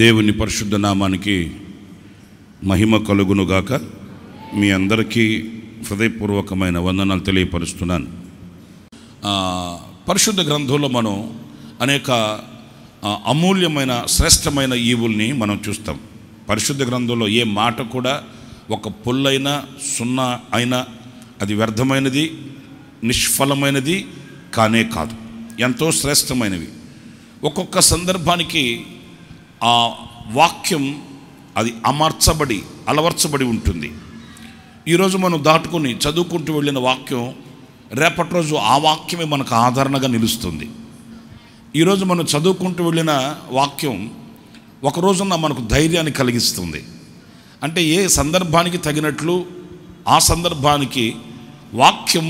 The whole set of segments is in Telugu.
దేవుని పరిశుద్ధ నామానికి మహిమ కలుగునుగాక మీ అందరికీ హృదయపూర్వకమైన వందనాలు తెలియపరుస్తున్నాను పరిశుద్ధ గ్రంథంలో మనం అనేక అమూల్యమైన శ్రేష్టమైన ఈవుల్ని మనం చూస్తాం పరిశుద్ధ గ్రంథంలో ఏ మాట కూడా ఒక పుల్లైనా సున్నా అయినా అది వ్యర్థమైనది నిష్ఫలమైనది కానే కాదు ఎంతో శ్రేష్టమైనవి ఒక్కొక్క సందర్భానికి ఆ వాక్యం అది అమర్చబడి అలవర్చబడి ఉంటుంది ఈరోజు మనం దాటుకుని చదువుకుంటూ వెళ్ళిన వాక్యం రేపటి రోజు ఆ వాక్యమే మనకు ఆదరణగా నిలుస్తుంది ఈరోజు మనం చదువుకుంటూ వెళ్ళిన వాక్యం ఒక మనకు ధైర్యాన్ని కలిగిస్తుంది అంటే ఏ సందర్భానికి తగినట్లు ఆ సందర్భానికి వాక్యం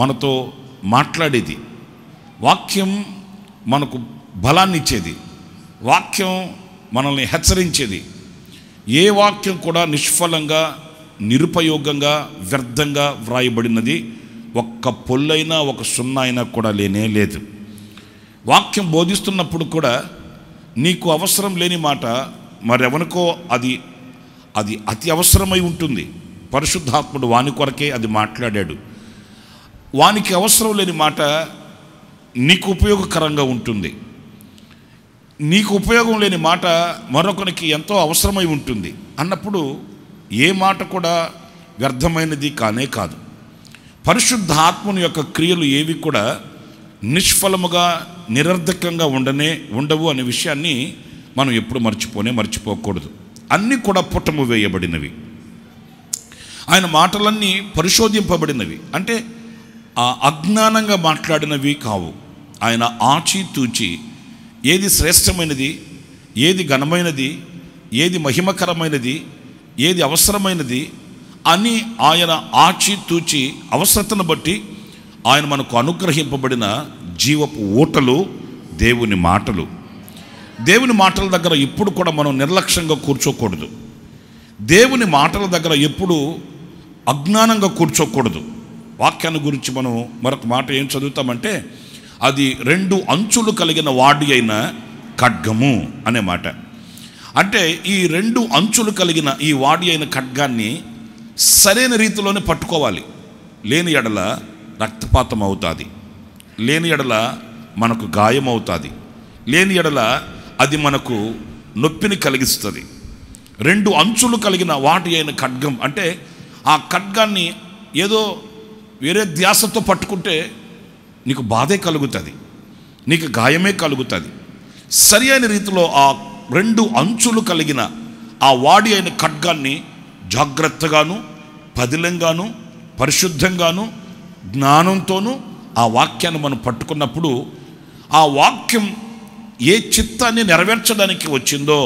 మనతో మాట్లాడేది వాక్యం మనకు బలాన్ని ఇచ్చేది వాక్యం మనల్ని హెచ్చరించేది ఏ వాక్యం కూడా నిష్ఫలంగా నిరుపయోగంగా వ్యర్థంగా వ్రాయబడినది ఒక్క పొల్లైనా ఒక సున్నా అయినా కూడా లేనే లేదు వాక్యం బోధిస్తున్నప్పుడు కూడా నీకు అవసరం లేని మాట మరెవనుకో అది అది అతి అవసరమై ఉంటుంది పరిశుద్ధాత్ముడు వాని కొరకే అది మాట్లాడాడు వానికి అవసరం లేని మాట నీకు ఉపయోగకరంగా ఉంటుంది నీకు ఉపయోగం లేని మాట మరొకరికి ఎంతో అవసరమై ఉంటుంది అన్నప్పుడు ఏ మాట కూడా వ్యర్థమైనది కానే కాదు పరిశుద్ధ ఆత్మని యొక్క క్రియలు ఏవి కూడా నిష్ఫలముగా నిరర్ధకంగా ఉండనే ఉండవు అనే విషయాన్ని మనం ఎప్పుడు మర్చిపోనే మర్చిపోకూడదు అన్నీ కూడా పుట్టము వేయబడినవి ఆయన మాటలన్నీ పరిశోధింపబడినవి అంటే అజ్ఞానంగా మాట్లాడినవి కావు ఆయన ఆచితూచి ఏది శ్రేష్టమైనది ఏది ఘనమైనది ఏది మహిమకరమైనది ఏది అవసరమైనది అని ఆయన ఆచితూచి అవసరతను బట్టి ఆయన మనకు అనుగ్రహింపబడిన జీవపు ఊటలు దేవుని మాటలు దేవుని మాటల దగ్గర ఇప్పుడు కూడా మనం నిర్లక్ష్యంగా కూర్చోకూడదు దేవుని మాటల దగ్గర ఎప్పుడు అజ్ఞానంగా కూర్చోకూడదు వాక్యాన్ని గురించి మనం మరొక మాట ఏం చదువుతామంటే అది రెండు అంచులు కలిగిన వాడి అయిన ఖడ్గము అనే మాట అంటే ఈ రెండు అంచులు కలిగిన ఈ వాడి అయిన ఖడ్గాన్ని సరైన రీతిలోనే పట్టుకోవాలి లేని ఎడల రక్తపాతం అవుతుంది లేని ఎడల మనకు గాయం అవుతుంది లేని ఎడల అది మనకు నొప్పిని కలిగిస్తుంది రెండు అంచులు కలిగిన వాటి అయిన ఖడ్గం అంటే ఆ ఖడ్గాన్ని ఏదో వేరే ధ్యాసతో పట్టుకుంటే నీకు బాధే కలుగుతుంది నీకు గాయమే కలుగుతుంది సరి అయిన రీతిలో ఆ రెండు అంచులు కలిగిన ఆ వాడి అయిన ఖడ్గాన్ని జాగ్రత్తగాను పదిలంగాను పరిశుద్ధంగాను జ్ఞానంతోనూ ఆ వాక్యాన్ని మనం పట్టుకున్నప్పుడు ఆ వాక్యం ఏ చిత్తాన్ని నెరవేర్చడానికి వచ్చిందో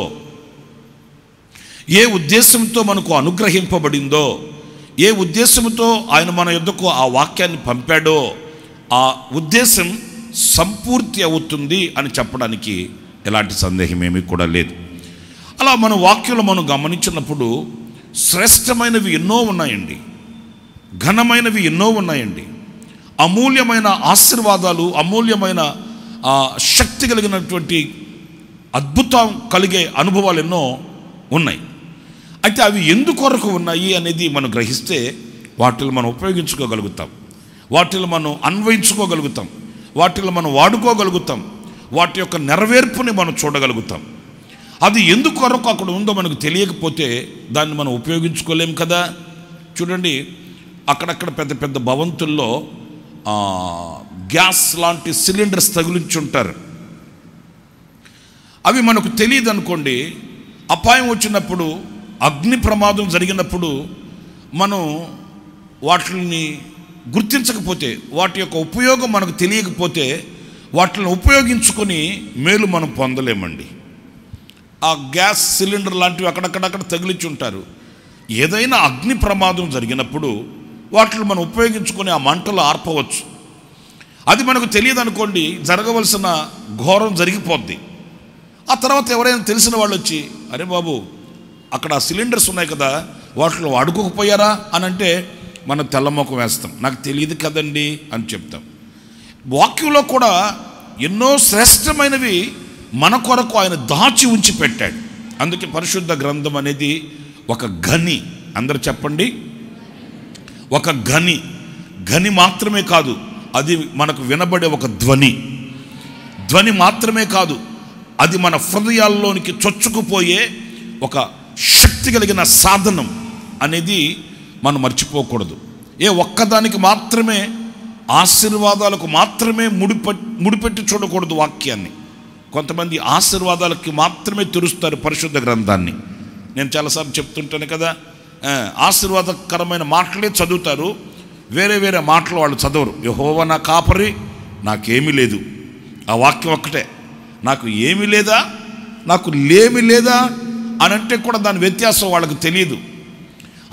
ఏ ఉద్దేశంతో మనకు అనుగ్రహింపబడిందో ఏ ఉద్దేశంతో ఆయన మన యుద్ధకు ఆ వాక్యాన్ని పంపాడో ఆ ఉద్దేశం సంపూర్తి అవుతుంది అని చెప్పడానికి ఎలాంటి సందేహం ఏమీ కూడా లేదు అలా మన వాక్యులు మనం గమనించినప్పుడు శ్రేష్టమైనవి ఎన్నో ఉన్నాయండి ఘనమైనవి ఎన్నో ఉన్నాయండి అమూల్యమైన ఆశీర్వాదాలు అమూల్యమైన శక్తి కలిగినటువంటి అద్భుతం కలిగే అనుభవాలు ఎన్నో ఉన్నాయి అయితే అవి ఎందుకొరకు ఉన్నాయి అనేది మనం గ్రహిస్తే వాటిని మనం ఉపయోగించుకోగలుగుతాం వాటిని మనం అన్వయించుకోగలుగుతాం వాటిని మనం వాడుకోగలుగుతాం వాటి యొక్క నెరవేర్పుని మనం చూడగలుగుతాం అది ఎందుకు కొరకు అక్కడ ఉందో మనకు తెలియకపోతే దాన్ని మనం ఉపయోగించుకోలేం కదా చూడండి అక్కడక్కడ పెద్ద పెద్ద భవంతుల్లో గ్యాస్ లాంటి సిలిండర్స్ తగిలించి ఉంటారు అవి మనకు తెలియదు అనుకోండి అపాయం వచ్చినప్పుడు అగ్ని ప్రమాదం జరిగినప్పుడు మనం వాటిని గుర్తించకపోతే వాటి యొక్క ఉపయోగం మనకు తెలియకపోతే వాటిని ఉపయోగించుకొని మేలు మనం పొందలేమండి ఆ గ్యాస్ సిలిండర్ లాంటివి అక్కడక్కడక్కడ తగిలిచ్చి ఉంటారు ఏదైనా అగ్ని ప్రమాదం జరిగినప్పుడు వాటిని మనం ఉపయోగించుకొని ఆ మంటలు ఆర్పవచ్చు అది మనకు తెలియదు అనుకోండి జరగవలసిన ఘోరం జరిగిపోద్ది ఆ తర్వాత ఎవరైనా తెలిసిన వాళ్ళు వచ్చి అరే బాబు అక్కడ సిలిండర్స్ ఉన్నాయి కదా వాటిలో వాడుకోకపోయారా అని అంటే మనం తెల్లమొక్క వేస్తాం నాకు తెలియదు కదండి అని చెప్తాం వాక్యంలో కూడా ఎన్నో శ్రేష్టమైనవి మన కొరకు ఆయన దాచి ఉంచి పెట్టాడు అందుకే పరిశుద్ధ గ్రంథం అనేది ఒక గని అందరు చెప్పండి ఒక గని గని మాత్రమే కాదు అది మనకు వినబడే ఒక ధ్వని ధ్వని మాత్రమే కాదు అది మన హృదయాల్లోనికి చొచ్చుకుపోయే ఒక శక్తి కలిగిన సాధనం అనేది మనం మర్చిపోకూడదు ఏ ఒక్కదానికి మాత్రమే ఆశీర్వాదాలకు మాత్రమే ముడిపె ముడిపెట్టి చూడకూడదు వాక్యాన్ని కొంతమంది ఆశీర్వాదాలకి మాత్రమే తెరుస్తారు పరిశుద్ధ గ్రంథాన్ని నేను చాలాసార్లు చెప్తుంటాను కదా ఆశీర్వాదకరమైన మాటలే చదువుతారు వేరే వేరే మాటలు వాళ్ళు చదవరు యహోవ నా కాపరి నాకేమీ లేదు ఆ వాక్యం ఒక్కటే నాకు ఏమీ లేదా నాకు లేమి లేదా అని అంటే కూడా దాని వ్యత్యాసం వాళ్ళకి తెలియదు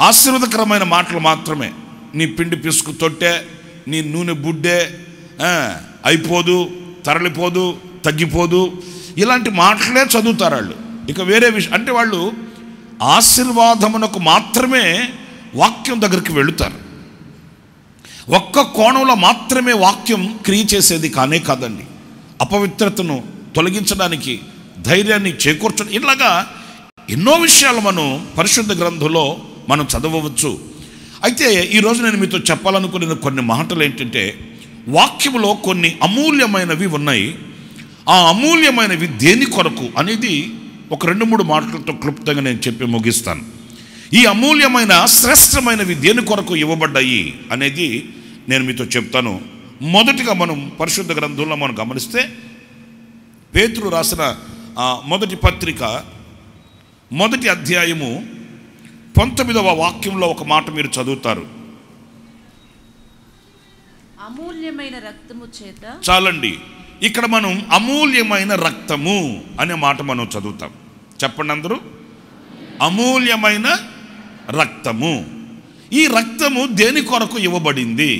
ఆశీర్వదకరమైన మాటలు మాత్రమే నీ పిండి పిసుకు తొట్టే నీ నూనె బుడ్డే అయిపోదు తరలిపోదు తగ్గిపోదు ఇలాంటి మాటలే చదువుతారు వాళ్ళు ఇక వేరే విషయం అంటే వాళ్ళు ఆశీర్వాదమునకు మాత్రమే వాక్యం దగ్గరికి వెళుతారు ఒక్క కోణంలో మాత్రమే వాక్యం క్రియ చేసేది కానే కాదండి అపవిత్రతను తొలగించడానికి ధైర్యాన్ని చేకూర్చడం ఇలాగా ఎన్నో విషయాలు మనం పరిశుద్ధ గ్రంథంలో మనం చదవవచ్చు అయితే ఈరోజు నేను మీతో చెప్పాలనుకునే కొన్ని మాటలు ఏంటంటే వాక్యంలో కొన్ని అమూల్యమైనవి ఉన్నాయి ఆ అమూల్యమైనవి దేని కొరకు అనేది ఒక రెండు మూడు మాటలతో క్లుప్తంగా నేను చెప్పి ముగిస్తాను ఈ అమూల్యమైన శ్రేష్టమైనవి దేని కొరకు ఇవ్వబడ్డాయి అనేది నేను మీతో చెప్తాను మొదటిగా మనం పరిశుద్ధ గ్రంథంలో మనం గమనిస్తే పేతులు రాసిన మొదటి పత్రిక మొదటి అధ్యాయము పంతొమ్మిదవ వాక్యంలో ఒక మాట మీరు చదువుతారు అమూల్యమైన రక్తము చేత చాలండి ఇక్కడ మనం అమూల్యమైన రక్తము అనే మాట మనం చదువుతాం చెప్పండి అందరూ అమూల్యమైన రక్తము ఈ రక్తము దేని కొరకు ఇవ్వబడింది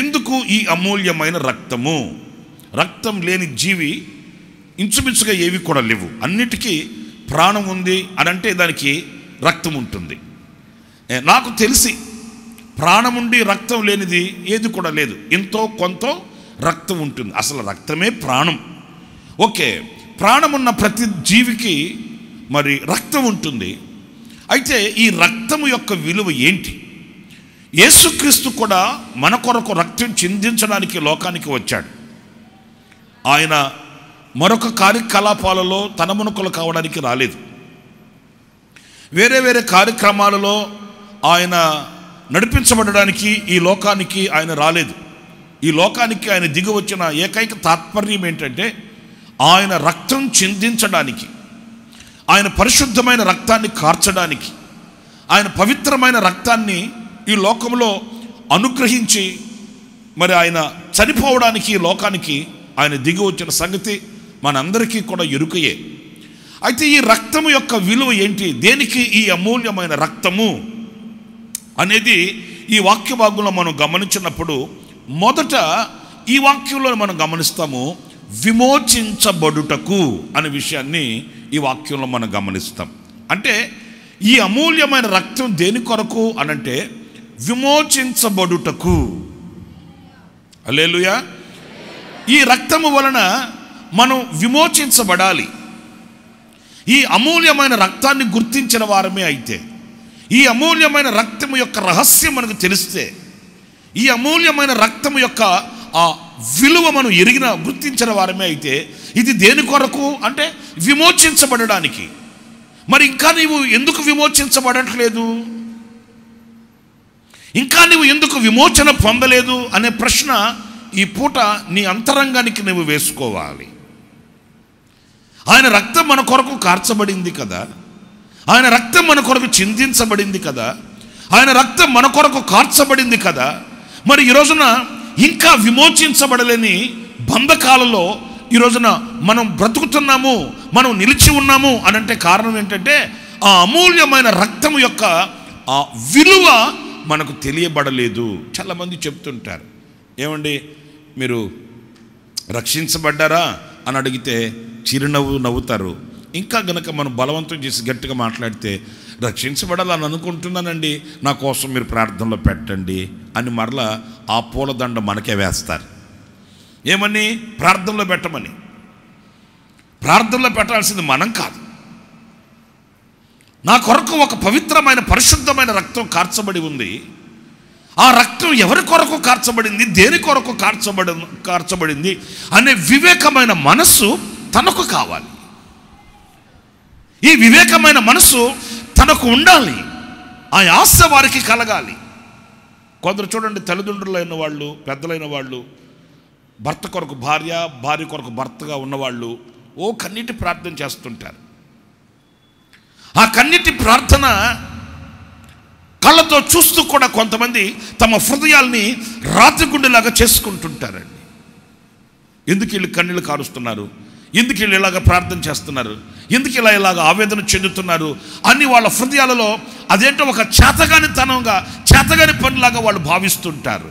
ఎందుకు ఈ అమూల్యమైన రక్తము రక్తం లేని జీవి ఇంచుమించుగా ఏవి కూడా లేవు అన్నిటికీ ప్రాణం ఉంది అని అంటే దానికి రక్తం ఉంటుంది నాకు తెలిసి ప్రాణముండి రక్తం లేనిది ఏది కూడా లేదు ఎంతో కొంత రక్తం ఉంటుంది అసలు రక్తమే ప్రాణం ఓకే ప్రాణమున్న ప్రతి జీవికి మరి రక్తం ఉంటుంది అయితే ఈ రక్తము యొక్క విలువ ఏంటి యేసుక్రీస్తు కూడా మన కొరకు రక్తం చిందించడానికి లోకానికి వచ్చాడు ఆయన మరొక కార్యకలాపాలలో తనమునుకలు కావడానికి రాలేదు వేరే వేరే కార్యక్రమాలలో ఆయన నడిపించబడడానికి ఈ లోకానికి ఆయన రాలేదు ఈ లోకానికి ఆయన దిగి వచ్చిన ఏకైక తాత్పర్యం ఏంటంటే ఆయన రక్తం చిందించడానికి ఆయన పరిశుద్ధమైన రక్తాన్ని కార్చడానికి ఆయన పవిత్రమైన రక్తాన్ని ఈ లోకంలో అనుగ్రహించి మరి ఆయన చనిపోవడానికి ఈ లోకానికి ఆయన దిగి వచ్చిన సంగతి మనందరికీ కూడా ఎరుకయే అయితే ఈ రక్తము యొక్క విలువ ఏంటి దేనికి ఈ అమూల్యమైన రక్తము అనేది ఈ వాక్య భాగంలో మనం గమనించినప్పుడు మొదట ఈ వాక్యంలో మనం గమనిస్తాము విమోచించబడుటకు అనే విషయాన్ని ఈ వాక్యంలో మనం గమనిస్తాం అంటే ఈ అమూల్యమైన రక్తం దేని కొరకు అనంటే విమోచించబడుటకు అలేలుయా ఈ రక్తము వలన మనం విమోచించబడాలి ఈ అమూల్యమైన రక్తాన్ని గుర్తించిన వారమే అయితే ఈ అమూల్యమైన రక్తము యొక్క రహస్యం మనకు తెలిస్తే ఈ అమూల్యమైన రక్తము యొక్క ఆ విలువ మనం ఎరిగిన గుర్తించిన వారమే అయితే ఇది దేని కొరకు అంటే విమోచించబడడానికి మరి ఇంకా నీవు ఎందుకు విమోచించబడట్లేదు ఇంకా నువ్వు ఎందుకు విమోచన పొందలేదు అనే ప్రశ్న ఈ పూట నీ అంతరంగానికి నువ్వు వేసుకోవాలి ఆయన రక్తం మన కొరకు కార్చబడింది కదా ఆయన రక్తం మన కొరకు చిందించబడింది కదా ఆయన రక్తం మన కొరకు కార్చబడింది కదా మరి ఈ రోజున ఇంకా విమోచించబడలేని బంధకాలలో ఈ రోజున మనం బ్రతుకుతున్నాము మనం నిలిచి ఉన్నాము అని అంటే కారణం ఏంటంటే ఆ అమూల్యమైన రక్తం యొక్క ఆ విలువ మనకు తెలియబడలేదు చాలామంది చెప్తుంటారు ఏమండి మీరు రక్షించబడ్డారా అని అడిగితే చిరునవ్వు నవ్వుతారు ఇంకా గనక మనం బలవంతం చేసి గట్టిగా మాట్లాడితే రక్షించబడాలని అనుకుంటున్నానండి నా కోసం మీరు ప్రార్థనలో పెట్టండి అని మరలా ఆ పూలదండ మనకే వేస్తారు ఏమని ప్రార్థనలో పెట్టమని ప్రార్థనలో పెట్టాల్సింది మనం కాదు నా కొరకు ఒక పవిత్రమైన పరిశుద్ధమైన రక్తం కార్చబడి ఉంది ఆ రక్తం ఎవరి కొరకు కార్చబడింది దేని కొరకు కార్చబడి కార్చబడింది అనే వివేకమైన మనస్సు తనకు కావాలి ఈ వివేకమైన మనస్సు తనకు ఉండాలి ఆ ఆశ వారికి కలగాలి కొందరు చూడండి తల్లిదండ్రులైన వాళ్ళు పెద్దలైన వాళ్ళు భర్త కొరకు భార్య భార్య కొరకు భర్తగా ఉన్నవాళ్ళు ఓ కన్నీటి ప్రార్థన చేస్తుంటారు ఆ కన్నీటి ప్రార్థన కళ్ళతో చూస్తూ కూడా కొంతమంది తమ హృదయాల్ని గుండెలాగా చేసుకుంటుంటారండి ఎందుకు వీళ్ళు కన్నీళ్ళు కారుస్తున్నారు ఎందుకు వీళ్ళు ఇలాగ ప్రార్థన చేస్తున్నారు ఎందుకు ఇలా ఇలాగ ఆవేదన చెందుతున్నారు అని వాళ్ళ హృదయాలలో అదేంటో ఒక చేతగాని తనంగా చేతగాని పనిలాగా వాళ్ళు భావిస్తుంటారు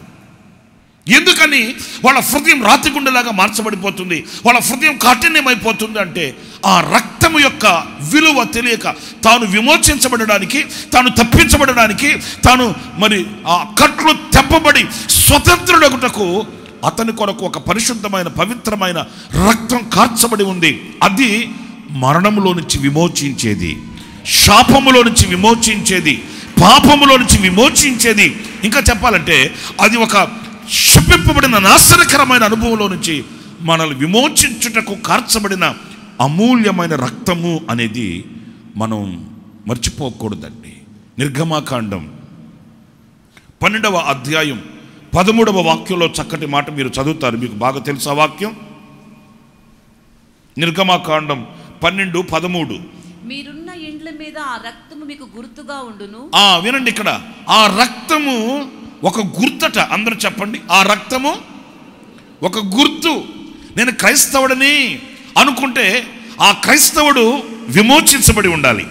ఎందుకని వాళ్ళ హృదయం రాతిగుండలాగా మార్చబడిపోతుంది వాళ్ళ హృదయం కాఠిన్యమైపోతుంది అంటే ఆ రక్తము యొక్క విలువ తెలియక తాను విమోచించబడడానికి తాను తప్పించబడడానికి తాను మరి ఆ కట్లు తెప్పబడి స్వతంత్రుడగుటకు అతని కొరకు ఒక పరిశుద్ధమైన పవిత్రమైన రక్తం కార్చబడి ఉంది అది మరణములో నుంచి విమోచించేది శాపములో నుంచి విమోచించేది పాపములో నుంచి విమోచించేది ఇంకా చెప్పాలంటే అది ఒక శుభింపబడిన నాశనకరమైన అనుభవంలో నుంచి మనల్ని విమోచించుటకు కార్చబడిన అమూల్యమైన రక్తము అనేది మనం మర్చిపోకూడదండి నిర్గమాకాండం పన్నెండవ అధ్యాయం పదమూడవ వాక్యంలో చక్కటి మాట మీరు చదువుతారు మీకు బాగా తెలుసా వాక్యం నిర్గమాకాండం పన్నెండు పదమూడు మీరున్న ఇండ్ల మీద ఆ రక్తము మీకు గుర్తుగా ఉండును ఆ వినండి ఇక్కడ ఆ రక్తము ఒక గుర్తట అందరూ చెప్పండి ఆ రక్తము ఒక గుర్తు నేను క్రైస్తవుడిని అనుకుంటే ఆ క్రైస్తవుడు విమోచించబడి ఉండాలి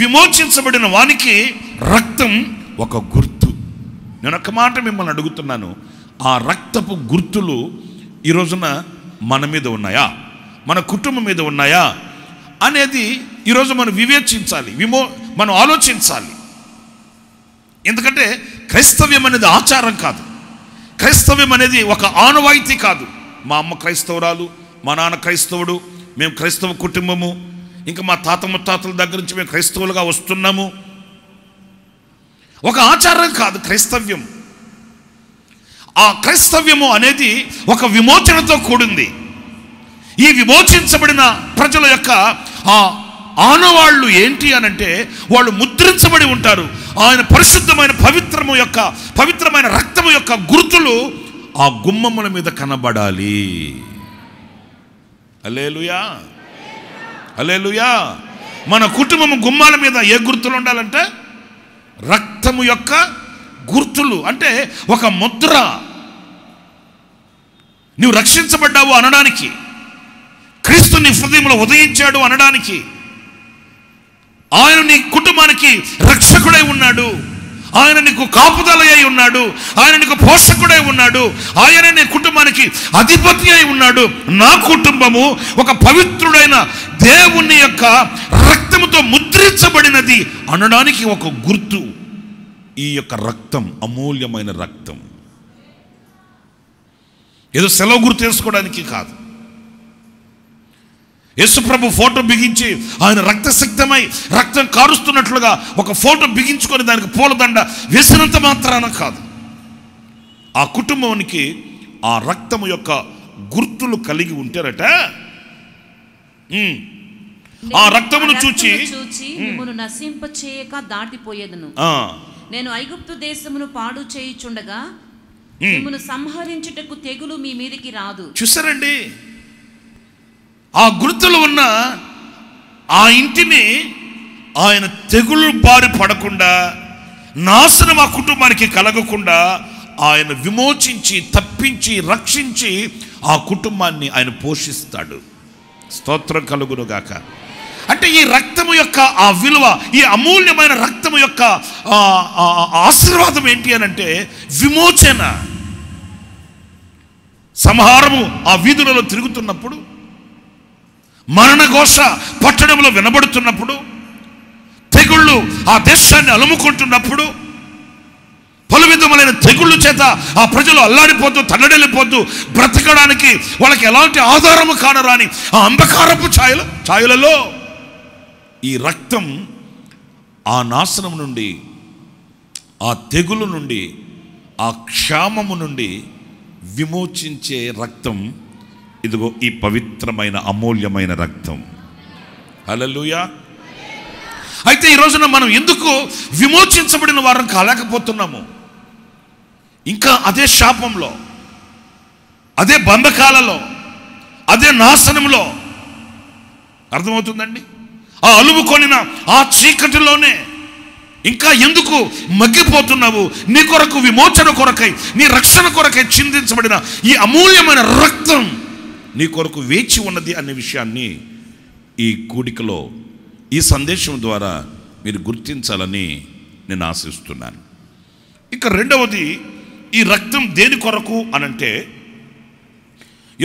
విమోచించబడిన వానికి రక్తం ఒక గుర్తు నేను ఒక మాట మిమ్మల్ని అడుగుతున్నాను ఆ రక్తపు గుర్తులు ఈ రోజున మన మీద ఉన్నాయా మన కుటుంబం మీద ఉన్నాయా అనేది ఈరోజు మనం వివేచించాలి విమో మనం ఆలోచించాలి ఎందుకంటే క్రైస్తవ్యం అనేది ఆచారం కాదు క్రైస్తవ్యం అనేది ఒక ఆనవాయితీ కాదు మా అమ్మ క్రైస్తవురాలు మా నాన్న క్రైస్తవుడు మేము క్రైస్తవ కుటుంబము ఇంకా మా తాత ముత్తాతల దగ్గర నుంచి మేము క్రైస్తవులుగా వస్తున్నాము ఒక ఆచారం కాదు క్రైస్తవ్యం ఆ క్రైస్తవ్యము అనేది ఒక విమోచనతో కూడింది ఈ విమోచించబడిన ప్రజల యొక్క ఆ ఆనవాళ్ళు ఏంటి అని అంటే వాళ్ళు ముద్రించబడి ఉంటారు ఆయన పరిశుద్ధమైన పవిత్రము యొక్క పవిత్రమైన రక్తము యొక్క గుర్తులు ఆ గుమ్మముల మీద కనబడాలి అలేలుయా అలేలుయా మన కుటుంబము గుమ్మాల మీద ఏ గుర్తులు ఉండాలంటే రక్తము యొక్క గుర్తులు అంటే ఒక ముద్ర నువ్వు రక్షించబడ్డావు అనడానికి క్రీస్తు నీ హృదయంలో ఉదయించాడు అనడానికి ఆయన నీ కుటుంబానికి రక్షకుడై ఉన్నాడు ఆయన నీకు కాపుదలయ్యై ఉన్నాడు ఆయన నీకు పోషకుడై ఉన్నాడు ఆయన నీ కుటుంబానికి అధిపతి అయి ఉన్నాడు నా కుటుంబము ఒక పవిత్రుడైన దేవుని యొక్క రక్తముతో ముద్రించబడినది అనడానికి ఒక గుర్తు ఈ యొక్క రక్తం అమూల్యమైన రక్తం ఏదో సెలవు గుర్తు తెలుసుకోవడానికి కాదు యేసుప్రభు ఫోటో బిగించి ఆయన రక్తసిక్తమై రక్తం కారుస్తున్నట్లుగా ఒక ఫోటో బిగించుకొని దానికి పూలదండ వేసినంత మాత్రాన కాదు ఆ కుటుంబానికి ఆ రక్తము యొక్క గుర్తులు కలిగి ఉంటారట ఆ రక్తమును చూచి నశింప చేయక దాటిపోయేదను నేను ఐగుప్తు దేశమును పాడు చేయుచుండగా సంహరించుటకు తెగులు మీ మీదికి రాదు చూసారండి ఆ గుర్తులు ఉన్న ఆ ఇంటిని ఆయన తెగులు బారి పడకుండా నాశనం ఆ కుటుంబానికి కలగకుండా ఆయన విమోచించి తప్పించి రక్షించి ఆ కుటుంబాన్ని ఆయన పోషిస్తాడు స్తోత్రం కలుగునుగాక అంటే ఈ రక్తము యొక్క ఆ విలువ ఈ అమూల్యమైన రక్తము యొక్క ఆశీర్వాదం ఏంటి అని అంటే విమోచన సంహారము ఆ వీధులలో తిరుగుతున్నప్పుడు మరణఘోష పట్టణంలో వినబడుతున్నప్పుడు తెగుళ్ళు ఆ దేశాన్ని అలుముకుంటున్నప్పుడు పలు విధములైన తెగుళ్ళు చేత ఆ ప్రజలు అల్లాడిపోతూ తన్నడెళ్ళిపోద్దు బ్రతకడానికి వాళ్ళకి ఎలాంటి ఆధారము కానరాని ఆ అంధకారపు ఛాయల ఛాయలలో ఈ రక్తం ఆ నాశనం నుండి ఆ తెగులు నుండి ఆ క్షామము నుండి విమోచించే రక్తం ఇదిగో ఈ పవిత్రమైన అమూల్యమైన రక్తం హలలుయా అయితే ఈ రోజున మనం ఎందుకు విమోచించబడిన వారం కాలేకపోతున్నాము ఇంకా అదే శాపంలో అదే బంధకాలలో అదే నాశనంలో అర్థమవుతుందండి ఆ అలుముకొనిన ఆ చీకటిలోనే ఇంకా ఎందుకు మగ్గిపోతున్నావు నీ కొరకు విమోచన కొరకై నీ రక్షణ కొరకై చిందించబడిన ఈ అమూల్యమైన రక్తం నీ కొరకు వేచి ఉన్నది అనే విషయాన్ని ఈ కూడికలో ఈ సందేశం ద్వారా మీరు గుర్తించాలని నేను ఆశిస్తున్నాను ఇక రెండవది ఈ రక్తం దేని కొరకు అనంటే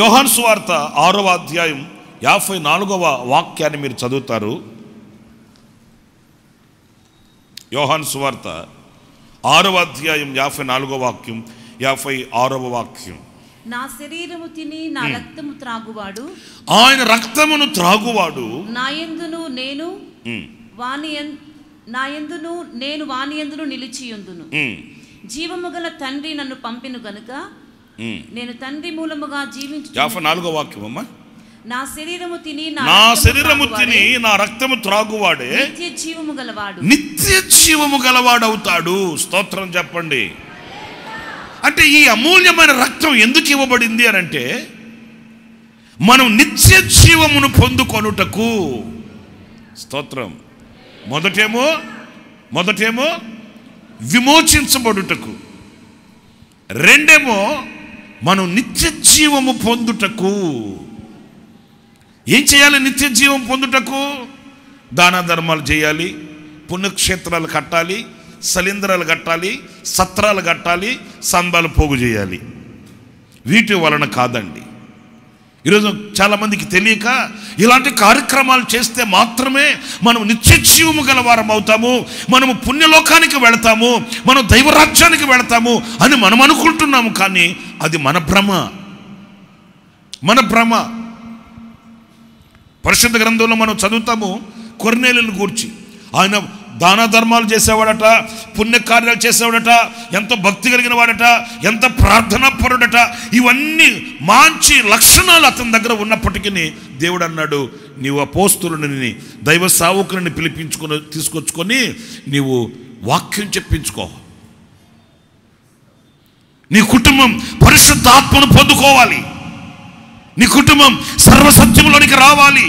యోహాన్ సువార్త ఆరవ అధ్యాయం యాభై నాలుగవ వాక్యాన్ని మీరు చదువుతారు యోహాన్ సువార్త ఆరవ అధ్యాయం యాభై నాలుగవ వాక్యం యాభై ఆరవ వాక్యం నా శరీరము తిని నా hmm. రక్తము త్రాగువాడు ఆయన రక్తమును త్రాగువాడు నా ఎందును hmm. నేను వాని నా ఎందును నేను వాని ఎందును నిలిచియుందును hmm. జీవము గల తండ్రి నన్ను పంపిను గనుక నేను తండ్రి మూలముగా జీవించు యాభై నాలుగో వాక్యం అమ్మా నా శరీరము తిని నా శరీరము తిని నా రక్తము త్రాగువాడే నిత్య జీవము గలవాడు నిత్య జీవము గలవాడు అవుతాడు స్తోత్రం చెప్పండి అంటే ఈ అమూల్యమైన రక్తం ఎందుకు ఇవ్వబడింది అని అంటే మనం నిత్య జీవమును పొందుకొనుటకు స్తోత్రం మొదటేమో మొదటేమో విమోచించబడుటకు రెండేమో మనం నిత్య జీవము పొందుటకు ఏం చేయాలి నిత్య జీవం పొందుటకు దాన ధర్మాలు చేయాలి పుణ్యక్షేత్రాలు కట్టాలి శలింద్రాలు కట్టాలి సత్రాలు కట్టాలి సంబాలు పోగు చేయాలి వీటి వలన కాదండి ఈరోజు చాలామందికి తెలియక ఇలాంటి కార్యక్రమాలు చేస్తే మాత్రమే మనం నిత్యజీవము గల వారం అవుతాము మనము పుణ్యలోకానికి వెళతాము మనం దైవరాజ్యానికి వెళతాము అని మనం అనుకుంటున్నాము కానీ అది మన భ్రమ మన భ్రమ పరిశుద్ధ గ్రంథంలో మనం చదువుతాము కొర్నేలను గూర్చి ఆయన దాన ధర్మాలు చేసేవాడట పుణ్యకార్యాలు చేసేవాడట ఎంత భక్తి కలిగిన వాడట ఎంత ప్రార్థన పరుడట ఇవన్నీ మంచి లక్షణాలు అతని దగ్గర ఉన్నప్పటికీ దేవుడు అన్నాడు నీవు అపోస్తులని దైవ సావుకులని పిలిపించుకొని తీసుకొచ్చుకొని నీవు వాక్యం చెప్పించుకో నీ కుటుంబం పరిశుద్ధ ఆత్మను పొందుకోవాలి నీ కుటుంబం సర్వసత్యంలోనికి రావాలి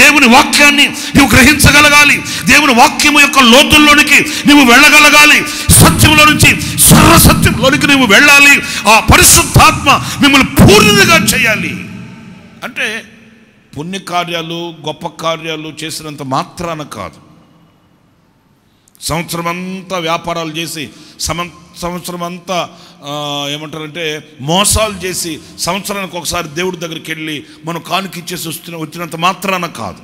దేవుని వాక్యాన్ని నువ్వు గ్రహించగలగాలి దేవుని వాక్యము యొక్క లోతుల్లోనికి నువ్వు వెళ్ళగలగాలి సత్యంలో నుంచి సర్వసత్యంలోనికి నువ్వు వెళ్ళాలి ఆ పరిశుద్ధాత్మ మిమ్మల్ని పూర్ణిగా చేయాలి అంటే పుణ్యకార్యాలు గొప్ప కార్యాలు చేసినంత మాత్రాన కాదు సంవత్సరం అంతా వ్యాపారాలు చేసి సమ సంవత్సరం అంతా ఏమంటారంటే మోసాలు చేసి సంవత్సరానికి ఒకసారి దేవుడి దగ్గరికి వెళ్ళి మనం కానుక ఇచ్చేసి వస్తున్న వచ్చినంత మాత్రాన కాదు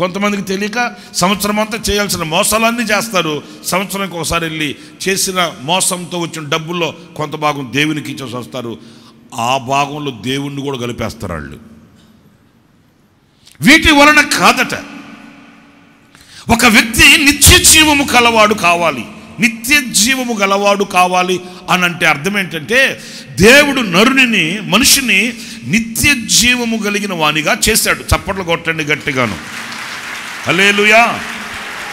కొంతమందికి తెలియక సంవత్సరం అంతా చేయాల్సిన మోసాలన్నీ చేస్తారు సంవత్సరానికి ఒకసారి వెళ్ళి చేసిన మోసంతో వచ్చిన డబ్బుల్లో కొంత భాగం దేవునికి ఇచ్చేసి వస్తారు ఆ భాగంలో దేవుణ్ణి కూడా కలిపేస్తారు వాళ్ళు వీటి వలన కాదట ఒక వ్యక్తి నిత్య జీవము కలవాడు కావాలి నిత్య జీవము గలవాడు కావాలి అని అంటే అర్థం ఏంటంటే దేవుడు నరునిని మనిషిని నిత్య జీవము కలిగిన వాణిగా చేశాడు చప్పట్లు కొట్టండి గట్టిగాను హలేలుయా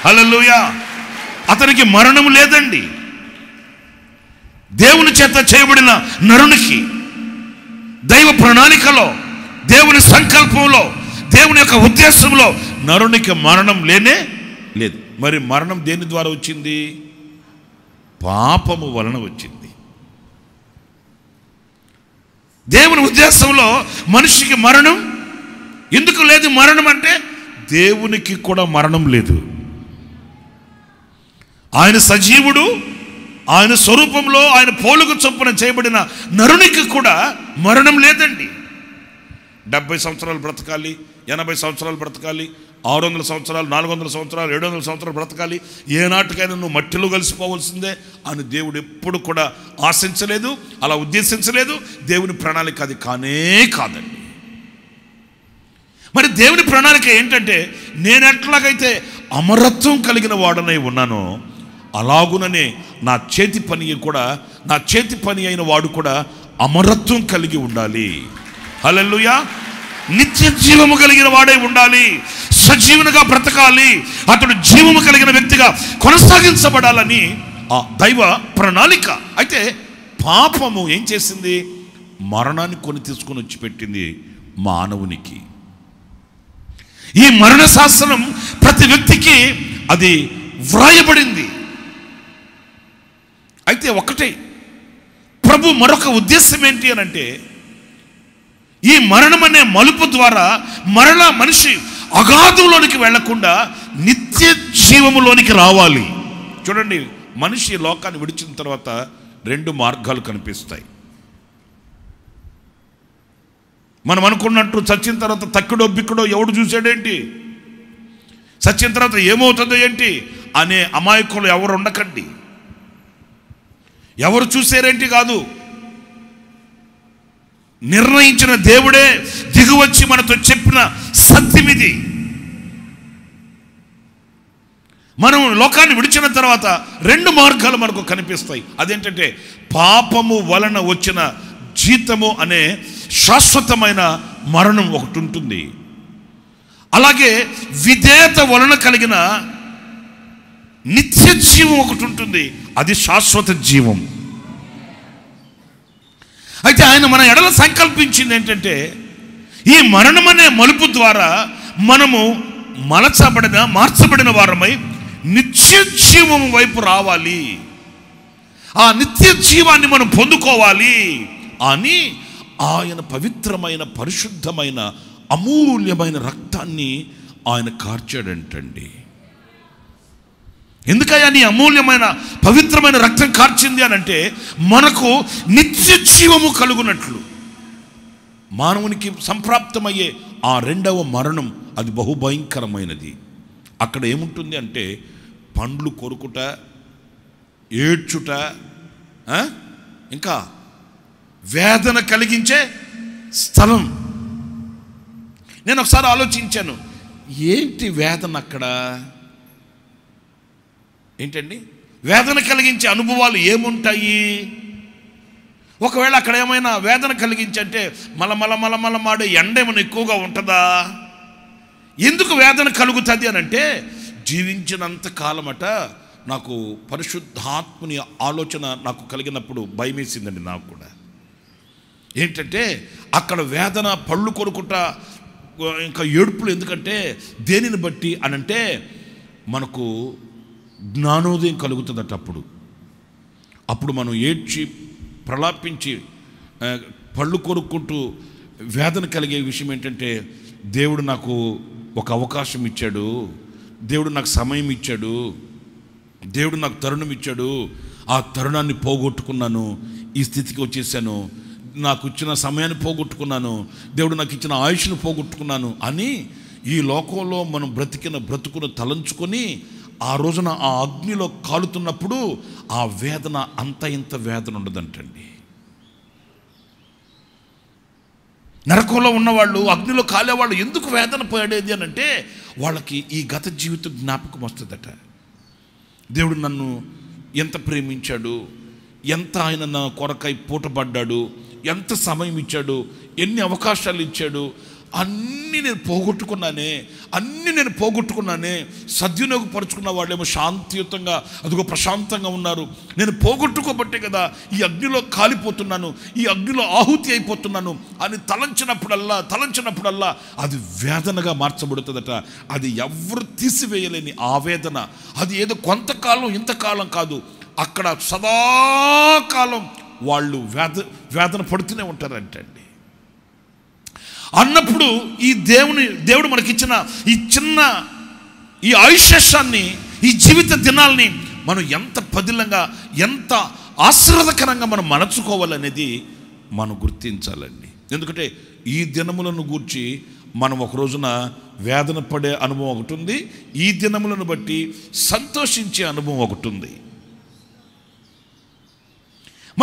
హలలుయా అతనికి మరణం లేదండి దేవుని చేత చేయబడిన నరునికి దైవ ప్రణాళికలో దేవుని సంకల్పంలో దేవుని యొక్క ఉద్దేశంలో నరునికి మరణం లేనే లేదు మరి మరణం దేని ద్వారా వచ్చింది పాపము వలన వచ్చింది దేవుని ఉద్దేశంలో మనిషికి మరణం ఎందుకు లేదు మరణం అంటే దేవునికి కూడా మరణం లేదు ఆయన సజీవుడు ఆయన స్వరూపంలో ఆయన పోలుగు చొప్పున చేయబడిన నరునికి కూడా మరణం లేదండి డెబ్బై సంవత్సరాలు బ్రతకాలి ఎనభై సంవత్సరాలు బ్రతకాలి ఆరు వందల సంవత్సరాలు నాలుగు వందల సంవత్సరాలు ఏడు వందల సంవత్సరాలు బ్రతకాలి ఏనాటికైనా నువ్వు మట్టిలో కలిసిపోవలసిందే అని దేవుడు ఎప్పుడు కూడా ఆశించలేదు అలా ఉద్దేశించలేదు దేవుని ప్రణాళిక అది కానే కాదండి మరి దేవుని ప్రణాళిక ఏంటంటే నేను ఎట్లాగైతే అమరత్వం కలిగిన వాడనై ఉన్నానో అలాగుననే నా చేతి పని కూడా నా చేతి పని అయిన వాడు కూడా అమరత్వం కలిగి ఉండాలి హలల్లుయా నిత్య జీవము కలిగిన వాడే ఉండాలి సజీవునిగా బ్రతకాలి అతడు జీవము కలిగిన వ్యక్తిగా కొనసాగించబడాలని ఆ దైవ ప్రణాళిక అయితే పాపము ఏం చేసింది మరణాన్ని కొని తీసుకొని వచ్చి పెట్టింది మానవునికి ఈ మరణ శాస్త్రం ప్రతి వ్యక్తికి అది వ్రాయబడింది అయితే ఒకటే ప్రభు మరొక ఉద్దేశం ఏంటి అని అంటే ఈ మరణం అనే మలుపు ద్వారా మరలా మనిషి అగాధంలోనికి వెళ్లకుండా నిత్య జీవములోనికి రావాలి చూడండి మనిషి లోకాన్ని విడిచిన తర్వాత రెండు మార్గాలు కనిపిస్తాయి మనం అనుకున్నట్టు చచ్చిన తర్వాత తక్కిడో బిక్కుడో ఎవడు చూసాడేంటి చచ్చిన తర్వాత ఏమవుతుందో ఏంటి అనే అమాయకులు ఎవరు ఉండకండి ఎవరు చూసారేంటి కాదు నిర్ణయించిన దేవుడే దిగువచ్చి మనతో చెప్పిన సత్యం ఇది మనం లోకాన్ని విడిచిన తర్వాత రెండు మార్గాలు మనకు కనిపిస్తాయి అదేంటంటే పాపము వలన వచ్చిన జీతము అనే శాశ్వతమైన మరణం ఒకటి ఉంటుంది అలాగే విధేత వలన కలిగిన నిత్య జీవం ఒకటి ఉంటుంది అది శాశ్వత జీవం అయితే ఆయన మన ఎడల సంకల్పించింది ఏంటంటే ఈ మరణమనే మలుపు ద్వారా మనము మలచబడిన మార్చబడిన వారమై నిత్య జీవం వైపు రావాలి ఆ నిత్య జీవాన్ని మనం పొందుకోవాలి అని ఆయన పవిత్రమైన పరిశుద్ధమైన అమూల్యమైన రక్తాన్ని ఆయన కార్చాడంటండి ఎందుకయ్యా నీ అమూల్యమైన పవిత్రమైన రక్తం కార్చింది అని అంటే మనకు నిత్య జీవము కలుగునట్లు మానవునికి సంప్రాప్తమయ్యే ఆ రెండవ మరణం అది బహుభయంకరమైనది అక్కడ ఏముంటుంది అంటే పండ్లు కొరుకుట ఏడ్చుట ఇంకా వేదన కలిగించే స్థలం నేను ఒకసారి ఆలోచించాను ఏంటి వేదన అక్కడ ఏంటండి వేదన కలిగించే అనుభవాలు ఏముంటాయి ఒకవేళ అక్కడ ఏమైనా వేదన కలిగించంటే మలమల మలమల మాడే ఎండ ఏమైనా ఎక్కువగా ఉంటుందా ఎందుకు వేదన కలుగుతుంది అని అంటే జీవించినంత కాలమట నాకు పరిశుద్ధాత్మని ఆలోచన నాకు కలిగినప్పుడు భయమేసిందండి నాకు కూడా ఏంటంటే అక్కడ వేదన పళ్ళు కొనుకుంటా ఇంకా ఏడుపులు ఎందుకంటే దేనిని బట్టి అనంటే మనకు జ్ఞానోదయం కలుగుతుందట అప్పుడు అప్పుడు మనం ఏడ్చి ప్రలాపించి పళ్ళు కొరుక్కుంటూ వేదన కలిగే విషయం ఏంటంటే దేవుడు నాకు ఒక అవకాశం ఇచ్చాడు దేవుడు నాకు సమయం ఇచ్చాడు దేవుడు నాకు తరుణం ఇచ్చాడు ఆ తరుణాన్ని పోగొట్టుకున్నాను ఈ స్థితికి వచ్చేసాను నాకు ఇచ్చిన సమయాన్ని పోగొట్టుకున్నాను దేవుడు నాకు ఇచ్చిన ఆయుష్ను పోగొట్టుకున్నాను అని ఈ లోకంలో మనం బ్రతికిన బ్రతుకును తలంచుకొని ఆ రోజున ఆ అగ్నిలో కాలుతున్నప్పుడు ఆ వేదన అంత ఇంత వేదన ఉండదంటండి నరకంలో ఉన్నవాళ్ళు అగ్నిలో కాలేవాళ్ళు ఎందుకు వేదన పడేది అని అంటే వాళ్ళకి ఈ గత జీవిత జ్ఞాపకం వస్తుందట దేవుడు నన్ను ఎంత ప్రేమించాడు ఎంత ఆయన నా కొరకై పూటపడ్డాడు ఎంత సమయం ఇచ్చాడు ఎన్ని అవకాశాలు ఇచ్చాడు అన్నీ నేను పోగొట్టుకున్నానే అన్నీ నేను పోగొట్టుకున్నానే సద్వినియోగపరుచుకున్న వాళ్ళేమో శాంతియుతంగా అదిగో ప్రశాంతంగా ఉన్నారు నేను పోగొట్టుకోబట్టే కదా ఈ అగ్నిలో కాలిపోతున్నాను ఈ అగ్నిలో ఆహుతి అయిపోతున్నాను అని తలంచినప్పుడల్లా తలంచినప్పుడల్లా అది వేదనగా మార్చబడుతుందట అది ఎవరు తీసివేయలేని ఆవేదన అది ఏదో కొంతకాలం ఇంతకాలం కాదు అక్కడ సదాకాలం వాళ్ళు వేద వేదన పడుతూనే ఉంటారంటండి అన్నప్పుడు ఈ దేవుని దేవుడు మనకిచ్చిన ఈ చిన్న ఈ ఆయుష్యాన్ని ఈ జీవిత దినాల్ని మనం ఎంత పదిలంగా ఎంత ఆశ్రదకరంగా మనం మనచుకోవాలనేది మనం గుర్తించాలండి ఎందుకంటే ఈ దినములను గూర్చి మనం ఒక రోజున వేదన పడే అనుభవం ఒకటి ఉంది ఈ దినములను బట్టి సంతోషించే అనుభవం ఒకటి ఉంది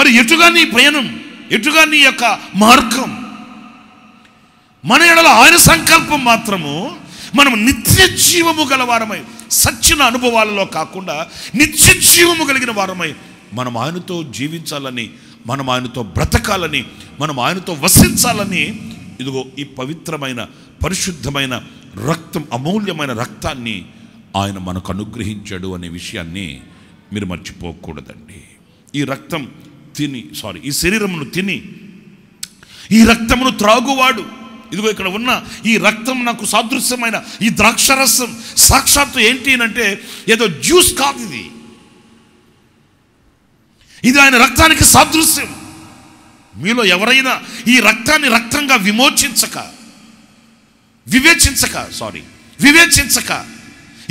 మరి ఎటుగా నీ ప్రయాణం ఎటుగా నీ యొక్క మార్గం మన ఎడల ఆయన సంకల్పం మాత్రము మనం నిత్య జీవము గలవారమై సచ్చిన అనుభవాలలో కాకుండా నిత్య జీవము కలిగిన వారమై మనం ఆయనతో జీవించాలని మనం ఆయనతో బ్రతకాలని మనం ఆయనతో వసించాలని ఇదిగో ఈ పవిత్రమైన పరిశుద్ధమైన రక్తం అమూల్యమైన రక్తాన్ని ఆయన మనకు అనుగ్రహించాడు అనే విషయాన్ని మీరు మర్చిపోకూడదండి ఈ రక్తం తిని సారీ ఈ శరీరమును తిని ఈ రక్తమును త్రాగువాడు ఇదిగో ఇక్కడ ఉన్న ఈ రక్తం నాకు సాదృశ్యమైన ఈ ద్రాక్షరసం సాక్షాత్తు ఏంటి అంటే ఏదో జ్యూస్ కాదు ఇది ఇది ఆయన రక్తానికి సాదృశ్యం మీలో ఎవరైనా ఈ రక్తాన్ని రక్తంగా విమోచించక వివేచించక సారీ వివేచించక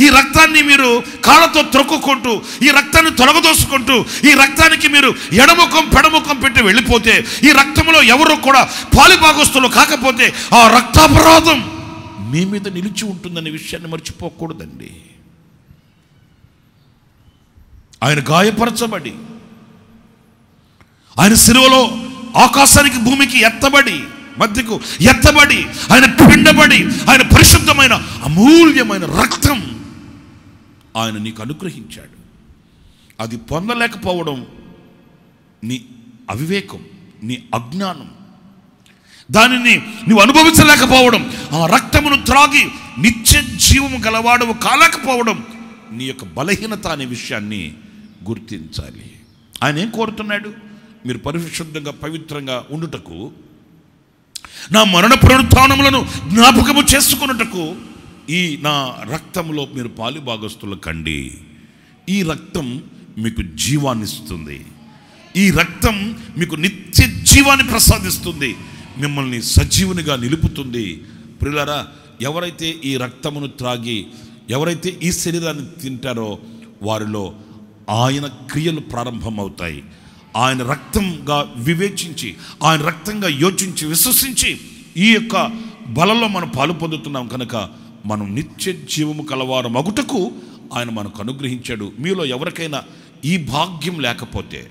ఈ రక్తాన్ని మీరు కాళ్ళతో త్రొక్కుకుంటూ ఈ రక్తాన్ని తొలగదోసుకుంటూ ఈ రక్తానికి మీరు ఎడముఖం పెడముఖం పెట్టి వెళ్ళిపోతే ఈ రక్తంలో ఎవరు కూడా పాలిభాగస్తులు కాకపోతే ఆ రక్తాపరాధం మీ మీద నిలిచి ఉంటుందనే విషయాన్ని మర్చిపోకూడదండి ఆయన గాయపరచబడి ఆయన సిలువలో ఆకాశానికి భూమికి ఎత్తబడి మధ్యకు ఎత్తబడి ఆయన పిండబడి ఆయన పరిశుద్ధమైన అమూల్యమైన రక్తం ఆయన నీకు అనుగ్రహించాడు అది పొందలేకపోవడం నీ అవివేకం నీ అజ్ఞానం దానిని నువ్వు అనుభవించలేకపోవడం ఆ రక్తమును త్రాగి నిత్య జీవము గలవాడవు కాలేకపోవడం నీ యొక్క బలహీనత అనే విషయాన్ని గుర్తించాలి ఆయన ఏం కోరుతున్నాడు మీరు పరిశుద్ధంగా పవిత్రంగా ఉండుటకు నా మరణ పునరుత్నములను జ్ఞాపకము చేసుకున్నటకు ఈ నా రక్తంలో మీరు పాలు భాగస్తులు కండి ఈ రక్తం మీకు జీవాన్నిస్తుంది ఈ రక్తం మీకు నిత్య జీవాన్ని ప్రసాదిస్తుంది మిమ్మల్ని సజీవునిగా నిలుపుతుంది ప్రిలరా ఎవరైతే ఈ రక్తమును త్రాగి ఎవరైతే ఈ శరీరాన్ని తింటారో వారిలో ఆయన క్రియలు ప్రారంభమవుతాయి ఆయన రక్తంగా వివేచించి ఆయన రక్తంగా యోచించి విశ్వసించి ఈ యొక్క బలంలో మనం పాలు పొందుతున్నాం కనుక మనం నిత్య జీవము కలవారు మగుటకు ఆయన మనకు అనుగ్రహించాడు మీలో ఎవరికైనా ఈ భాగ్యం లేకపోతే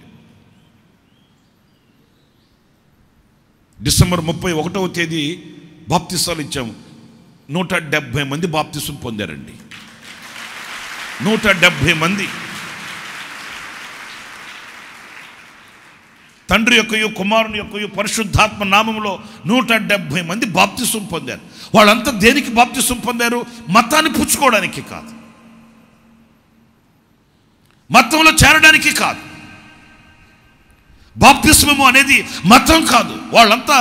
డిసెంబర్ ముప్పై ఒకటవ తేదీ బాప్తిసాలు ఇచ్చాము నూట డెబ్భై మంది బాప్తిసం పొందారండి నూట డెబ్భై మంది తండ్రి యొక్కయు కుమారుని యొక్క పరిశుద్ధాత్మ నామంలో నూట డెబ్భై మంది బాప్తిసం పొందారు వాళ్ళంతా దేనికి బాప్తిసం పొందారు మతాన్ని పుచ్చుకోవడానికి కాదు మతంలో చేరడానికి కాదు బాప్తిస్మము అనేది మతం కాదు వాళ్ళంతా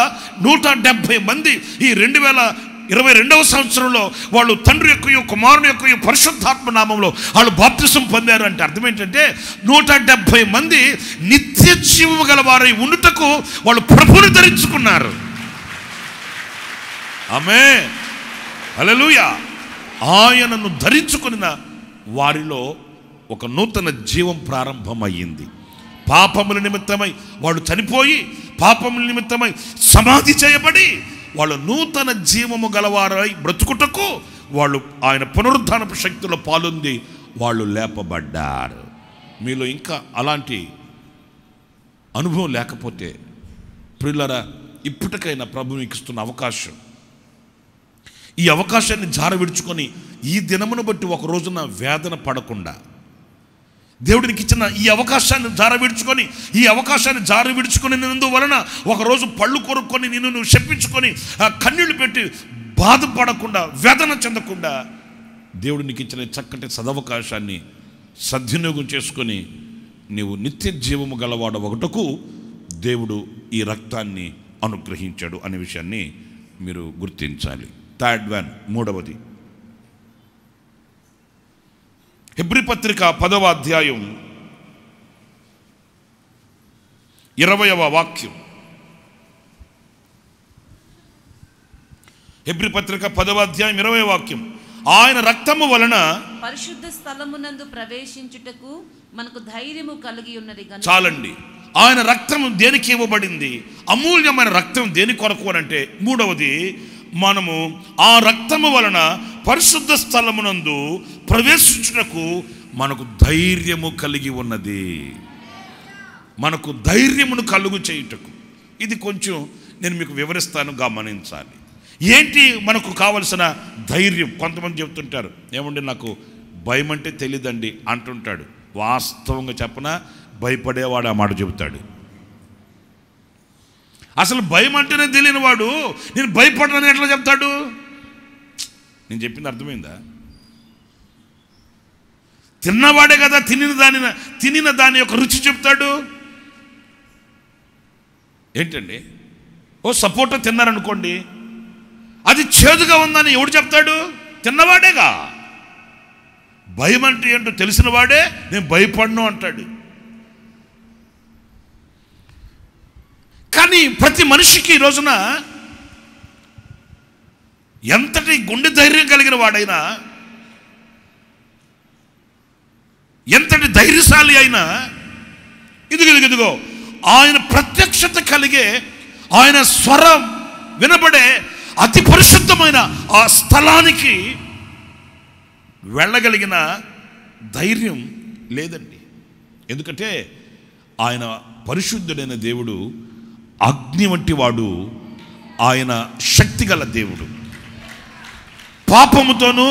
నూట డెబ్భై మంది ఈ రెండు వేల ఇరవై రెండవ సంవత్సరంలో వాళ్ళు తండ్రి యొక్క కుమారుని యొక్క పరిశుద్ధాత్మ నామంలో వాళ్ళు బాప్తిసం పొందారు అంటే అర్థం ఏంటంటే నూట డెబ్భై మంది నిత్య జీవము గల వారి ఉండుటకు వాళ్ళు ప్రభుని ధరించుకున్నారు ఆమె అలలుయా ఆయనను ధరించుకున్న వారిలో ఒక నూతన జీవం ప్రారంభమయ్యింది పాపముల నిమిత్తమై వాళ్ళు చనిపోయి పాపముల నిమిత్తమై సమాధి చేయబడి వాళ్ళు నూతన జీవము గలవారై బ్రతుకుటకు వాళ్ళు ఆయన పునరుద్ధాన శక్తిలో పాలుంది వాళ్ళు లేపబడ్డారు మీలో ఇంకా అలాంటి అనుభవం లేకపోతే ప్రిల్లర ఇప్పటికైనా ప్రభు మీకు ఇస్తున్న అవకాశం ఈ అవకాశాన్ని జార విడుచుకొని ఈ దినమును బట్టి ఒక రోజున వేదన పడకుండా దేవుడికి ఇచ్చిన ఈ అవకాశాన్ని జార విడుచుకొని ఈ అవకాశాన్ని జార విడుచుకొని వలన ఒకరోజు పళ్ళు కొరుక్కొని నిన్ను నువ్వు చెప్పించుకొని కన్నీళ్లు పెట్టి బాధపడకుండా వేదన చెందకుండా దేవుడికి ఇచ్చిన చక్కటి సదవకాశాన్ని సద్వినియోగం చేసుకొని నీవు నిత్య జీవము గలవాడు ఒకటకు దేవుడు ఈ రక్తాన్ని అనుగ్రహించాడు అనే విషయాన్ని మీరు గుర్తించాలి థర్డ్ వన్ మూడవది హెబ్రి పత్రిక పదవ అధ్యాయం ఇరవయవ వాక్యం హెబ్రి పత్రిక పదవ అధ్యాయం ఇరవై వాక్యం ఆయన రక్తము వలన పరిశుద్ధ స్థలమునందు ప్రవేశించుటకు మనకు ధైర్యము కలిగి ఉన్నది చాలండి ఆయన రక్తము దేనికి ఇవ్వబడింది అమూల్యమైన రక్తం దేని కొరకు అని అంటే మూడవది మనము ఆ రక్తము వలన పరిశుద్ధ స్థలమునందు ప్రవేశించుటకు మనకు ధైర్యము కలిగి ఉన్నది మనకు ధైర్యమును కలుగు చేయుటకు ఇది కొంచెం నేను మీకు వివరిస్తాను గమనించాలి ఏంటి మనకు కావలసిన ధైర్యం కొంతమంది చెప్తుంటారు ఏమండి నాకు భయం అంటే తెలియదండి అంటుంటాడు వాస్తవంగా చెప్పన భయపడేవాడు ఆ మాట చెబుతాడు అసలు భయం అంటేనే తెలియనివాడు నేను భయపడనని ఎట్లా చెప్తాడు నేను చెప్పింది అర్థమైందా తిన్నవాడే కదా తినిన దాని తినిన దాని యొక్క రుచి చెప్తాడు ఏంటండి ఓ సపోటా తిన్నారనుకోండి అది చేదుగా ఉందని ఎవడు చెప్తాడు తిన్నవాడేగా భయం అంటే ఏంటో తెలిసిన వాడే నేను భయపడను అంటాడు కానీ ప్రతి మనిషికి ఈ రోజున ఎంతటి గుండె ధైర్యం కలిగిన వాడైనా ఎంతటి ధైర్యశాలి అయినా ఇదిగో ఇదిగో ఇదిగో ఆయన ప్రత్యక్షత కలిగే ఆయన స్వరం వినబడే అతి పరిశుద్ధమైన ఆ స్థలానికి వెళ్ళగలిగిన ధైర్యం లేదండి ఎందుకంటే ఆయన పరిశుద్ధుడైన దేవుడు అగ్ని వంటి వాడు ఆయన శక్తిగల దేవుడు పాపముతోనూ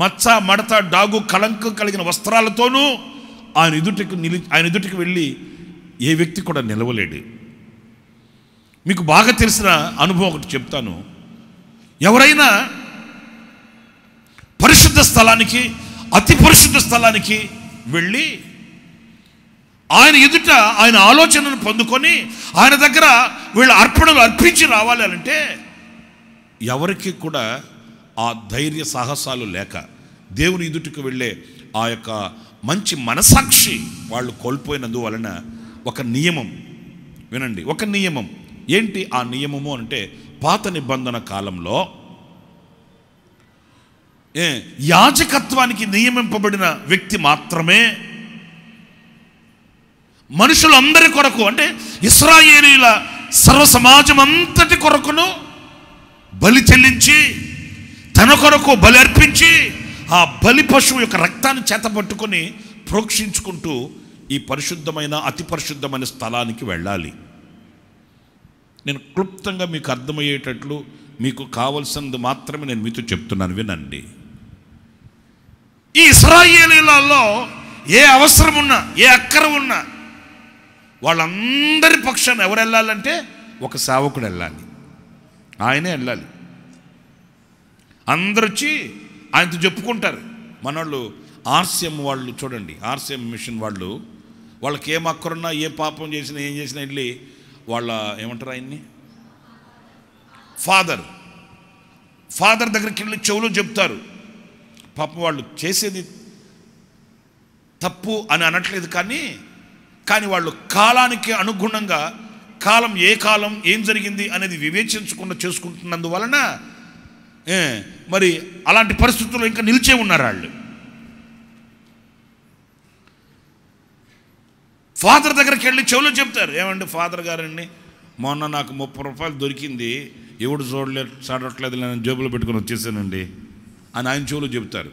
మచ్చ మడత డాగు కళంకం కలిగిన వస్త్రాలతోనూ ఆయన ఎదుటికి నిలి ఆయన ఎదుటికి వెళ్ళి ఏ వ్యక్తి కూడా నిలవలేడు మీకు బాగా తెలిసిన అనుభవం ఒకటి చెప్తాను ఎవరైనా పరిశుద్ధ స్థలానికి అతి పరిశుద్ధ స్థలానికి వెళ్ళి ఆయన ఎదుట ఆయన ఆలోచనను పొందుకొని ఆయన దగ్గర వీళ్ళ అర్పణలు అర్పించి రావాలి అంటే ఎవరికి కూడా ఆ ధైర్య సాహసాలు లేక దేవుని ఎదుటికి వెళ్ళే ఆ యొక్క మంచి మనసాక్షి వాళ్ళు కోల్పోయినందువలన ఒక నియమం వినండి ఒక నియమం ఏంటి ఆ నియమము అంటే పాత నిబంధన కాలంలో యాజకత్వానికి నియమింపబడిన వ్యక్తి మాత్రమే మనుషులందరి కొరకు అంటే ఇస్రాయేలీల సర్వ సమాజం అంతటి కొరకును బలి చెల్లించి తన కొరకు బలి అర్పించి ఆ బలి పశువు యొక్క రక్తాన్ని చేతపట్టుకొని ప్రోక్షించుకుంటూ ఈ పరిశుద్ధమైన అతి పరిశుద్ధమైన స్థలానికి వెళ్ళాలి నేను క్లుప్తంగా మీకు అర్థమయ్యేటట్లు మీకు కావలసినది మాత్రమే నేను మీతో చెప్తున్నాను వినండి ఈ ఇస్రాయేలీలలో ఏ అవసరం ఉన్నా ఏ అక్కర ఉన్నా వాళ్ళందరి పక్షాన్ని ఎవరు వెళ్ళాలంటే ఒక సేవకుడు వెళ్ళాలి ఆయనే వెళ్ళాలి అందరు వచ్చి ఆయనతో చెప్పుకుంటారు మన వాళ్ళు ఆర్సీఎం వాళ్ళు చూడండి ఆర్సీఎం మిషన్ వాళ్ళు వాళ్ళకి ఏం అక్కరున్నా ఏ పాపం చేసినా ఏం చేసినా వెళ్ళి వాళ్ళ ఏమంటారు ఆయన్ని ఫాదర్ ఫాదర్ దగ్గరికి వెళ్ళి చెవులు చెప్తారు పాపం వాళ్ళు చేసేది తప్పు అని అనట్లేదు కానీ కానీ వాళ్ళు కాలానికి అనుగుణంగా కాలం ఏ కాలం ఏం జరిగింది అనేది వివేచించకుండా చేసుకుంటున్నందువలన మరి అలాంటి పరిస్థితుల్లో ఇంకా నిలిచే ఉన్నారు వాళ్ళు ఫాదర్ దగ్గరికి వెళ్ళి చెవులో చెప్తారు ఏమండి ఫాదర్ గారండి మొన్న నాకు ముప్పై రూపాయలు దొరికింది ఎవడు చూడలేదు చాడట్లేదు నేను జేబులో పెట్టుకుని వచ్చేసానండి అని ఆయన చెవులు చెబుతారు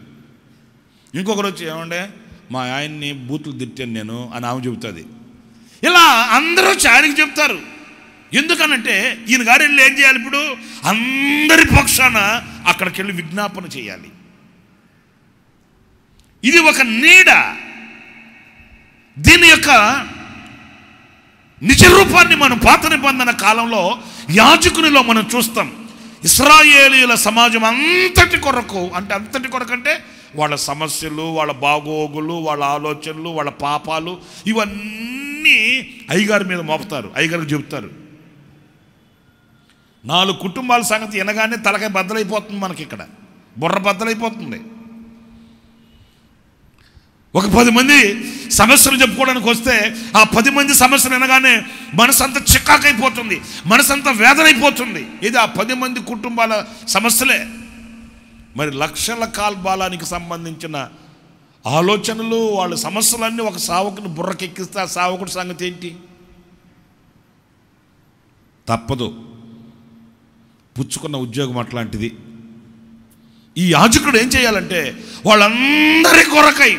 ఇంకొకరు వచ్చి ఏమండే మా ఆయన్ని బూతులు తిట్టాను నేను అని ఆమె చెబుతుంది ఇలా అందరూ వచ్చి ఆయనకి చెప్తారు ఎందుకనంటే ఈయన గారు వెళ్ళి ఏం చేయాలి ఇప్పుడు అందరి పక్షాన అక్కడికి వెళ్ళి విజ్ఞాపన చేయాలి ఇది ఒక నీడ దీని యొక్క నిజరూపాన్ని మనం పాత నిబంధన కాలంలో యాజకునిలో మనం చూస్తాం ఇస్రాయేలీల సమాజం అంతటి కొరకు అంటే అంతటి కొరకు అంటే వాళ్ళ సమస్యలు వాళ్ళ బాగోగులు వాళ్ళ ఆలోచనలు వాళ్ళ పాపాలు ఇవన్నీ అయ్యగారి మీద మోపుతారు అయ్యగారికి చెబుతారు నాలుగు కుటుంబాల సంగతి వినగానే తలకాయ బద్దలైపోతుంది మనకి ఇక్కడ బుర్ర బద్దలైపోతుంది ఒక పది మంది సమస్యలు చెప్పుకోవడానికి వస్తే ఆ పది మంది సమస్యలు అనగానే మనసంతా చిక్కాకైపోతుంది మనసంతా వేదనైపోతుంది ఇది ఆ పది మంది కుటుంబాల సమస్యలే మరి లక్షల కాల్బాలానికి సంబంధించిన ఆలోచనలు వాళ్ళ సమస్యలన్నీ ఒక సావకుని బుర్రకెక్కిస్తే ఆ సావకుడి సంగతి ఏంటి తప్పదు పుచ్చుకున్న ఉద్యోగం అట్లాంటిది ఈ యాజకుడు ఏం చేయాలంటే వాళ్ళందరి కొరకై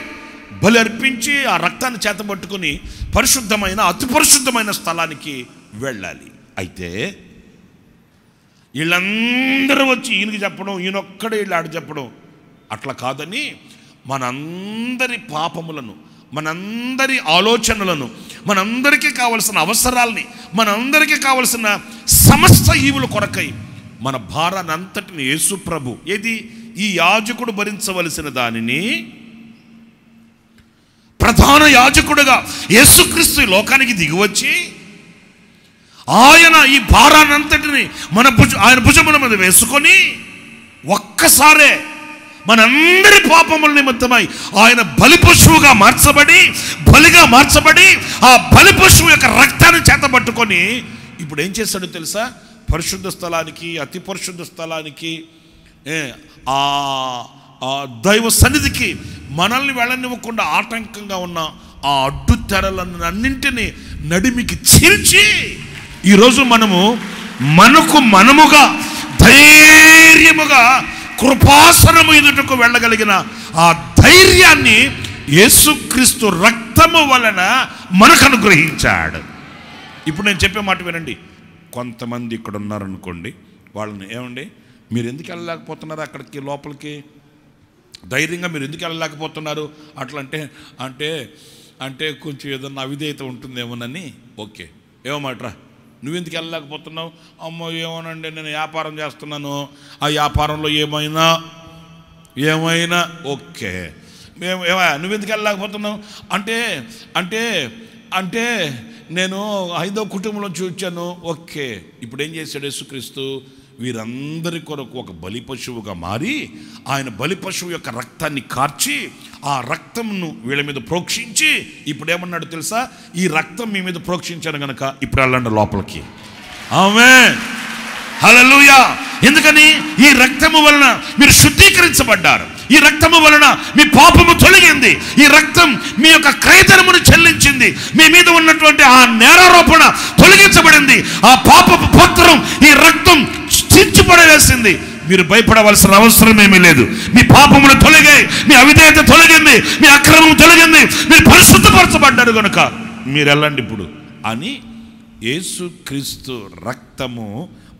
బలి అర్పించి ఆ రక్తాన్ని చేత పట్టుకుని పరిశుద్ధమైన అతి పరిశుద్ధమైన స్థలానికి వెళ్ళాలి అయితే వీళ్ళందరూ వచ్చి ఈయనకి చెప్పడం ఈయనొక్కడే వీళ్ళు ఆడు చెప్పడం అట్లా కాదని మనందరి పాపములను మనందరి ఆలోచనలను మనందరికీ కావలసిన అవసరాలని మనందరికీ కావలసిన సమస్త ఈవులు కొరకై మన భారాన్ని అంతటిని ప్రభు ఏది ఈ యాజకుడు భరించవలసిన దానిని ప్రధాన యాజకుడుగా యేసుక్రీస్తు లోకానికి దిగివచ్చి ఆయన ఈ భారానంతటిని మన భుజ ఆయన భుజముల మీద వేసుకొని ఒక్కసారే మనందరి పాపముల నిమిత్తమై ఆయన బలి పశువుగా మార్చబడి బలిగా మార్చబడి ఆ బలి పశువు యొక్క రక్తాన్ని చేతబట్టుకొని ఇప్పుడు ఏం చేస్తాడో తెలుసా పరిశుద్ధ స్థలానికి అతి పరిశుద్ధ స్థలానికి ఆ దైవ సన్నిధికి మనల్ని వెళ్ళనివ్వకుండా ఆటంకంగా ఉన్న ఆ అడ్డు తెరలన్నింటినీ నడిమికి చీల్చి ఈరోజు మనము మనకు మనముగా ధైర్యముగా కృపాసనము ఎదుటకు వెళ్ళగలిగిన ఆ ధైర్యాన్ని యేసుక్రీస్తు రక్తము వలన మనకు అనుగ్రహించాడు ఇప్పుడు నేను చెప్పే మాట వినండి కొంతమంది ఇక్కడ ఉన్నారనుకోండి వాళ్ళని ఏమండి మీరు ఎందుకు వెళ్ళలేకపోతున్నారు అక్కడికి లోపలికి ధైర్యంగా మీరు ఎందుకు వెళ్ళలేకపోతున్నారు అట్లా అంటే అంటే అంటే కొంచెం ఏదన్నా అవిధేయత ఉంటుందేమోనని ఓకే నువ్వు నువ్వెందుకు వెళ్ళలేకపోతున్నావు అమ్మో ఏమోనండి నేను వ్యాపారం చేస్తున్నాను ఆ వ్యాపారంలో ఏమైనా ఏమైనా ఓకే మేము ఏమా నువ్వెందుకు వెళ్ళలేకపోతున్నావు అంటే అంటే అంటే నేను ఐదో కుటుంబంలో చూచాను ఓకే ఇప్పుడు ఏం చేశాడు యేసుక్రీస్తు వీరందరి కొరకు ఒక బలి పశువుగా మారి ఆయన బలి పశువు యొక్క రక్తాన్ని కార్చి ఆ రక్తంను వీళ్ళ మీద ప్రోక్షించి ఇప్పుడు ఏమన్నాడు తెలుసా ఈ రక్తం మీ మీద ప్రోక్షించాను కనుక ఇప్పుడు వెళ్ళండి లోపలికి ఆమె హలలుయా ఎందుకని ఈ రక్తము వలన మీరు శుద్ధీకరించబడ్డారు ఈ రక్తము వలన మీ పాపము తొలగింది ఈ రక్తం మీ యొక్క క్రైతనమును చెల్లించింది మీ మీద ఉన్నటువంటి ఆ నేరారోపణ తొలగించబడింది ఆ పాపపు పుత్రం ఈ రక్తం చించిపడవేసింది మీరు భయపడవలసిన అవసరం ఏమీ లేదు మీ పాపములు తొలగాయి మీ అవిధేయత తొలగింది మీ అక్రమం తొలగింది మీరు పరిశుద్ధపరచబడ్డారు కనుక మీరు వెళ్ళండి ఇప్పుడు అని యేసుక్రీస్తు రక్తము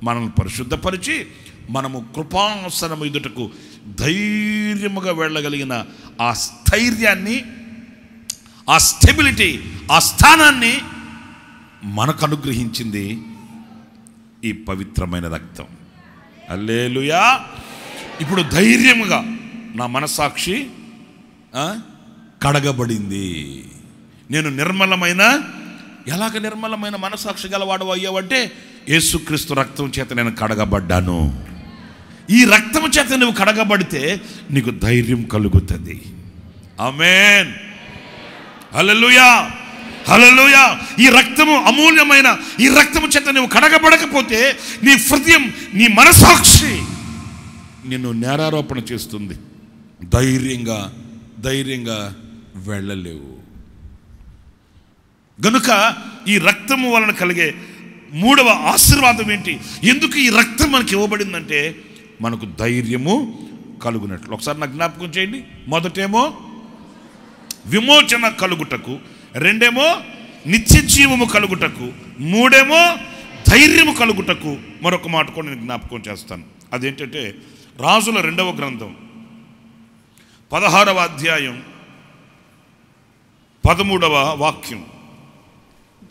మనల్ని పరిశుద్ధపరిచి మనము కృపాసనము ఎదుటకు ధైర్యముగా వెళ్ళగలిగిన ఆ స్థైర్యాన్ని ఆ స్టెబిలిటీ ఆ స్థానాన్ని మనకు అనుగ్రహించింది ఈ పవిత్రమైన రక్తం అల్లేలుయా ఇప్పుడు ధైర్యముగా నా మనసాక్షి కడగబడింది నేను నిర్మలమైన ఎలాగ నిర్మలమైన మనసాక్షి గలవాడు అయ్యావంటే యేసుక్రీస్తు రక్తం చేత నేను కడగబడ్డాను ఈ రక్తం చేత నువ్వు కడగబడితే నీకు ధైర్యం కలుగుతుంది అమేన్ హలలుయా హలలోయ ఈ రక్తము అమూల్యమైన ఈ రక్తము చేత నువ్వు కడగబడకపోతే నీ హృదయం నీ మనసాక్షి నిన్ను నేరారోపణ చేస్తుంది ధైర్యంగా ధైర్యంగా వెళ్ళలేవు గనుక ఈ రక్తము వలన కలిగే మూడవ ఆశీర్వాదం ఏంటి ఎందుకు ఈ రక్తం మనకి ఇవ్వబడిందంటే మనకు ధైర్యము కలుగునట్లు ఒకసారి నాకు జ్ఞాపకం చేయండి మొదటేమో విమోచన కలుగుటకు రెండేమో నిత్య జీవము కలుగుటకు మూడేమో ధైర్యము కలుగుటకు మరొక మాట కూడా నేను జ్ఞాపకం చేస్తాను అదేంటంటే రాజుల రెండవ గ్రంథం పదహారవ అధ్యాయం పదమూడవ వాక్యం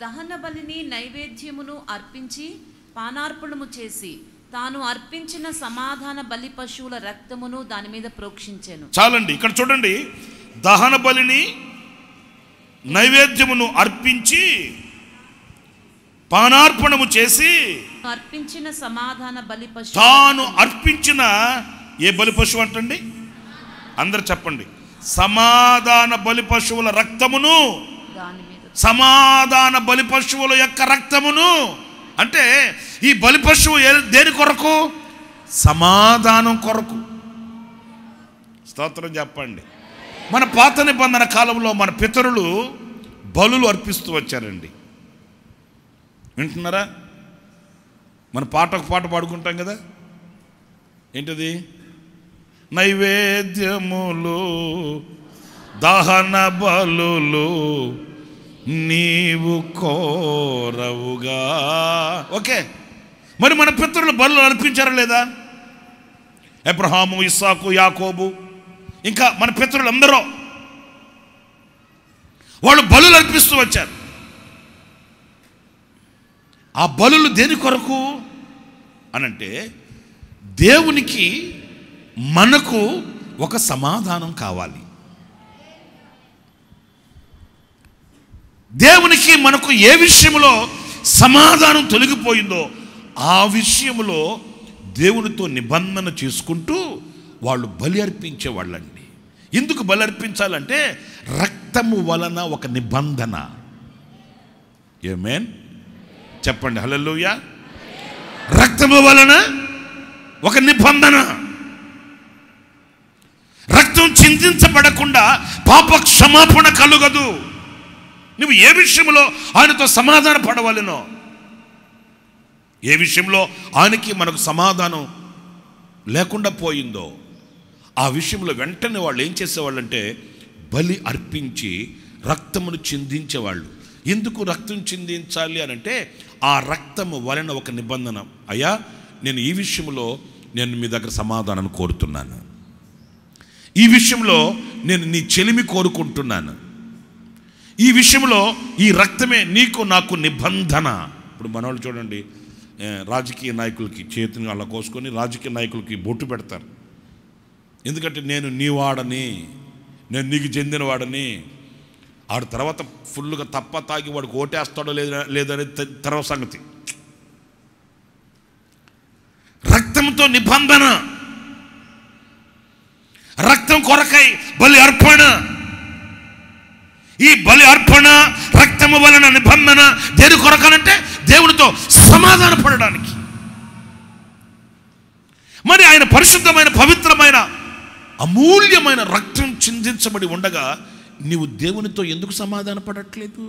దహన బలిని నైవేద్యమును అర్పించి పానార్పణము చేసి తాను అర్పించిన సమాధాన బలి పశువుల రక్తమును దాని మీద ప్రోక్షించాను చాలండి ఇక్కడ చూడండి దహన బలిని నైవేద్యమును అర్పించి పానార్పణము చేసి అర్పించిన సమాధాన బలి పశువు తాను అర్పించిన ఏ బలి పశువు అంటండి అందరు చెప్పండి సమాధాన బలి పశువుల రక్తమును సమాధాన బలి పశువుల యొక్క రక్తమును అంటే ఈ బలి పశువు దేని కొరకు సమాధానం కొరకు స్తోత్రం చెప్పండి మన పాత నిబంధన కాలంలో మన పితరులు బలులు అర్పిస్తూ వచ్చారండి వింటున్నారా మన పాటకు పాట పాడుకుంటాం కదా ఏంటది నైవేద్యములు దహన బలులు నీవు కోరవుగా ఓకే మరి మన పిత్రులు బలు అర్పించారా లేదా అబ్రహాము ఇస్సాకు యాకోబు ఇంకా మన పిత్రులు అందరూ వాళ్ళు బలు అర్పిస్తూ వచ్చారు ఆ బలులు దేని కొరకు అనంటే దేవునికి మనకు ఒక సమాధానం కావాలి దేవునికి మనకు ఏ విషయంలో సమాధానం తొలగిపోయిందో ఆ విషయంలో దేవునితో నిబంధన చేసుకుంటూ వాళ్ళు బలి అర్పించే వాళ్ళండి ఎందుకు బలి అర్పించాలంటే రక్తము వలన ఒక నిబంధన ఏమేన్ చెప్పండి హలలోయ రక్తము వలన ఒక నిబంధన రక్తం చింతించబడకుండా పాప క్షమాపణ కలుగదు నువ్వు ఏ విషయంలో ఆయనతో సమాధాన పడవలెనో ఏ విషయంలో ఆయనకి మనకు సమాధానం లేకుండా పోయిందో ఆ విషయంలో వెంటనే వాళ్ళు ఏం చేసేవాళ్ళంటే బలి అర్పించి రక్తమును చిందించేవాళ్ళు ఎందుకు రక్తం చిందించాలి అని అంటే ఆ రక్తము వలన ఒక నిబంధన అయ్యా నేను ఈ విషయంలో నేను మీ దగ్గర సమాధానం కోరుతున్నాను ఈ విషయంలో నేను నీ చెలిమి కోరుకుంటున్నాను ఈ విషయంలో ఈ రక్తమే నీకు నాకు నిబంధన ఇప్పుడు మనవాళ్ళు చూడండి రాజకీయ నాయకులకి చేతిని అలా కోసుకొని రాజకీయ నాయకులకి బొట్టు పెడతారు ఎందుకంటే నేను నీవాడని నేను నీకు చెందినవాడని ఆడు తర్వాత ఫుల్గా తప్ప తాగి వాడికి ఓటేస్తాడో లేదా లేదనేది తర్వాత సంగతి రక్తంతో నిబంధన రక్తం కొరకై బలి అర్పణ ఈ బలి అర్పణ రక్తము వలన నిబంధన దేని కొరకాలంటే దేవునితో సమాధాన పడడానికి మరి ఆయన పరిశుద్ధమైన పవిత్రమైన అమూల్యమైన రక్తం చిందించబడి ఉండగా నీవు దేవునితో ఎందుకు సమాధాన పడట్లేదు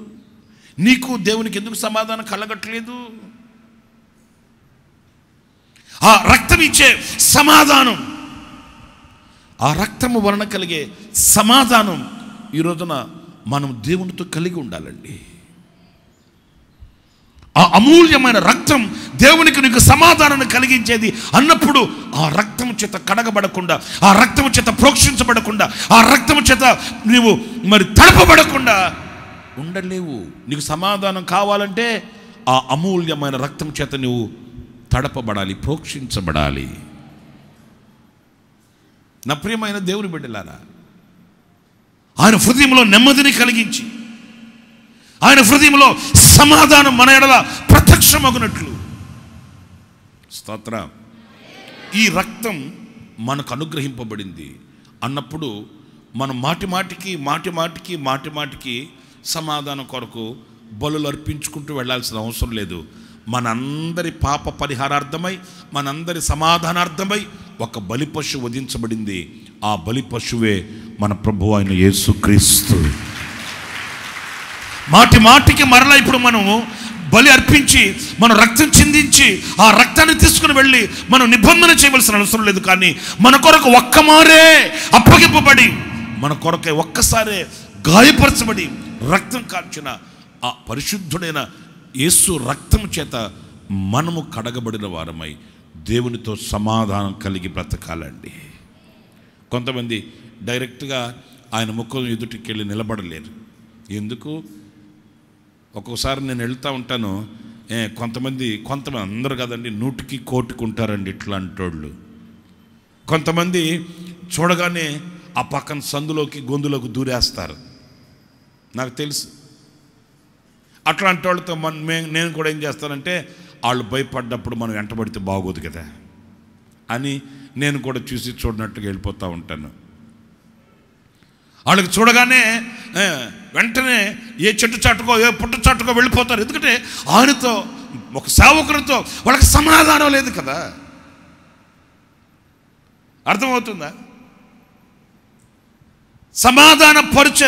నీకు దేవునికి ఎందుకు సమాధానం కలగట్లేదు ఆ రక్తం ఇచ్చే సమాధానం ఆ రక్తము వలన కలిగే సమాధానం ఈ రోజున మనం దేవునితో కలిగి ఉండాలండి ఆ అమూల్యమైన రక్తం దేవునికి నీకు సమాధానాన్ని కలిగించేది అన్నప్పుడు ఆ రక్తం చేత కడగబడకుండా ఆ రక్తం చేత ప్రోక్షించబడకుండా ఆ రక్తం చేత నీవు మరి తడపబడకుండా ఉండలేవు నీకు సమాధానం కావాలంటే ఆ అమూల్యమైన రక్తం చేత నువ్వు తడపబడాలి ప్రోక్షించబడాలి నా ప్రియమైన దేవుని బిడ్డలారా ఆయన హృదయంలో నెమ్మదిని కలిగించి ఆయన హృదయంలో సమాధానం మన ఎడల ప్రత్యక్షమగునట్లు స్తోత్ర ఈ రక్తం మనకు అనుగ్రహింపబడింది అన్నప్పుడు మనం మాటి మాటికి మాటి మాటికి మాటి మాటికి సమాధానం కొరకు బలు అర్పించుకుంటూ వెళ్లాల్సిన అవసరం లేదు మనందరి పాప పరిహారార్థమై మనందరి సమాధానార్థమై ఒక బలి పశువు వధించబడింది ఆ బలి పశువే మన ప్రభు ఆయన యేసుక్రీస్తు మాటి మాటికి మరలా ఇప్పుడు మనము బలి అర్పించి మనం రక్తం చిందించి ఆ రక్తాన్ని తీసుకుని వెళ్ళి మనం నిబంధన చేయవలసిన అవసరం లేదు కానీ మన కొరకు ఒక్కమారే అప్పగింపబడి మన కొరకే ఒక్కసారే గాయపరచబడి రక్తం కాల్చిన ఆ పరిశుద్ధుడైన యేసు రక్తం చేత మనము కడగబడిన వారమై దేవునితో సమాధానం కలిగి బ్రతకాలండి కొంతమంది డైరెక్ట్గా ఆయన ముఖం ఎదుటికి వెళ్ళి నిలబడలేరు ఎందుకు ఒక్కోసారి నేను వెళ్తూ ఉంటాను కొంతమంది కొంతమంది అందరు కదండి నూటికి కోటికి ఉంటారండి ఇట్లాంటి వాళ్ళు కొంతమంది చూడగానే ఆ పక్కన సందులోకి గొంతులోకి దూరేస్తారు నాకు తెలుసు అట్లాంటి వాళ్ళతో మన నేను కూడా ఏం చేస్తానంటే వాళ్ళు భయపడ్డప్పుడు మనం వెంటబడితే బాగోదు కదా అని నేను కూడా చూసి చూడనట్టుగా వెళ్ళిపోతూ ఉంటాను వాళ్ళకి చూడగానే వెంటనే ఏ చెట్టు చాటుకో ఏ పుట్ట చాటుకో వెళ్ళిపోతారు ఎందుకంటే ఆయనతో ఒక సేవకులతో వాళ్ళకి సమాధానం లేదు కదా అర్థమవుతుందా సమాధాన పరిచ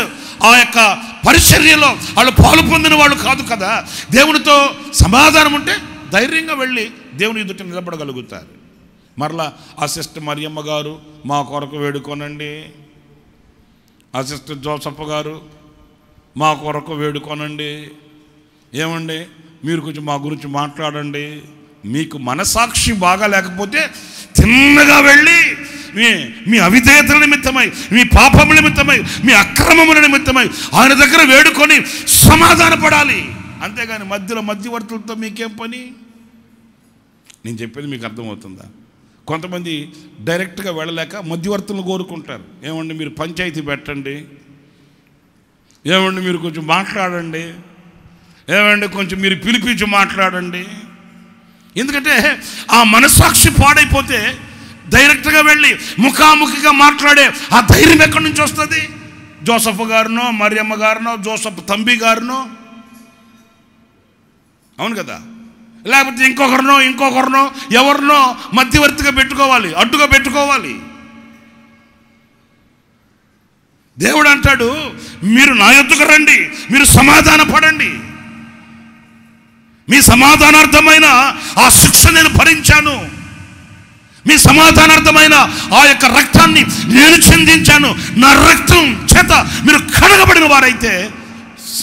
ఆ యొక్క పరిచర్యలో వాళ్ళు పాలు పొందిన వాళ్ళు కాదు కదా దేవునితో సమాధానం ఉంటే ధైర్యంగా వెళ్ళి దేవుని ఎదుట నిలబడగలుగుతారు మరలా అసిస్ట్ మరియమ్మ గారు మా కొరకు వేడుకోనండి అసిస్ట్ జోసప్ప గారు మా కొరకు వేడుకోనండి ఏమండి మీరు కొంచెం మా గురించి మాట్లాడండి మీకు మనసాక్షి బాగా లేకపోతే చిన్నగా వెళ్ళి మీ మీ అవిధేతల నిమిత్తమై మీ పాపముల నిమిత్తమై మీ అక్రమముల నిమిత్తమై ఆయన దగ్గర వేడుకొని సమాధాన పడాలి అంతేగాని మధ్యలో మధ్యవర్తులతో మీకేం పని నేను చెప్పేది మీకు అర్థమవుతుందా కొంతమంది డైరెక్ట్గా వెళ్ళలేక మధ్యవర్తులు కోరుకుంటారు ఏమండి మీరు పంచాయతీ పెట్టండి ఏమండి మీరు కొంచెం మాట్లాడండి ఏమండి కొంచెం మీరు పిలిపించి మాట్లాడండి ఎందుకంటే ఆ మనస్సాక్షి పాడైపోతే డైరెక్ట్గా వెళ్ళి ముఖాముఖిగా మాట్లాడే ఆ ధైర్యం ఎక్కడి నుంచి వస్తుంది జోసఫ్ గారినో మరియమ్మ గారినో జోసఫ్ తంబి గారునో అవును కదా లేకపోతే ఇంకొకరినో ఇంకొకరినో ఎవరినో మధ్యవర్తిగా పెట్టుకోవాలి అడ్డుగా పెట్టుకోవాలి దేవుడు అంటాడు మీరు నా ఎత్తుకు రండి మీరు సమాధాన పడండి మీ సమాధానార్థమైన ఆ శిక్ష నేను భరించాను మీ సమాధానార్థమైన ఆ యొక్క రక్తాన్ని నేను చెందించాను నా రక్తం చేత మీరు కడగబడిన వారైతే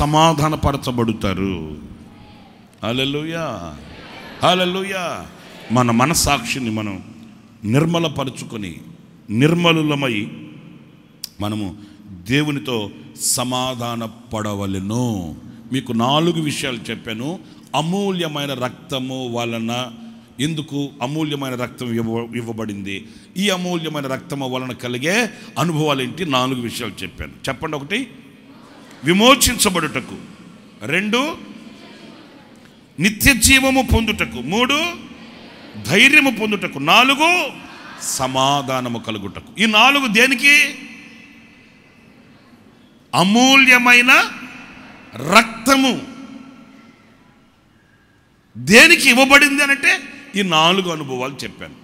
సమాధానపరచబడతారు అలెలుయా హలలుయా మన మనసాక్షిని మనం నిర్మలపరుచుకొని నిర్మలులమై మనము దేవునితో సమాధాన పడవలను మీకు నాలుగు విషయాలు చెప్పాను అమూల్యమైన రక్తము వలన ఎందుకు అమూల్యమైన రక్తం ఇవ్వ ఇవ్వబడింది ఈ అమూల్యమైన రక్తము వలన కలిగే అనుభవాలు ఏంటి నాలుగు విషయాలు చెప్పాను చెప్పండి ఒకటి విమోచించబడుటకు రెండు నిత్య జీవము పొందుటకు మూడు ధైర్యము పొందుటకు నాలుగు సమాధానము కలుగుటకు ఈ నాలుగు దేనికి అమూల్యమైన రక్తము దేనికి ఇవ్వబడింది అనంటే ఈ నాలుగు అనుభవాలు చెప్పాను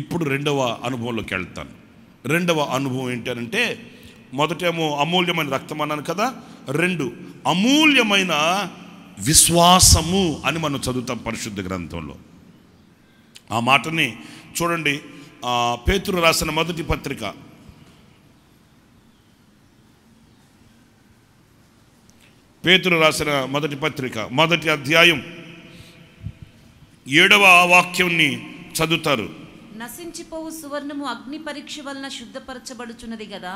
ఇప్పుడు రెండవ అనుభవంలోకి వెళ్తాను రెండవ అనుభవం ఏంటంటే మొదటేమో అమూల్యమైన రక్తం అన్నాను కదా రెండు అమూల్యమైన విశ్వాసము అని మనం చదువుతాం పరిశుద్ధ గ్రంథంలో ఆ మాటని చూడండి పేతురు రాసిన మొదటి పత్రిక పేతురు రాసిన మొదటి పత్రిక మొదటి అధ్యాయం ఏడవ వాక్యంని చదువుతారు నశించిపోవు సువర్ణము అగ్ని పరీక్ష వలన శుద్ధపరచబడుచున్నది కదా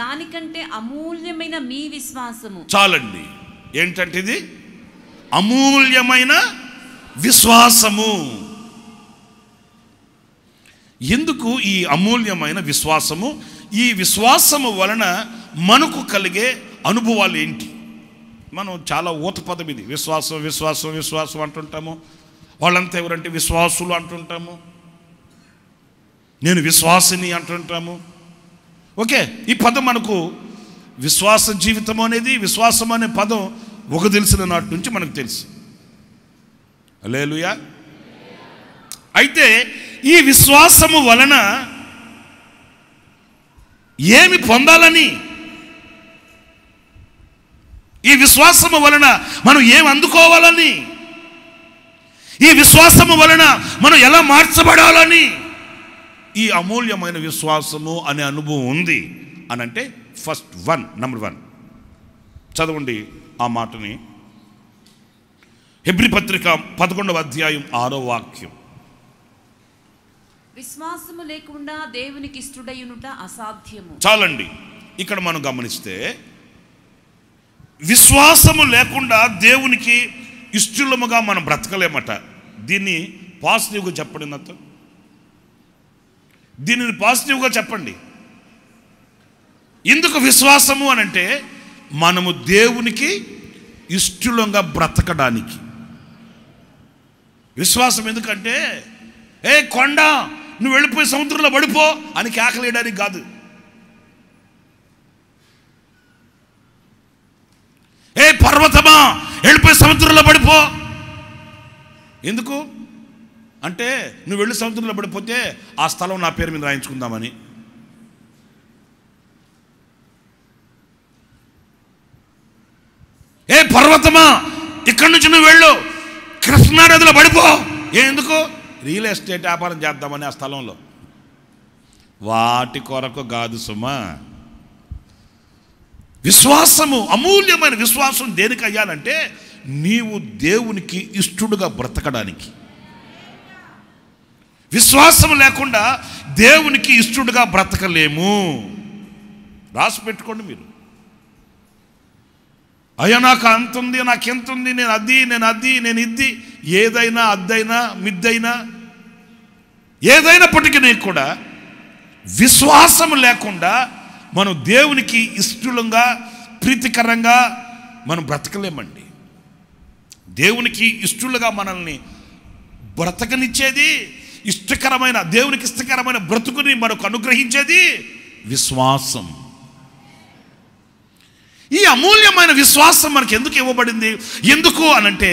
దానికంటే అమూల్యమైన మీ విశ్వాసము చాలండి ఏంటంటే ఇది అమూల్యమైన విశ్వాసము ఎందుకు ఈ అమూల్యమైన విశ్వాసము ఈ విశ్వాసము వలన మనకు కలిగే అనుభవాలు ఏంటి మనం చాలా ఊత పదం ఇది విశ్వాసం విశ్వాసం విశ్వాసం అంటుంటాము వాళ్ళంతా ఎవరంటే విశ్వాసులు అంటుంటాము నేను విశ్వాసిని అంటుంటాము ఓకే ఈ పదం మనకు విశ్వాస జీవితం అనేది విశ్వాసం అనే పదం ఒక తెలిసిన నాటి నుంచి మనకు తెలుసు లేలుయా అయితే ఈ విశ్వాసము వలన ఏమి పొందాలని ఈ విశ్వాసము వలన మనం ఏం అందుకోవాలని ఈ విశ్వాసము వలన మనం ఎలా మార్చబడాలని ఈ అమూల్యమైన విశ్వాసము అనే అనుభవం ఉంది అని అంటే ఫస్ట్ వన్ నంబర్ వన్ చదవండి ఆ మాటని హెబ్రి పత్రిక పదకొండవ అధ్యాయం ఆరో వాక్యం విశ్వాసము లేకుండా దేవునికి ఇష్టడైనట అసాధ్యము చాలండి ఇక్కడ మనం గమనిస్తే విశ్వాసము లేకుండా దేవునికి ఇష్టలముగా మనం బ్రతకలేమట దీన్ని పాజిటివ్గా చెప్పండి నాతో దీనిని పాజిటివ్గా చెప్పండి ఎందుకు విశ్వాసము అని అంటే మనము దేవునికి ఇష్టలంగా బ్రతకడానికి విశ్వాసం ఎందుకంటే ఏ కొండ నువ్వు వెళ్ళిపోయి సముద్రంలో పడిపో అని కేకలేయడానికి కాదు ఏ పర్వతమా వెళ్ళిపోయి సముద్రంలో పడిపో ఎందుకు అంటే నువ్వు వెళ్ళి సముద్రంలో పడిపోతే ఆ స్థలం నా పేరు మీద రాయించుకుందామని ఏ పర్వతమా ఇక్కడి నుంచి నువ్వు వెళ్ళు కృష్ణానదిలో పడిపో ఎందుకు రియల్ ఎస్టేట్ వ్యాపారం చేద్దామని ఆ స్థలంలో వాటి కొరకు కాదు సుమా విశ్వాసము అమూల్యమైన విశ్వాసం దేనికి అయ్యాలంటే నీవు దేవునికి ఇష్టడుగా బ్రతకడానికి విశ్వాసం లేకుండా దేవునికి ఇష్టడుగా బ్రతకలేము రాసి పెట్టుకోండి మీరు అయ్యా నాకు అంత ఉంది నాకు ఎంత ఉంది నేను అది నేను అది నేను ఇది ఏదైనా అద్దైనా మిద్దైనా ఏదైనప్పటికీ నీకు కూడా విశ్వాసం లేకుండా మనం దేవునికి ఇష్టలంగా ప్రీతికరంగా మనం బ్రతకలేమండి దేవునికి ఇష్టలుగా మనల్ని బ్రతకనిచ్చేది ఇష్టకరమైన దేవునికి ఇష్టకరమైన బ్రతుకుని మనకు అనుగ్రహించేది విశ్వాసం ఈ అమూల్యమైన విశ్వాసం మనకి ఎందుకు ఇవ్వబడింది ఎందుకు అనంటే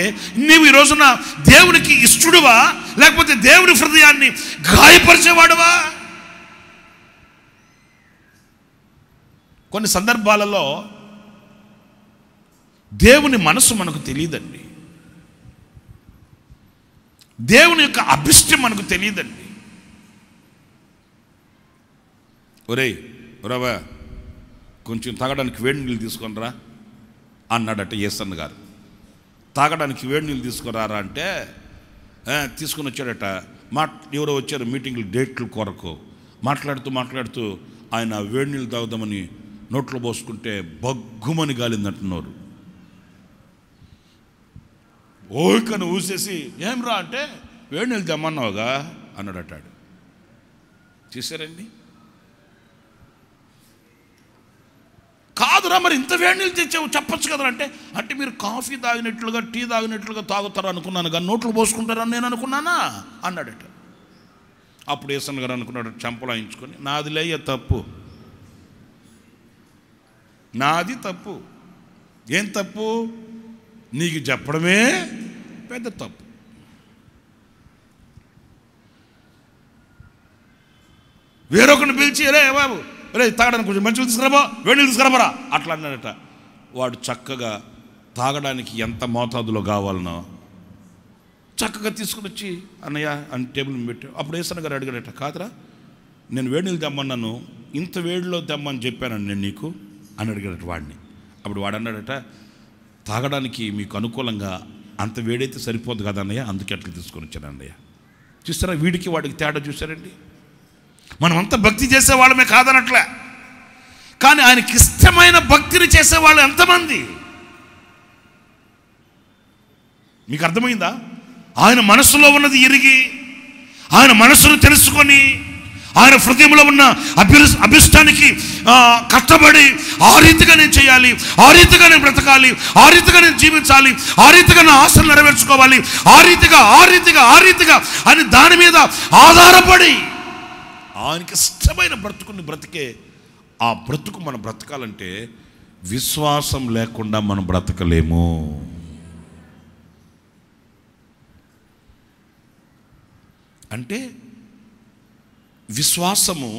నీవు ఈ రోజున దేవునికి ఇష్టడువా లేకపోతే దేవుని హృదయాన్ని గాయపరిచేవాడువా కొన్ని సందర్భాలలో దేవుని మనసు మనకు తెలియదండి దేవుని యొక్క అభిష్టం మనకు తెలియదండి ఒరే రవా కొంచెం తాగడానికి వేడి నీళ్ళు తీసుకొనిరా అన్నాడట ఏసన్న గారు తాగడానికి వేడి నీళ్ళు తీసుకురారా అంటే తీసుకుని వచ్చాడట మా ఎవరో వచ్చారు మీటింగ్లు డేట్ల కొరకు మాట్లాడుతూ మాట్లాడుతూ ఆయన వేడి నీళ్ళు తాగుదామని నోట్లో పోసుకుంటే బగ్గుమని గాలిందంటున్నారు ఓకను ఊసేసి ఏం రా అంటే వేడి నీళ్ళు తెమ్మన్నావుగా అన్నాడటాడు చూసారండి కాదురా మరి ఇంత వేడి నీళ్ళు తెచ్చావు చెప్పచ్చు కదా అంటే అంటే మీరు కాఫీ తాగినట్లుగా టీ తాగినట్లుగా తాగుతారు అనుకున్నాను కానీ నోట్లు పోసుకుంటారని నేను అనుకున్నానా అన్నాడట అప్పుడు ఏసన్ గారు అనుకున్నాడు చెంపలాయించుకొని నాదిలేయ తప్పు నాది తప్పు ఏం తప్పు నీకు చెప్పడమే పెద్ద తప్పు వేరొకరిని పిలిచి రే బాబు రే తాగడానికి కొంచెం మంచిగా తీసుకురాబో వేడి తీసుకురాబరా అట్లా అన్నాడట వాడు చక్కగా తాగడానికి ఎంత మోతాదులో కావాలనో చక్కగా తీసుకుని వచ్చి అన్నయ్య అని టేబుల్ పెట్టాడు అప్పుడు ఏసన్న గారు అడిగాడట కాదరా నేను వేడినీళ్ళు తెమ్మన్నాను ఇంత వేడిలో తెమ్మని చెప్పానండి నేను నీకు అని అడిగాడట వాడిని అప్పుడు వాడు అన్నాడట తాగడానికి మీకు అనుకూలంగా అంత వేడైతే సరిపోదు కదా అన్నయ్య అందుకే అట్లా తీసుకొని వచ్చాను అన్నయ్య చూస్తారా వీడికి వాడికి తేడా చూసారండి మనమంతా భక్తి చేసేవాళ్ళమే కాదనట్లే కానీ ఆయనకి ఇష్టమైన భక్తిని చేసేవాళ్ళు ఎంతమంది మీకు అర్థమైందా ఆయన మనసులో ఉన్నది ఇరిగి ఆయన మనసును తెలుసుకొని ఆయన హృదయంలో ఉన్న అభి అభిష్టానికి కట్టబడి ఆ రీతిగా నేను చేయాలి ఆ రీతిగా నేను బ్రతకాలి ఆ రీతిగా నేను జీవించాలి ఆ రీతిగా నా ఆశలు నెరవేర్చుకోవాలి ఆ రీతిగా ఆ రీతిగా ఆ రీతిగా అని దాని మీద ఆధారపడి ఆయనకి ఇష్టమైన బ్రతుకుని బ్రతికే ఆ బ్రతుకు మనం బ్రతకాలంటే విశ్వాసం లేకుండా మనం బ్రతకలేము అంటే విశ్వాసము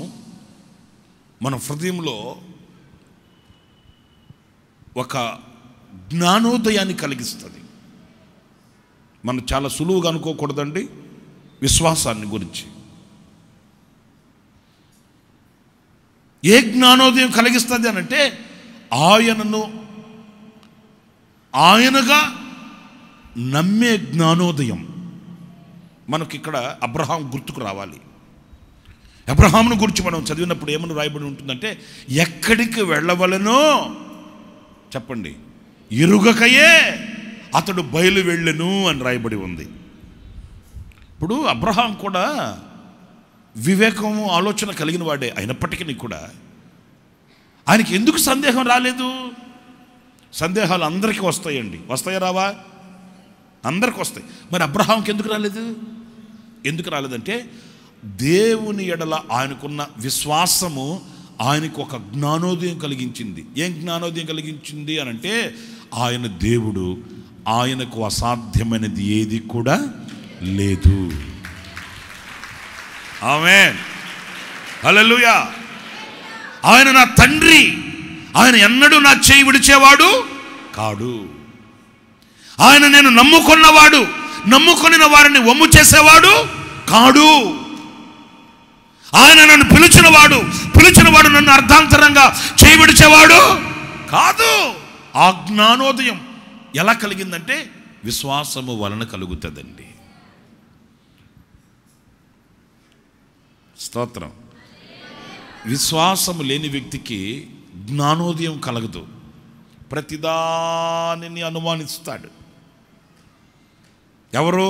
మన హృదయంలో ఒక జ్ఞానోదయాన్ని కలిగిస్తుంది మనం చాలా సులువుగా అనుకోకూడదండి విశ్వాసాన్ని గురించి ఏ జ్ఞానోదయం కలిగిస్తుంది అని అంటే ఆయనను ఆయనగా నమ్మే జ్ఞానోదయం మనకి ఇక్కడ అబ్రహాం గుర్తుకు రావాలి అబ్రహాంను గురించి మనం చదివినప్పుడు ఏమని రాయబడి ఉంటుందంటే ఎక్కడికి వెళ్ళవలనో చెప్పండి ఇరుగకయే అతడు బయలు వెళ్ళెను అని రాయబడి ఉంది ఇప్పుడు అబ్రహాం కూడా వివేకము ఆలోచన కలిగిన వాడే అయినప్పటికీ కూడా ఆయనకి ఎందుకు సందేహం రాలేదు సందేహాలు అందరికీ వస్తాయండి వస్తాయా రావా అందరికి వస్తాయి మరి అబ్రహాంకి ఎందుకు రాలేదు ఎందుకు రాలేదంటే దేవుని ఎడల ఆయనకున్న విశ్వాసము ఆయనకు ఒక జ్ఞానోదయం కలిగించింది ఏం జ్ఞానోదయం కలిగించింది అని అంటే ఆయన దేవుడు ఆయనకు అసాధ్యమైనది ఏది కూడా లేదు ఆమె హలలుయా ఆయన నా తండ్రి ఆయన ఎన్నడూ నా చేయి విడిచేవాడు కాడు ఆయన నేను నమ్ముకున్నవాడు నమ్ముకొనిన వారిని వమ్ము చేసేవాడు కాడు ఆయన నన్ను పిలిచినవాడు పిలిచినవాడు నన్ను చేయి విడిచేవాడు కాదు ఆ జ్ఞానోదయం ఎలా కలిగిందంటే విశ్వాసము వలన కలుగుతుందండి స్తోత్రం విశ్వాసం లేని వ్యక్తికి జ్ఞానోదయం కలగదు ప్రతిదానిని అనుమానిస్తాడు ఎవరు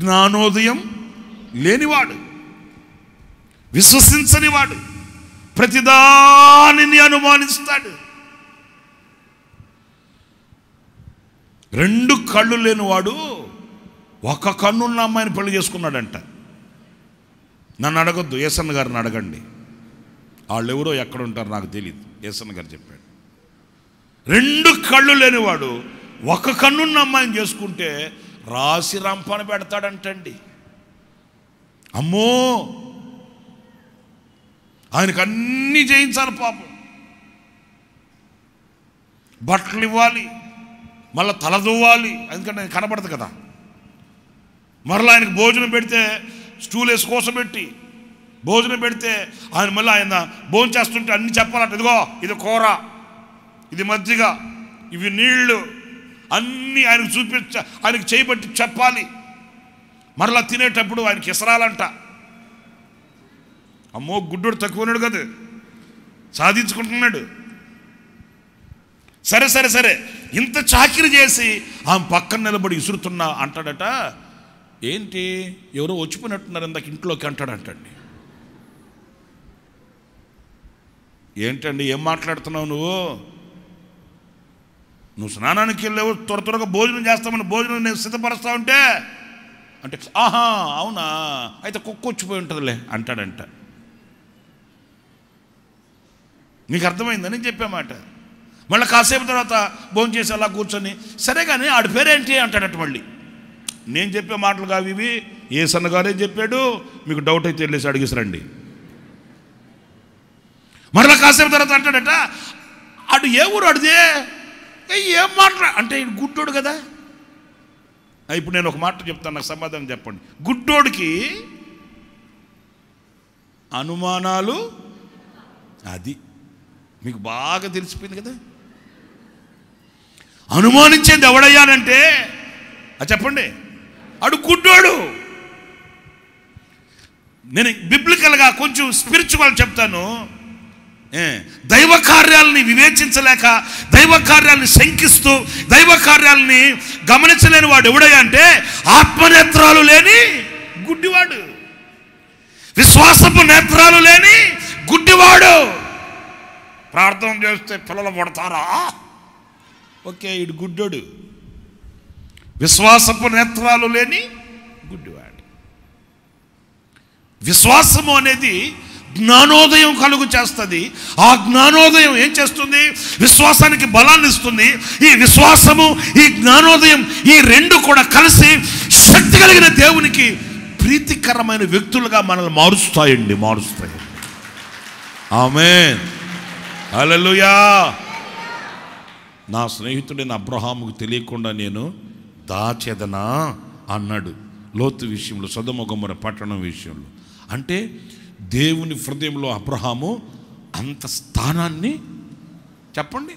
జ్ఞానోదయం లేనివాడు విశ్వసించనివాడు ప్రతిదానిని అనుమానిస్తాడు రెండు కళ్ళు లేనివాడు ఒక కన్నున్న అమ్మాయిని పెళ్లి చేసుకున్నాడంట నన్ను అడగొద్దు ఏసన్న గారిని అడగండి వాళ్ళు ఎక్కడ ఉంటారో నాకు తెలియదు ఏసన్న గారు చెప్పాడు రెండు కళ్ళు లేనివాడు ఒక కన్నున్న అమ్మాయిని చేసుకుంటే రాసి రంపన పెడతాడంటండి అమ్మో ఆయనకు అన్నీ చేయించాలి పాపం బట్టలు ఇవ్వాలి మళ్ళీ తల దువ్వాలి ఎందుకంటే ఆయన కనబడదు కదా మరలా ఆయనకు భోజనం పెడితే స్టూల్ వేసి పెట్టి భోజనం పెడితే ఆయన మళ్ళీ ఆయన భోజనం చేస్తుంటే అన్ని చెప్పాలంటే ఇదిగో ఇది కూర ఇది మజ్జిగ ఇవి నీళ్లు అన్నీ ఆయనకు చూపించ ఆయనకు చేయబట్టి చెప్పాలి మరలా తినేటప్పుడు ఆయనకి ఇసరాలంట అమ్మో గుడ్డోడు ఉన్నాడు కదా సాధించుకుంటున్నాడు సరే సరే సరే ఇంత చాకిరి చేసి ఆమె పక్కన నిలబడి ఇసురుతున్నా అంటాడట ఏంటి ఎవరో వచ్చిపోయినట్టున్నారు ఇందాక ఇంట్లోకి అంటాడు అంటండి ఏంటండి ఏం మాట్లాడుతున్నావు నువ్వు నువ్వు స్నానానికి వెళ్ళేవు త్వర త్వరగా భోజనం చేస్తామని భోజనం నేను సిద్ధపరుస్తా ఉంటే అంటే ఆహా అవునా అయితే కుక్క వచ్చిపోయి ఉంటుందిలే అంటాడంట నీకు అర్థమైందని చెప్పామాట మళ్ళీ కాసేపు తర్వాత భోజనం చేసి అలా కూర్చొని సరే కానీ ఆడి పేరేంటి అంటాడట మళ్ళీ నేను చెప్పే మాటలు కావి ఇవి ఏ సన్నగారే చెప్పాడు మీకు డౌట్ అయితే వెళ్ళేసి రండి మరలా కాసేపు తర్వాత అంటాడట అటు ఏ ఊరు అడిదే ఏం మాట్లా అంటే గుడ్డోడు కదా ఇప్పుడు నేను ఒక మాట చెప్తాను నాకు సమాధానం చెప్పండి గుడ్డోడికి అనుమానాలు అది మీకు బాగా తెలిసిపోయింది కదా అనుమానించేది ఎవడయ్యానంటే చెప్పండి అడు నేను బిబ్లికల్గా కొంచెం స్పిరిచువల్ చెప్తాను దైవ కార్యాలని వివేచించలేక దైవ కార్యాలని శంకిస్తూ దైవ కార్యాలని గమనించలేని వాడు ఎవడయ్యా అంటే ఆత్మనేత్రాలు లేని గుడ్డివాడు విశ్వాసపు నేత్రాలు లేని గుడ్డివాడు ప్రార్థన చేస్తే పిల్లలు పడతారా ఓకే ఇడు గుడ్డోడు విశ్వాసపు నేత్రాలు లేని గుడ్డివాడు విశ్వాసము అనేది జ్ఞానోదయం కలుగు చేస్తుంది ఆ జ్ఞానోదయం ఏం చేస్తుంది విశ్వాసానికి బలాన్ని ఇస్తుంది ఈ విశ్వాసము ఈ జ్ఞానోదయం ఈ రెండు కూడా కలిసి శక్తి కలిగిన దేవునికి ప్రీతికరమైన వ్యక్తులుగా మనల్ని మారుస్తాయండి మారుస్తాయి ఆమె అలలుయా నా స్నేహితుడైన అబ్రహాముకు తెలియకుండా నేను దాచెదనా అన్నాడు లోతు విషయంలో సదమొగమ్మర పట్టణం విషయంలో అంటే దేవుని హృదయంలో అబ్రహాము అంత స్థానాన్ని చెప్పండి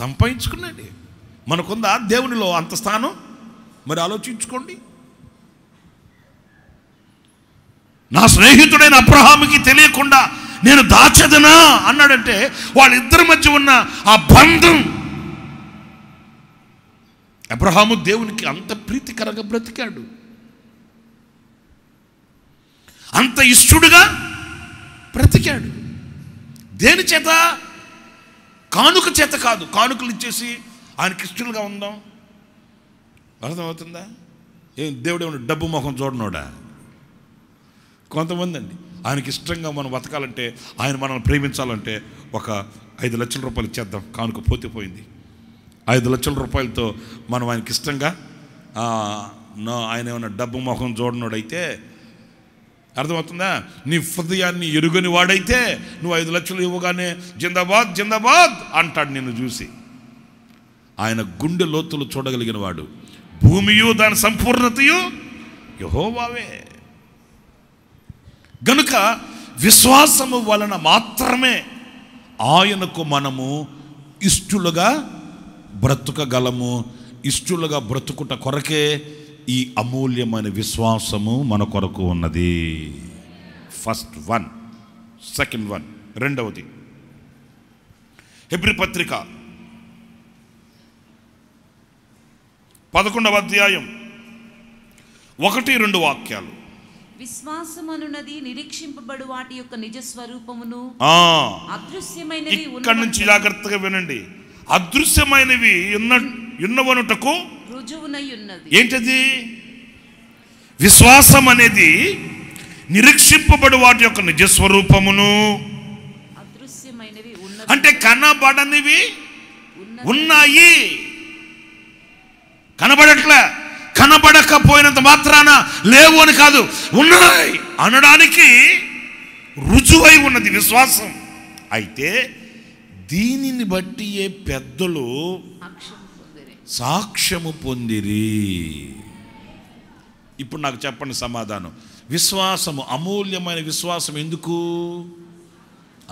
సంపాదించుకున్నాడు మనకుందా దేవునిలో అంత స్థానం మరి ఆలోచించుకోండి నా స్నేహితుడైన అబ్రహాముకి తెలియకుండా నేను దాచదనా అన్నాడంటే వాళ్ళిద్దరి మధ్య ఉన్న ఆ బంధం అబ్రహాము దేవునికి అంత ప్రీతికరంగా బ్రతికాడు అంత ఇష్టడుగా బ్రతికాడు దేని చేత కానుక చేత కాదు కానుకలు ఇచ్చేసి ఆయనకి ఇష్టలుగా ఉందాం అర్థమవుతుందా ఏం దేవుడు ఏమన్నా డబ్బు మొహం చూడనోడా కొంతమంది అండి ఆయనకి ఇష్టంగా మనం బతకాలంటే ఆయన మనల్ని ప్రేమించాలంటే ఒక ఐదు లక్షల రూపాయలు ఇచ్చేద్దాం కానుక పోతే పోయింది ఐదు లక్షల రూపాయలతో మనం ఆయనకి ఇష్టంగా ఆయన ఏమైనా డబ్బు మొహం చూడనోడైతే అర్థమవుతుందా నీ హృదయాన్ని ఎరుగని వాడైతే నువ్వు ఐదు లక్షలు ఇవ్వగానే జిందాబాద్ జిందాబాద్ అంటాడు నిన్ను చూసి ఆయన గుండె లోతులు చూడగలిగిన వాడు భూమియు దాని సంపూర్ణతయు యహోవావే గనుక విశ్వాసము వలన మాత్రమే ఆయనకు మనము ఇష్టలుగా బ్రతుకగలము ఇష్టలుగా బ్రతుకుట కొరకే ఈ అమూల్యమైన విశ్వాసము మన కొరకు ఉన్నది ఫస్ట్ వన్ సెకండ్ వన్ రెండవది హెబ్రి పత్రిక పదకొండవ అధ్యాయం ఒకటి రెండు వాక్యాలు విశ్వాసమనున్నది నిరీక్షింపబడు వాటి యొక్క నిజ స్వరూపమును అదృశ్యమైన ఇక్కడ నుంచి జాగ్రత్తగా వినండి అదృశ్యమైనవి ఉన్న ఉన్నవనుటకు ఏంటది విశ్వాసం అనేది నిరీక్షింపబడి వాటి యొక్క నిజస్వరూపమును అంటే కనబడనివి ఉన్నాయి కనబడట్లే కనబడకపోయినంత మాత్రాన లేవు అని కాదు ఉన్నాయి అనడానికి రుజువై ఉన్నది విశ్వాసం అయితే దీనిని బట్టి ఏ పెద్దలు సాక్ష్యము పొందిరి ఇప్పుడు నాకు చెప్పండి సమాధానం విశ్వాసము అమూల్యమైన విశ్వాసం ఎందుకు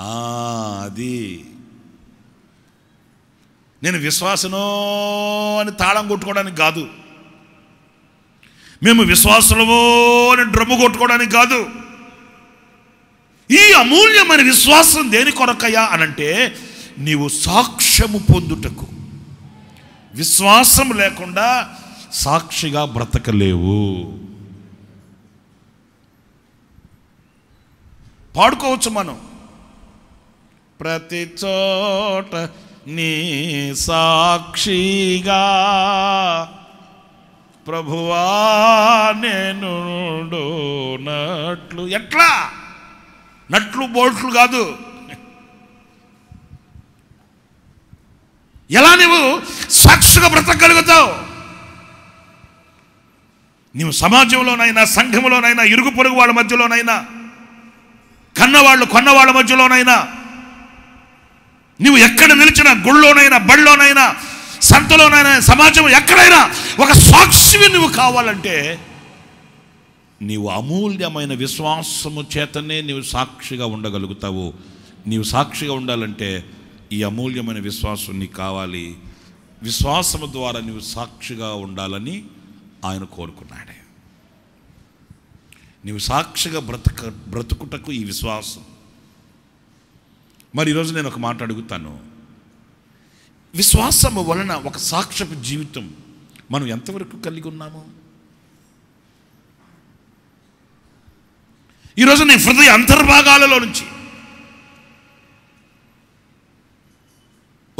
అది నేను విశ్వాసనో అని తాళం కొట్టుకోవడానికి కాదు మేము విశ్వాసమో అని డ్రమ్ము కొట్టుకోవడానికి కాదు ఈ అమూల్యమైన విశ్వాసం దేని కొరకయ్యా అనంటే నీవు సాక్ష్యము పొందుటకు విశ్వాసం లేకుండా సాక్షిగా బ్రతకలేవు పాడుకోవచ్చు మనం ప్రతి చోట నీ సాక్షిగా ప్రభువా నేను నట్లు ఎట్లా నట్లు బోట్లు కాదు ఎలా నువ్వు సాక్షిగా బ్రతకగలుగుతావు నువ్వు సమాజంలోనైనా సంఘంలోనైనా ఇరుగు పొరుగు వాళ్ళ మధ్యలోనైనా కన్నవాళ్ళు కొన్నవాళ్ళ మధ్యలోనైనా నువ్వు ఎక్కడ నిలిచినా గుళ్ళోనైనా బళ్ళోనైనా సంతలోనైనా సమాజం ఎక్కడైనా ఒక సాక్షివి నువ్వు కావాలంటే నీవు అమూల్యమైన విశ్వాసము చేతనే నీవు సాక్షిగా ఉండగలుగుతావు నీవు సాక్షిగా ఉండాలంటే ఈ అమూల్యమైన విశ్వాసం నీకు కావాలి విశ్వాసం ద్వారా నువ్వు సాక్షిగా ఉండాలని ఆయన కోరుకున్నాడే నీవు సాక్షిగా బ్రతక బ్రతుకుటకు ఈ విశ్వాసం మరి ఈరోజు నేను ఒక మాట అడుగుతాను విశ్వాసము వలన ఒక సాక్షపు జీవితం మనం ఎంతవరకు కలిగి ఉన్నాము ఈరోజు నీ హృదయ అంతర్భాగాలలో నుంచి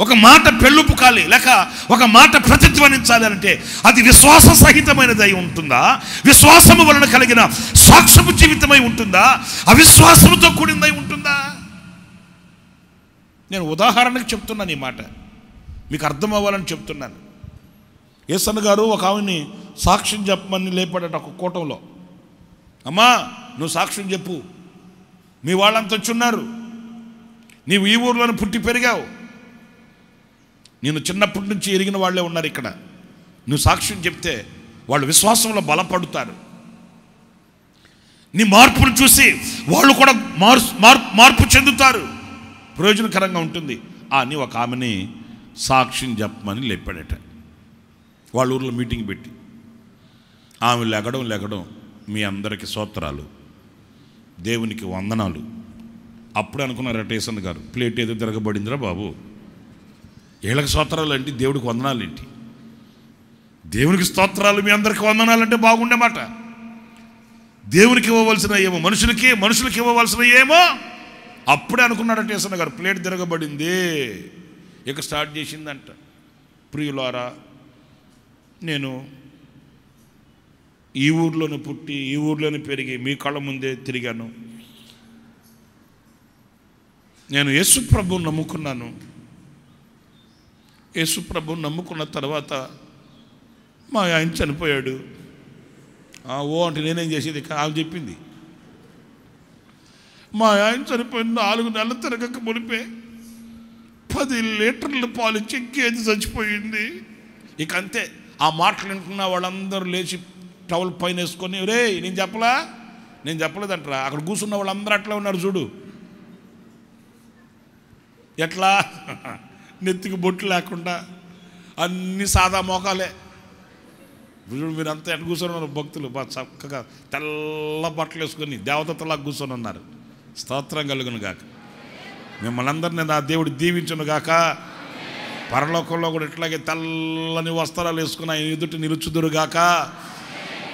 ఒక మాట పెళ్ళుపు కాలి లేక ఒక మాట ప్రతిధ్వనించాలి అంటే అది విశ్వాస సహితమైనది అయి ఉంటుందా విశ్వాసము వలన కలిగిన సాక్ష్యము జీవితమై ఉంటుందా అవిశ్వాసముతో కూడిందై ఉంటుందా నేను ఉదాహరణకు చెప్తున్నాను ఈ మాట మీకు అర్థం అవ్వాలని చెప్తున్నాను ఏసన్న గారు ఒక ఆమెని సాక్ష్యం చెప్పమని లేపడట ఒక కూటంలో అమ్మా నువ్వు సాక్ష్యం చెప్పు మీ వాళ్ళంతా వచ్చున్నారు నీవు ఈ ఊర్లోనే పుట్టి పెరిగావు నేను చిన్నప్పటి నుంచి ఎరిగిన వాళ్ళే ఉన్నారు ఇక్కడ నువ్వు సాక్ష్యం చెప్తే వాళ్ళు విశ్వాసంలో బలపడుతారు నీ మార్పును చూసి వాళ్ళు కూడా మార్పు మార్పు చెందుతారు ప్రయోజనకరంగా ఉంటుంది అని ఒక ఆమెని సాక్ష్యం చెప్పమని లేపాడట వాళ్ళ ఊర్లో మీటింగ్ పెట్టి ఆమె లెగడం లెగడం మీ అందరికి సోత్రాలు దేవునికి వందనాలు అప్పుడు అనుకున్నారు అటేసన్ గారు ప్లేట్ ఏదో తిరగబడిందిరా బాబు ఏళ్ళకి స్తోత్రాలు ఏంటి దేవుడికి వందనాలు ఏంటి దేవునికి స్తోత్రాలు మీ అందరికి వందనాలంటే బాగుండే మాట దేవునికి ఇవ్వవలసిన ఏమో మనుషులకి మనుషులకి ఇవ్వవలసిన ఏమో అప్పుడే అనుకున్నాడంటే యేసన్న గారు ప్లేట్ తిరగబడింది ఇక స్టార్ట్ చేసిందంట ప్రియులారా నేను ఈ ఊర్లోనే పుట్టి ఈ ఊర్లోనే పెరిగి మీ కళ్ళ ముందే తిరిగాను నేను యేసు ప్రభు నమ్ముకున్నాను యేసుప్రభు నమ్ముకున్న తర్వాత మా ఆయన చనిపోయాడు ఓ అంటే నేనేం చేసేది ఆమె చెప్పింది మా ఆయన చనిపోయిన నాలుగు నెలలు తిరగక మునిపే పది లీటర్ల పాలు చెక్కేది చచ్చిపోయింది ఇక అంతే ఆ మాటలు వింటున్న వాళ్ళందరూ లేచి టవల్ పైన వేసుకొని రే నేను చెప్పలా నేను చెప్పలేదంటరా అక్కడ కూర్చున్న వాళ్ళందరూ అట్లా ఉన్నారు చూడు ఎట్లా నెత్తికి బొట్టు లేకుండా అన్ని సాదా మోకాలే ఇప్పుడు మీరు అంతా ఎట్టు కూర్చొని ఉన్నారు భక్తులు బాగా చక్కగా తెల్ల బట్టలు వేసుకొని దేవతలా కూర్చొని ఉన్నారు స్తోత్రం కలుగును గాక మిమ్మల్ని అందరినీ నా దేవుడు దీవించును గాక పరలోకంలో కూడా ఇట్లాగే తెల్లని వస్త్రాలు వేసుకుని ఆయన ఎదుటి నిలుచుదురుగాక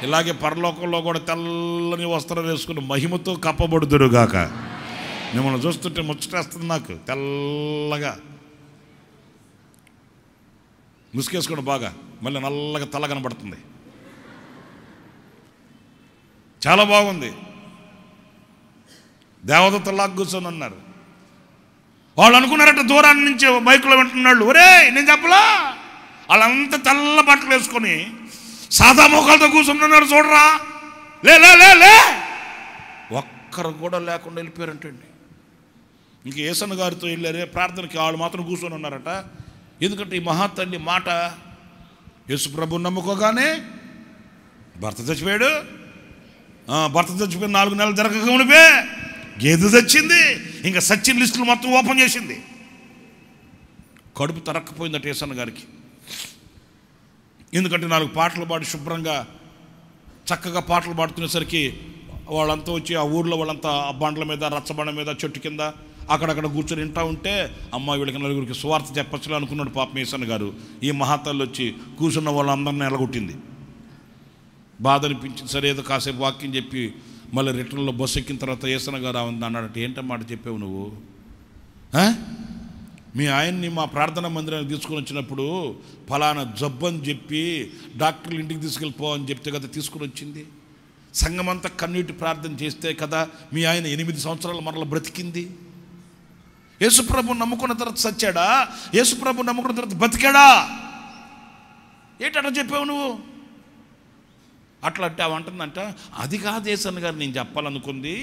ఇలాగే పరలోకంలో కూడా తెల్లని వస్త్రాలు వేసుకుని మహిమతో కప్పబడుదురుగాక మిమ్మల్ని చూస్తుంటే ముచ్చటేస్తుంది నాకు తెల్లగా ముసుకేసుకోండి బాగా మళ్ళీ నల్లగా తల కనబడుతుంది చాలా బాగుంది దేవదత్తలాగా కూర్చొని ఉన్నారు వాళ్ళు అనుకున్నారట దూరాన్ని నుంచి బైకులో వింటున్నాళ్ళు ఒరే నేను చెప్పలా వాళ్ళంతా తెల్ల బట్టలు వేసుకొని సాదా కూర్చొని కూర్చుంటున్నారు చూడరా లే లే లే ఒక్కరు కూడా లేకుండా వెళ్ళిపోయారంటండి ఇంక ఏసన్ గారితో వెళ్ళారే ప్రార్థనకి వాళ్ళు మాత్రం కూర్చొని ఉన్నారట ఎందుకంటే ఈ మహాతల్లి మాట ప్రభు నమ్ముకోగానే భర్త చచ్చిపోయాడు భర్త చచ్చిపోయిన నాలుగు నెలలు జరగక మునిపే గేదె తెచ్చింది ఇంకా సచిన్ లిస్టులు మొత్తం ఓపెన్ చేసింది కడుపు తరక్కపోయిందట ఏసన్న గారికి ఎందుకంటే నాలుగు పాటలు పాడి శుభ్రంగా చక్కగా పాటలు పాడుతునేసరికి వాళ్ళంతా వచ్చి ఆ ఊళ్ళో వాళ్ళంతా ఆ బండ్ల మీద రచ్చబండ మీద చెట్టు కింద అక్కడక్కడ కూర్చొని వింటా ఉంటే అమ్మ వీళ్ళకి నలుగురికి స్వార్థ చెప్పచ్చులే అనుకున్నాడు పాప మేసన్ గారు ఈ మహాతల్లు వచ్చి కూర్చున్న వాళ్ళందరినీ ఎలగొట్టింది బాధ అనిపించింది సరే ఏదో కాసేపు వాక్యం చెప్పి మళ్ళీ రిటర్న్లో బస్సు ఎక్కిన తర్వాత ఏసన గారు ఏంటో మాట చెప్పావు నువ్వు మీ ఆయన్ని మా ప్రార్థనా మందిరానికి తీసుకుని వచ్చినప్పుడు ఫలానా జబ్బు అని చెప్పి డాక్టర్లు ఇంటికి తీసుకెళ్ళిపో అని చెప్తే కదా తీసుకుని వచ్చింది సంఘమంతా కన్నీటి ప్రార్థన చేస్తే కదా మీ ఆయన ఎనిమిది సంవత్సరాలు మరల బ్రతికింది యేసుప్రభు నమ్ముకున్న తర్వాత చచ్చాడా యేసుప్రభు నమ్ముకున్న తర్వాత బతికాడా ఏటట చెప్పావు నువ్వు అట్లా అంటే అవంటుందంట అది కాదు ఏసన్ గారు నేను చెప్పాలనుకుంది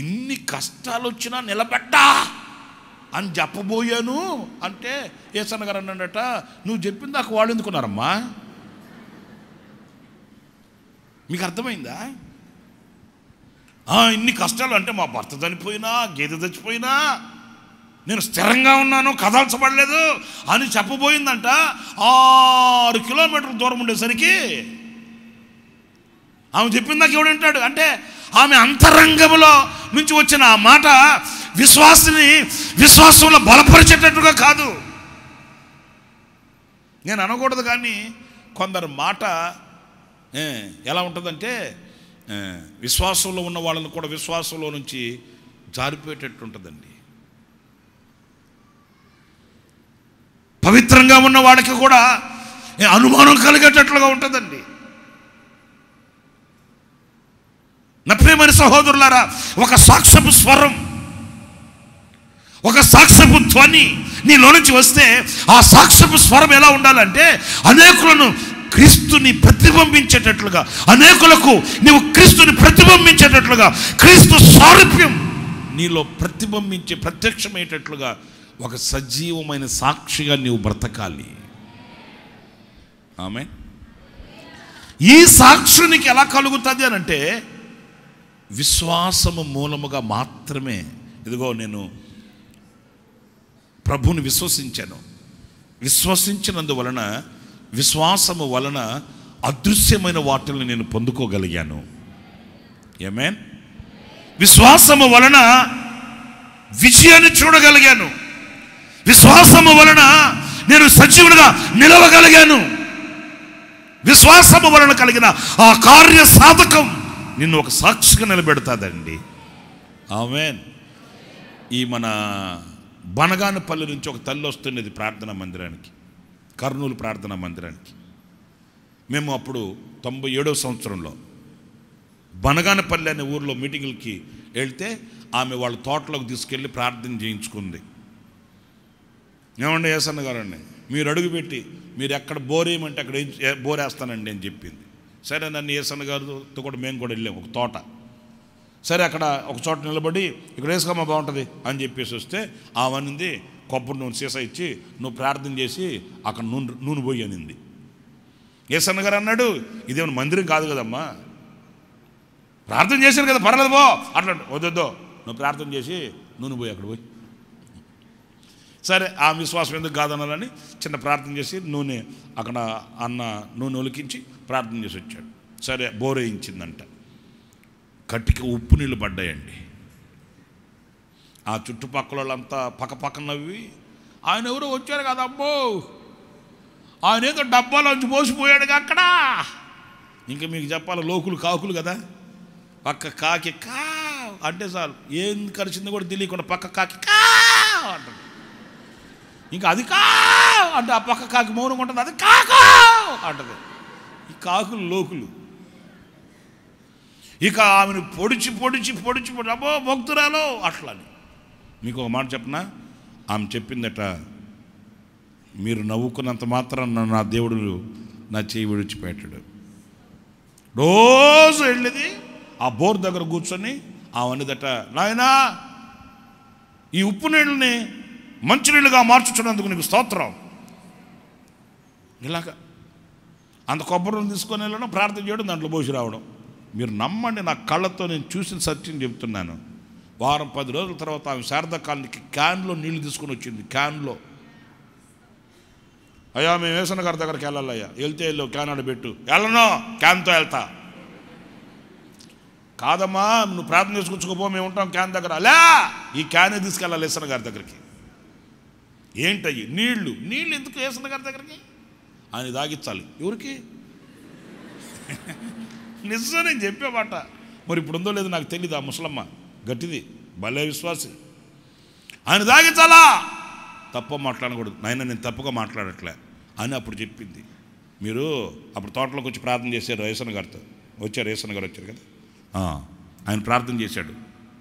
ఇన్ని కష్టాలు వచ్చినా నిలబెట్టా అని చెప్పబోయాను అంటే ఏసన్న గారు అన్నాడట నువ్వు చెప్పింది నాకు వాళ్ళు ఎందుకున్నారమ్మా మీకు అర్థమైందా ఇన్ని కష్టాలు అంటే మా భర్త చనిపోయినా గేదె చచ్చిపోయినా నేను స్థిరంగా ఉన్నాను కదల్చబడలేదు అని చెప్పబోయిందంట ఆరు కిలోమీటర్ల దూరం ఉండేసరికి ఆమె చెప్పిందాక ఎవడు వింటాడు అంటే ఆమె అంతరంగంలో నుంచి వచ్చిన ఆ మాట విశ్వాసిని విశ్వాసంలో బలపరిచేటట్టుగా కాదు నేను అనకూడదు కానీ కొందరు మాట ఎలా ఉంటుందంటే విశ్వాసంలో ఉన్న వాళ్ళని కూడా విశ్వాసంలో నుంచి జారిపోయేటట్టు ఉంటుందండి పవిత్రంగా ఉన్న వాడికి కూడా అనుమానం కలిగేటట్లుగా ఉంటుందండి నప్పేమని సహోదరులారా ఒక సాక్ష్యపు స్వరం ఒక సాక్ష్యపు ధ్వని నీలో నుంచి వస్తే ఆ సాక్ష్యపు స్వరం ఎలా ఉండాలంటే అనేకులను క్రీస్తుని ప్రతిబింబించేటట్లుగా అనేకులకు నీవు క్రీస్తుని ప్రతిబింబించేటట్లుగా క్రీస్తు సారూప్యం నీలో ప్రతిబింబించే ప్రత్యక్షమయ్యేటట్లుగా ఒక సజీవమైన సాక్షిగా నీవు బ్రతకాలి ఆమె ఈ సాక్షునికి ఎలా కలుగుతుంది అని అంటే విశ్వాసము మూలముగా మాత్రమే ఇదిగో నేను ప్రభుని విశ్వసించాను విశ్వసించినందువలన విశ్వాసము వలన అదృశ్యమైన వాటిని నేను పొందుకోగలిగాను ఏమేన్ విశ్వాసము వలన విజయాన్ని చూడగలిగాను విశ్వాసము వలన నేను సజీవునిగా నిలవగలిగాను విశ్వాసము వలన కలిగిన ఆ కార్య సాధకం నిన్ను ఒక సాక్షిగా నిలబెడతాదండి ఆమెన్ ఈ మన బనగానపల్లి నుంచి ఒక తల్లి వస్తున్నది ప్రార్థనా మందిరానికి కర్నూలు ప్రార్థనా మందిరానికి మేము అప్పుడు తొంభై ఏడవ సంవత్సరంలో బనగానపల్లి అనే ఊర్లో మీటింగులకి వెళ్తే ఆమె వాళ్ళ తోటలోకి తీసుకెళ్ళి ప్రార్థన చేయించుకుంది ఏమండి ఏసన్న గారండి మీరు అడుగుపెట్టి మీరు ఎక్కడ బోరేయమంటే అక్కడ ఏం బోరేస్తానండి అని చెప్పింది సరే నన్ను ఏసన్న గారితో కూడా మేము కూడా వెళ్ళాము ఒక తోట సరే అక్కడ ఒక చోట నిలబడి ఇక్కడ వేసుకోమా బాగుంటుంది అని చెప్పేసి వస్తే ఆమెనింది కొబ్బరి నూనె సీస ఇచ్చి నువ్వు ప్రార్థన చేసి అక్కడ నూనె నూనె పోయి అనింది ఏసన్న గారు అన్నాడు ఇదేమైనా మందిరం కాదు కదమ్మా ప్రార్థన చేశాను కదా పర్లేదు పో అట్లా వద్దొద్దో నువ్వు ప్రార్థన చేసి నూనె పోయి అక్కడ పోయి సరే ఆ విశ్వాసం ఎందుకు కాదనాలని చిన్న ప్రార్థన చేసి నూనె అక్కడ అన్న నూనె ఒలికించి ప్రార్థన చేసి వచ్చాడు సరే బోరేయించిందంట కట్టికి ఉప్పు నీళ్ళు పడ్డాయండి ఆ చుట్టుపక్కల వాళ్ళంతా పక్కపక్క నవ్వి ఆయన ఎవరో వచ్చారు కదా అబ్బో ఆయన ఏదో డబ్బాలోంచి పోసిపోయాడు అక్కడ ఇంకా మీకు చెప్పాలి లోకులు కాకులు కదా పక్క కాకి కా అంటే చాలు ఏం కరిచిందో కూడా తెలియకుండా పక్క కాకి కా అంటారు ఇంకా అది కా అంటే ఆ పక్క కాకి మౌనం ఉంటుంది అది కాకా అంటది ఈ కాకులు లోకులు ఇక ఆమెను పొడిచి పొడిచి పొడిచి పొడి అబ్బో భక్తురాలో అట్లని మీకు ఒక మాట చెప్పనా ఆమె చెప్పిందట మీరు నవ్వుకున్నంత మాత్రం నా దేవుడు నా చేయి విడిచిపెట్టాడు రోజు వెళ్ళేది ఆ బోర్ దగ్గర కూర్చొని ఆమె అనేదట నాయనా ఈ ఉప్పు నీళ్ళని మంచినీళ్ళుగా మార్చుచున్నందుకు నీకు స్తోత్రం ఇలాగా అంత కొబ్బరిని తీసుకొని వెళ్ళడం ప్రార్థన చేయడం దాంట్లో పోసి రావడం మీరు నమ్మండి నా కళ్ళతో నేను చూసిన సత్యం చెప్తున్నాను వారం పది రోజుల తర్వాత ఆమె శారద కాలనీకి క్యాన్లో నీళ్లు తీసుకొని వచ్చింది క్యాన్లో అయ్యా మేము వేసన గారి దగ్గరికి వెళ్ళాలయ్యా వెళ్తే వెళ్ళు క్యాన్ ఆడబెట్టు వెళ్ళను క్యాన్తో వెళ్తా కాదమ్మా నువ్వు ప్రార్థన చేసుకొచ్చుకోపో మేము ఉంటాం క్యాన్ దగ్గర అలా ఈ క్యానే తీసుకెళ్ళాలి వేసన గారి దగ్గరికి ఏంటయ్యి నీళ్లు నీళ్ళు ఎందుకు వేసిన గారి దగ్గరికి ఆయన తాగించాలి ఎవరికి నిజం నేను చెప్పేవాట మరి ఇప్పుడు ఉందో లేదో నాకు తెలియదు ఆ ముసలమ్మ గట్టిది భలే విశ్వాసి ఆయన తాగించాలా తప్ప మాట్లాడకూడదు నాయన నేను తప్పుగా మాట్లాడట్లే అని అప్పుడు చెప్పింది మీరు అప్పుడు తోటలోకి వచ్చి ప్రార్థన చేశారు రేసన్ గారితో వచ్చారు రేసన్ గారు వచ్చారు కదా ఆయన ప్రార్థన చేశాడు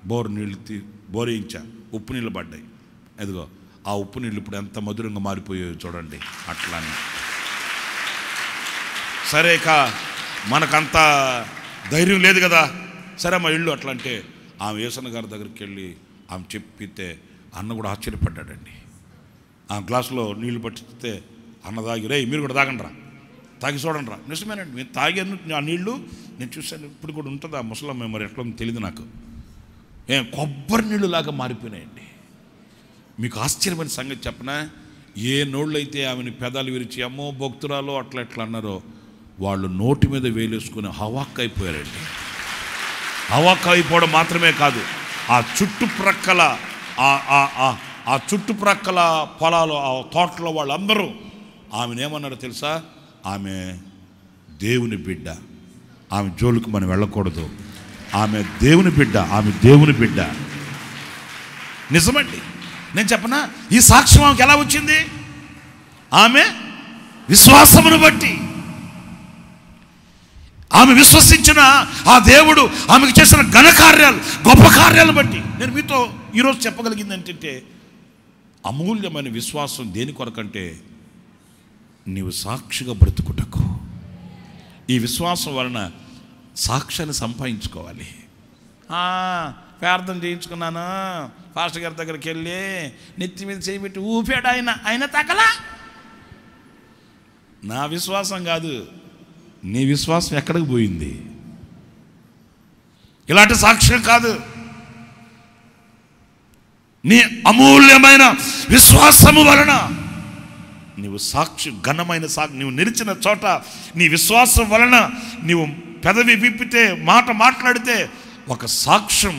బోరు నీళ్ళు బోర్ వేయించా ఉప్పు నీళ్ళు పడ్డాయి ఎదుగో ఆ ఉప్పు నీళ్ళు ఇప్పుడు ఎంత మధురంగా మారిపోయాయో చూడండి అట్లానే సరే కా మనకంత ధైర్యం లేదు కదా సరే మా ఇల్లు అట్లా అంటే ఆమె వేసన్న గారి దగ్గరికి వెళ్ళి ఆమె చెప్పితే అన్న కూడా ఆశ్చర్యపడ్డాడండి ఆ గ్లాసులో నీళ్లు పట్టిస్తే అన్న తాగి రే మీరు కూడా తాగండిరా తాగి చూడండి రా నిజమేనండి నేను తాగాను ఆ నీళ్లు నేను చూశాను ఇప్పుడు కూడా ఉంటుంది ఆ ముసలమ్మ మరి ఎట్లా తెలియదు నాకు ఏం కొబ్బరి నీళ్ళు లాగా మారిపోయినాయండి మీకు ఆశ్చర్యమైన సంగతి చెప్పనా ఏ అయితే ఆమెను పెదాలు విరిచి అమ్మో భక్తురాలో అట్లా ఎట్లా అన్నారో వాళ్ళు నోటి మీద వేలేసుకుని హవాక్ అయిపోయారండి హవాక్ అయిపోవడం మాత్రమే కాదు ఆ చుట్టుప్రక్కల ఆ చుట్టుప్రక్కల పొలాలు ఆ తోటలో వాళ్ళందరూ ఆమెనేమన్నారో తెలుసా ఆమె దేవుని బిడ్డ ఆమె జోలికి మనం వెళ్ళకూడదు ఆమె దేవుని బిడ్డ ఆమె దేవుని బిడ్డ నిజమండి నేను చెప్పన ఈ సాక్ష్యం ఆమెకి ఎలా వచ్చింది ఆమె విశ్వాసమును బట్టి ఆమె విశ్వసించిన ఆ దేవుడు ఆమెకు చేసిన ఘనకార్యాలు గొప్ప కార్యాలను బట్టి నేను మీతో ఈరోజు చెప్పగలిగింది ఏంటంటే అమూల్యమైన విశ్వాసం దేని కొరకంటే నీవు సాక్షిగా బ్రతుకుటకు ఈ విశ్వాసం వలన సాక్ష్యాన్ని సంపాదించుకోవాలి ప్రార్థన చేయించుకున్నాను ఫాస్టర్ గారి దగ్గరికి వెళ్ళి నెత్తి మీద చేయిబెట్టి ఊపాడు ఆయన ఆయన తగలా నా విశ్వాసం కాదు నీ విశ్వాసం ఎక్కడికి పోయింది ఇలాంటి సాక్ష్యం కాదు నీ అమూల్యమైన విశ్వాసము వలన నీవు సాక్షి ఘనమైన సాక్షి నీవు నిలిచిన చోట నీ విశ్వాసం వలన నీవు పెదవి విప్పితే మాట మాట్లాడితే ఒక సాక్ష్యం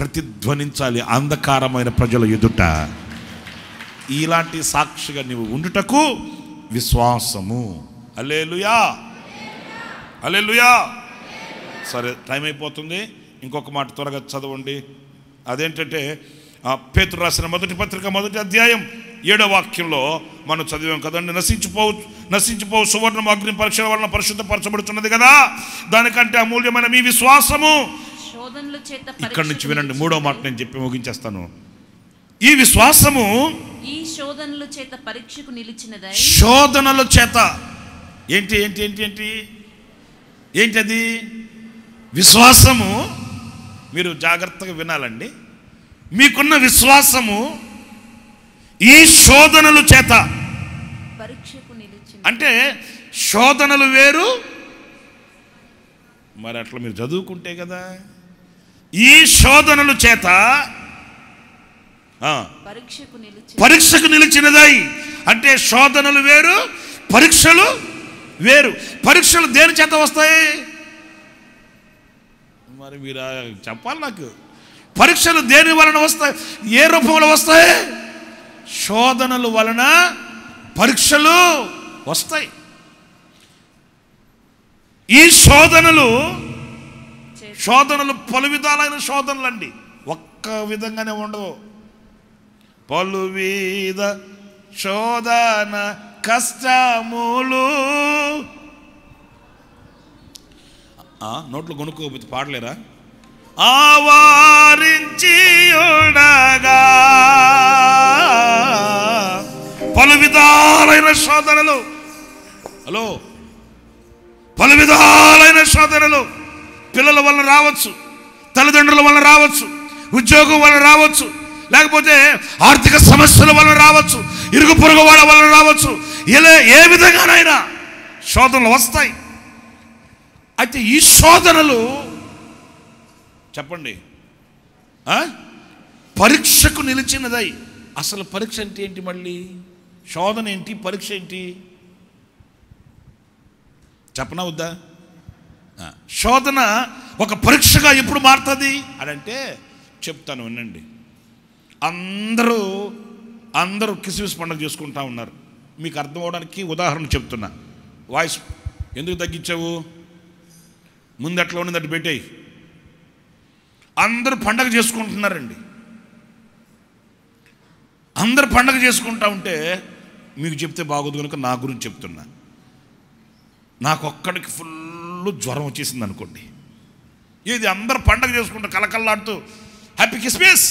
ప్రతిధ్వనించాలి అంధకారమైన ప్రజల ఎదుట ఇలాంటి సాక్షిగా నీవు ఉండుటకు విశ్వాసము అలేలుయా అలేలుయా సరే టైం అయిపోతుంది ఇంకొక మాట త్వరగా చదవండి అదేంటంటే పేతు రాసిన మొదటి పత్రిక మొదటి అధ్యాయం ఏడో వాక్యంలో మనం చదివాం కదండి నశించిపో నశించిపో సువర్ణం అగ్ని పరీక్షల వలన పరిశుద్ధపరచబడుతున్నది కదా దానికంటే అమూల్యమైన మీ విశ్వాసము ఇక్కడ నుంచి వినండి మూడో మాట నేను చెప్పి ముగించేస్తాను ఈ విశ్వాసము ఈ శోధనల చేత పరీక్షకు నిలిచినది శోధనల చేత ఏంటి ఏంటి ఏంటి ఏంటి అది విశ్వాసము మీరు జాగ్రత్తగా వినాలండి మీకున్న విశ్వాసము ఈ శోధనల చేత పరీక్షకు నిలిచి అంటే శోధనలు వేరు మరి అట్లా మీరు చదువుకుంటే కదా ఈ శోధనలు చేత పరీక్షకు నిలిచినదై అంటే శోధనలు వేరు పరీక్షలు వేరు పరీక్షలు దేని చేత వస్తాయి మరి మీరు చెప్పాలి నాకు పరీక్షలు దేని వలన వస్తాయి ఏ రూపంలో వస్తాయి శోధనలు వలన పరీక్షలు వస్తాయి ఈ శోధనలు శోధనలు పలు విధాలైన శోధనలు అండి ఒక్క విధంగానే ఉండదు పలు శోధన కష్టములు నోట్లో కొనుక్కోకపోతే పాడలేరా ఆవారించి పలు విధాలైన శోధనలు హలో పలు విధాలైన శోధనలు పిల్లల వల్ల రావచ్చు తల్లిదండ్రుల వల్ల రావచ్చు ఉద్యోగం వల్ల రావచ్చు లేకపోతే ఆర్థిక సమస్యల వల్ల రావచ్చు ఇరుగు పొరుగు వాళ్ళ వల్ల రావచ్చు ఇలా ఏ విధంగానైనా శోధనలు వస్తాయి అయితే ఈ శోధనలు చెప్పండి పరీక్షకు నిలిచినదై అసలు పరీక్ష అంటే ఏంటి మళ్ళీ శోధన ఏంటి పరీక్ష ఏంటి చెప్పనా వద్దా శోధన ఒక పరీక్షగా ఎప్పుడు మారుతుంది అని అంటే చెప్తాను వినండి అందరూ అందరూ కిసిమిస్ పండుగ చేసుకుంటా ఉన్నారు మీకు అర్థం అవడానికి ఉదాహరణ చెప్తున్నా వాయిస్ ఎందుకు తగ్గించావు ముందు ఎట్లా ఉన్నది అటు పెట్టేయి అందరూ పండగ చేసుకుంటున్నారండి అందరు పండగ చేసుకుంటా ఉంటే మీకు చెప్తే బాగోదు కనుక నా గురించి చెప్తున్నా నాకొక్కడికి ఫుల్ ఒళ్ళు జ్వరం వచ్చేసింది అనుకోండి ఇది అందరు పండగ చేసుకుంటూ కలకల్లాడుతూ happy Christmas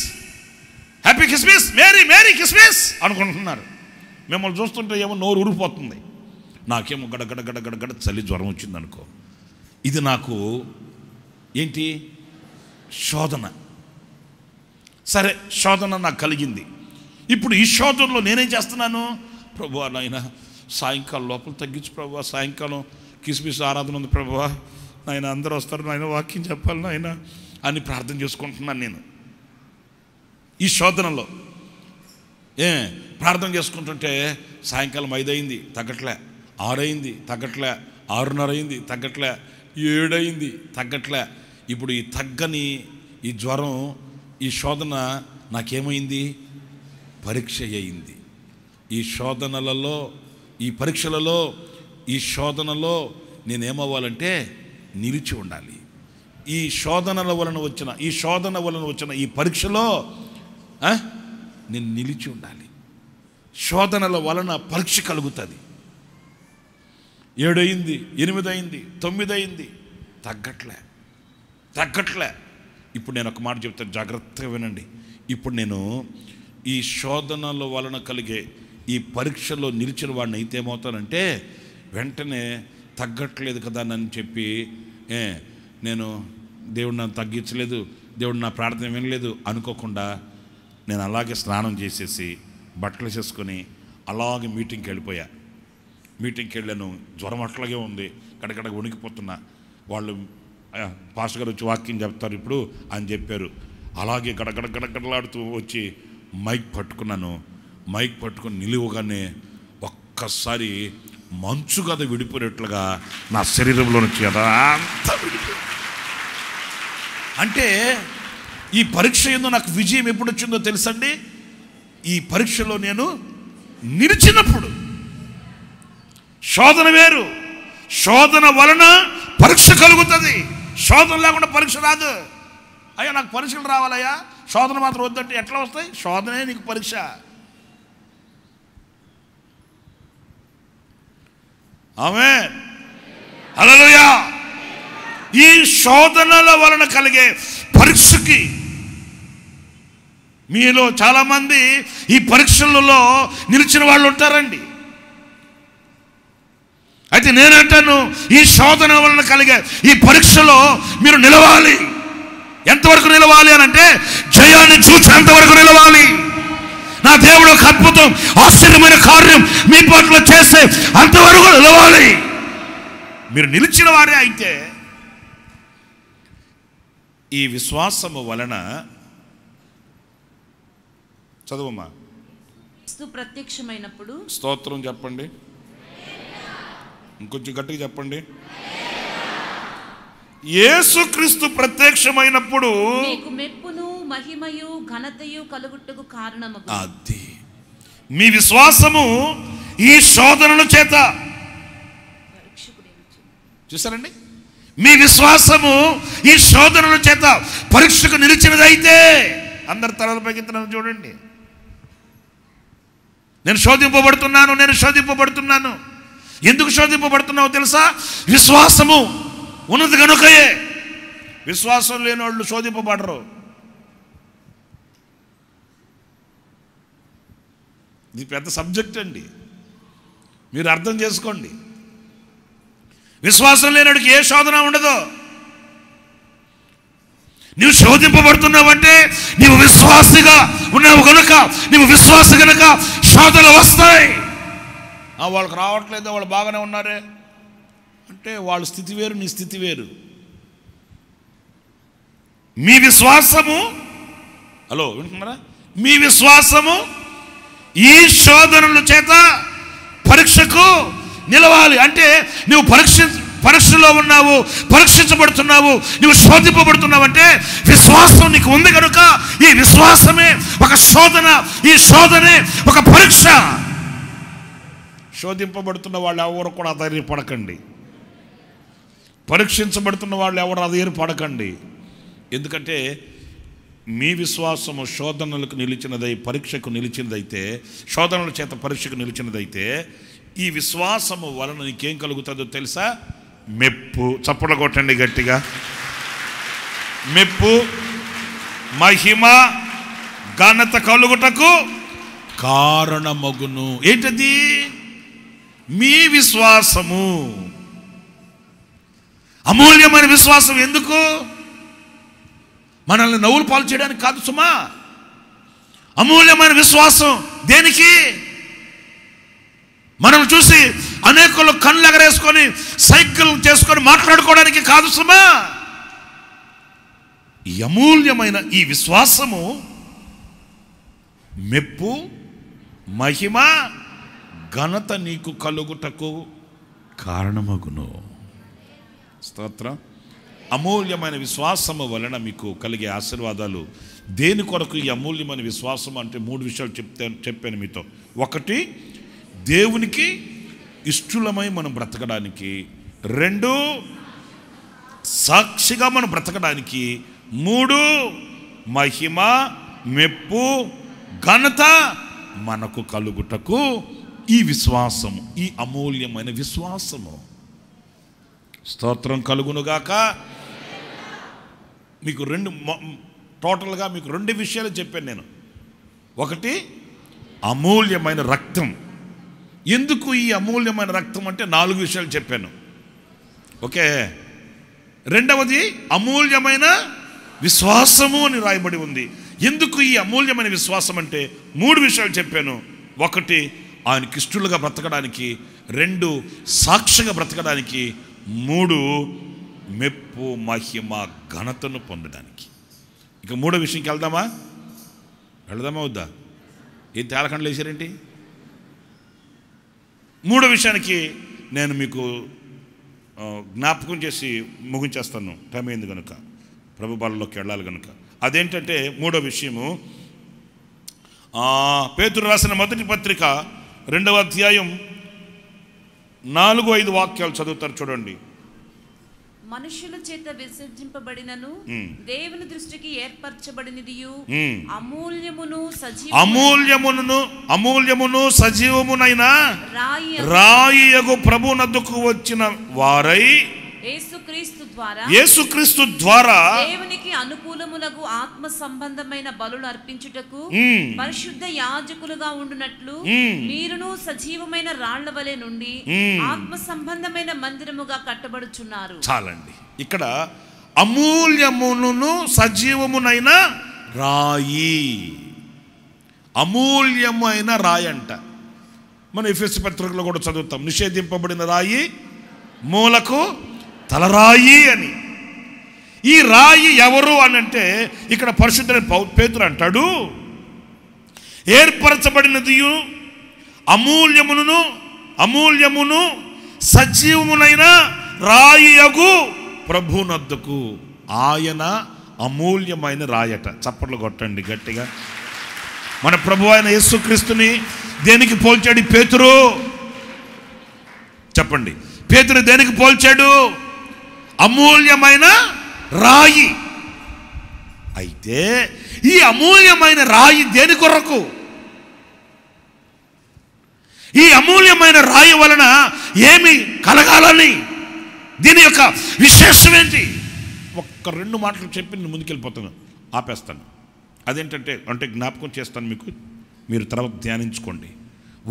happy Christmas merry merry Christmas అనుకుంటున్నారు మిమ్మల్ని చూస్తుంటే ఏమో నోరు ఊరిపోతుంది నాకేమో గడగడ గడ గడ చలి జ్వరం వచ్చింది అనుకో ఇది నాకు ఏంటి శోధన సరే శోధన నాకు కలిగింది ఇప్పుడు ఈ శోధనలో నేనేం చేస్తున్నాను ప్రభు నాయన సాయంకాలం లోపల తగ్గించు ప్రభు సాయంకాలం కిస్మిస్ ఆరాధన ఉంది ప్రభా నాయన అందరూ వస్తారు నాయన వాక్యం చెప్పాలి నాయన అని ప్రార్థన చేసుకుంటున్నాను నేను ఈ శోధనలో ఏ ప్రార్థన చేసుకుంటుంటే సాయంకాలం ఐదయింది తగ్గట్లే ఆరైంది తగ్గట్లే ఆరున్నర అయింది తగ్గట్లే ఏడైంది తగ్గట్లే ఇప్పుడు ఈ తగ్గని ఈ జ్వరం ఈ శోధన నాకేమైంది పరీక్ష అయింది ఈ శోధనలలో ఈ పరీక్షలలో ఈ శోధనలో నేనేమవ్వాలంటే నిలిచి ఉండాలి ఈ శోధనల వలన వచ్చిన ఈ శోధన వలన వచ్చిన ఈ పరీక్షలో నేను నిలిచి ఉండాలి శోధనల వలన పరీక్ష కలుగుతుంది అయింది తొమ్మిది అయింది తగ్గట్లే తగ్గట్లే ఇప్పుడు నేను ఒక మాట చెప్తాను జాగ్రత్తగా వినండి ఇప్పుడు నేను ఈ శోధనల వలన కలిగే ఈ పరీక్షలో నిలిచిన వాడిని అయితే ఏమవుతానంటే వెంటనే తగ్గట్లేదు కదా అని చెప్పి ఏ నేను దేవుడు నన్ను తగ్గించలేదు దేవుడు నా ప్రార్థన వినలేదు అనుకోకుండా నేను అలాగే స్నానం చేసేసి బట్టలు చేసుకొని అలాగే మీటింగ్కి వెళ్ళిపోయా మీటింగ్కి వెళ్ళాను జ్వరం అట్లాగే ఉంది కడకడ వణికిపోతున్నా వాళ్ళు పాస్టర్ గారు వచ్చి వాక్యం చెప్తారు ఇప్పుడు అని చెప్పారు అలాగే గడగడ గడగడలాడుతూ వచ్చి మైక్ పట్టుకున్నాను మైక్ పట్టుకుని నిలువగానే ఒక్కసారి మంచు కథ విడిపోయినట్లుగా నా శరీరంలో నుంచి అంటే ఈ పరీక్ష ఏందో నాకు విజయం ఎప్పుడు వచ్చిందో తెలుసండి ఈ పరీక్షలో నేను నిలిచినప్పుడు శోధన వేరు శోధన వలన పరీక్ష కలుగుతుంది శోధన లేకుండా పరీక్ష రాదు అయ్యా నాకు పరీక్షలు రావాలయ్యా శోధన మాత్రం వద్దంటే ఎట్లా వస్తాయి శోధనే నీకు పరీక్ష ఆమె అలలుయా ఈ శోధనల వలన కలిగే పరీక్షకి మీలో చాలామంది ఈ పరీక్షలలో నిలిచిన వాళ్ళు ఉంటారండి అయితే నేనంటాను ఈ శోధన వలన కలిగే ఈ పరీక్షలో మీరు నిలవాలి ఎంతవరకు నిలవాలి అని అంటే జయాన్ని చూసేంతవరకు నిలవాలి నా దేవుడు ఒక అద్భుతం ఆశ్చర్యమైన కార్యం మీ పట్ల చేస్తే అంతవరకు నిలవాలి మీరు నిలిచిన వారే అయితే ఈ విశ్వాసము వలన చదువమ్మా ప్రత్యక్షమైనప్పుడు స్తోత్రం చెప్పండి ఇంకొంచెం గట్టిగా చెప్పండి ఏసుక్రీస్తు ప్రత్యక్షమైనప్పుడు మెప్పును మహిమయు ఘనతయు కలుగుటకు కారణము అది మీ విశ్వాసము ఈ శోధనల చేత చూసారండి మీ విశ్వాసము ఈ శోధనల చేత పరీక్షకు నిలిచినదైతే అందరి తలలు పైకెత్తిన చూడండి నేను శోధింపబడుతున్నాను నేను శోధింపబడుతున్నాను ఎందుకు శోధింపబడుతున్నావు తెలుసా విశ్వాసము ఉన్నది కనుకయే విశ్వాసం లేని వాళ్ళు శోధింపబడరు ఇది పెద్ద సబ్జెక్ట్ అండి మీరు అర్థం చేసుకోండి విశ్వాసం లేనడికి ఏ శోధన ఉండదు నువ్వు శోధింపబడుతున్నావంటే నీవు విశ్వాసిగా ఉన్నావు కనుక నీవు విశ్వాస కనుక శోధనలు వస్తాయి వాళ్ళకి రావట్లేదు వాళ్ళు బాగానే ఉన్నారే అంటే వాళ్ళ స్థితి వేరు నీ స్థితి వేరు మీ విశ్వాసము హలో వింటున్నారా మీ విశ్వాసము ఈ శోధనల చేత పరీక్షకు నిలవాలి అంటే నువ్వు పరీక్ష పరీక్షలో ఉన్నావు పరీక్షించబడుతున్నావు నువ్వు శోధింపబడుతున్నావు అంటే విశ్వాసం నీకు ఉంది కనుక ఈ విశ్వాసమే ఒక శోధన ఈ శోధనే ఒక పరీక్ష శోధింపబడుతున్న వాళ్ళు ఎవరు కూడా పడకండి పరీక్షించబడుతున్న వాళ్ళు ఎవరు అధైర్యపడకండి ఎందుకంటే మీ విశ్వాసము శోధనలకు నిలిచినదై పరీక్షకు నిలిచినదైతే శోధనల చేత పరీక్షకు నిలిచినదైతే ఈ విశ్వాసము వలన నీకేం కలుగుతుందో తెలుసా మెప్పు చప్పుడు కొట్టండి గట్టిగా మెప్పు మహిమ ఘనత కలుగుటకు కారణమగును ఏంటది మీ విశ్వాసము అమూల్యమైన విశ్వాసం ఎందుకు మనల్ని నవ్వులు పాలు చేయడానికి కాదు సుమా అమూల్యమైన విశ్వాసం దేనికి మనం చూసి అనేకులు కళ్ళు ఎగరేసుకొని సైకిల్ చేసుకొని మాట్లాడుకోవడానికి కాదు సుమా ఈ అమూల్యమైన ఈ విశ్వాసము మెప్పు మహిమ ఘనత నీకు కలుగుటకు కారణమగును స్తోత్రం అమూల్యమైన విశ్వాసము వలన మీకు కలిగే ఆశీర్వాదాలు దేని కొరకు ఈ అమూల్యమైన విశ్వాసం అంటే మూడు విషయాలు చెప్తే చెప్పాను మీతో ఒకటి దేవునికి ఇష్టలమై మనం బ్రతకడానికి రెండు సాక్షిగా మనం బ్రతకడానికి మూడు మహిమ మెప్పు ఘనత మనకు కలుగుటకు ఈ విశ్వాసము ఈ అమూల్యమైన విశ్వాసము స్తోత్రం కలుగునుగాక మీకు రెండు టోటల్గా మీకు రెండు విషయాలు చెప్పాను నేను ఒకటి అమూల్యమైన రక్తం ఎందుకు ఈ అమూల్యమైన రక్తం అంటే నాలుగు విషయాలు చెప్పాను ఓకే రెండవది అమూల్యమైన విశ్వాసము అని రాయబడి ఉంది ఎందుకు ఈ అమూల్యమైన విశ్వాసం అంటే మూడు విషయాలు చెప్పాను ఒకటి ఆయనకి ఇష్టలుగా బ్రతకడానికి రెండు సాక్షిగా బ్రతకడానికి మూడు మెప్పు మహిమ ఘనతను పొందడానికి ఇక మూడో విషయంకి వెళ్దామా వెళదామా వద్దా ఏం తేలకండ్లు వేసారేంటి మూడో విషయానికి నేను మీకు జ్ఞాపకం చేసి ముగించేస్తాను టైం అయింది కనుక ప్రభు బాలలోకి వెళ్ళాలి కనుక అదేంటంటే మూడో విషయము పేతురు రాసిన మొదటి పత్రిక రెండవ అధ్యాయం నాలుగు ఐదు వాక్యాలు చదువుతారు చూడండి మనుషుల చేత విసర్జింపబడినను hmm. దేవుని దృష్టికి ఏర్పరచబడినది hmm. అమూల్యమును అమూల్యమును అమూల్యమును సజీవమునైన రాయి రాయియగు నద్దుకు వచ్చిన వారై యేసుక్రీస్తు ద్వారా యేసుక్రీస్తు ద్వారా దేవునికి అనుకూలములకు ఆత్మ సంబంధమైన బలులు అర్పించుటకు పరిశుద్ధ యాజకులుగా ఉండునట్లు మీరును సజీవమైన రాళ్ల వలె నుండి ఆత్మ సంబంధమైన మందిరముగా కట్టబడుచున్నారు చాలండి ఇక్కడ అమూల్యమును సజీవమునైన రాయి అమూల్యమైన రాయి అంట మనం ఎఫ్ఎస్ పత్రికలో కూడా చదువుతాం నిషేధింపబడిన రాయి మూలకు తలరాయి అని ఈ రాయి ఎవరు అని అంటే ఇక్కడ పరిశుద్ధుడైన పేతురు అంటాడు ఏర్పరచబడినది అమూల్యమును అమూల్యమును సజీవమునైన రాయియగు ప్రభునద్దుకు ఆయన అమూల్యమైన రాయట చప్పట్లు కొట్టండి గట్టిగా మన ప్రభు ఆయన యేసుక్రీస్తుని దేనికి పోల్చాడు పేతురు చెప్పండి పేతురు దేనికి పోల్చాడు అమూల్యమైన రాయి అయితే ఈ అమూల్యమైన రాయి దేని కొరకు ఈ అమూల్యమైన రాయి వలన ఏమి కలగాలని దీని యొక్క విశేషం ఏంటి ఒక్క రెండు మాటలు చెప్పి నేను ముందుకెళ్ళిపోతాను ఆపేస్తాను అదేంటంటే అంటే జ్ఞాపకం చేస్తాను మీకు మీరు తర్వాత ధ్యానించుకోండి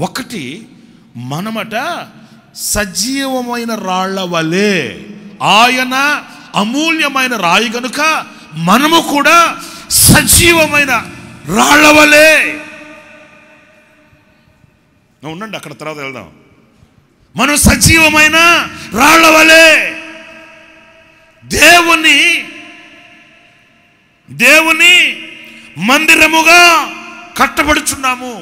ఒకటి మనమట సజీవమైన రాళ్ల వలే ఆయన అమూల్యమైన రాయి గనుక మనము కూడా సజీవమైన రాళ్ళవలే ఉండండి అక్కడ తర్వాత వెళ్దాం మనం సజీవమైన రాళ్ళవలే దేవుని దేవుని మందిరముగా కట్టబడుచున్నాము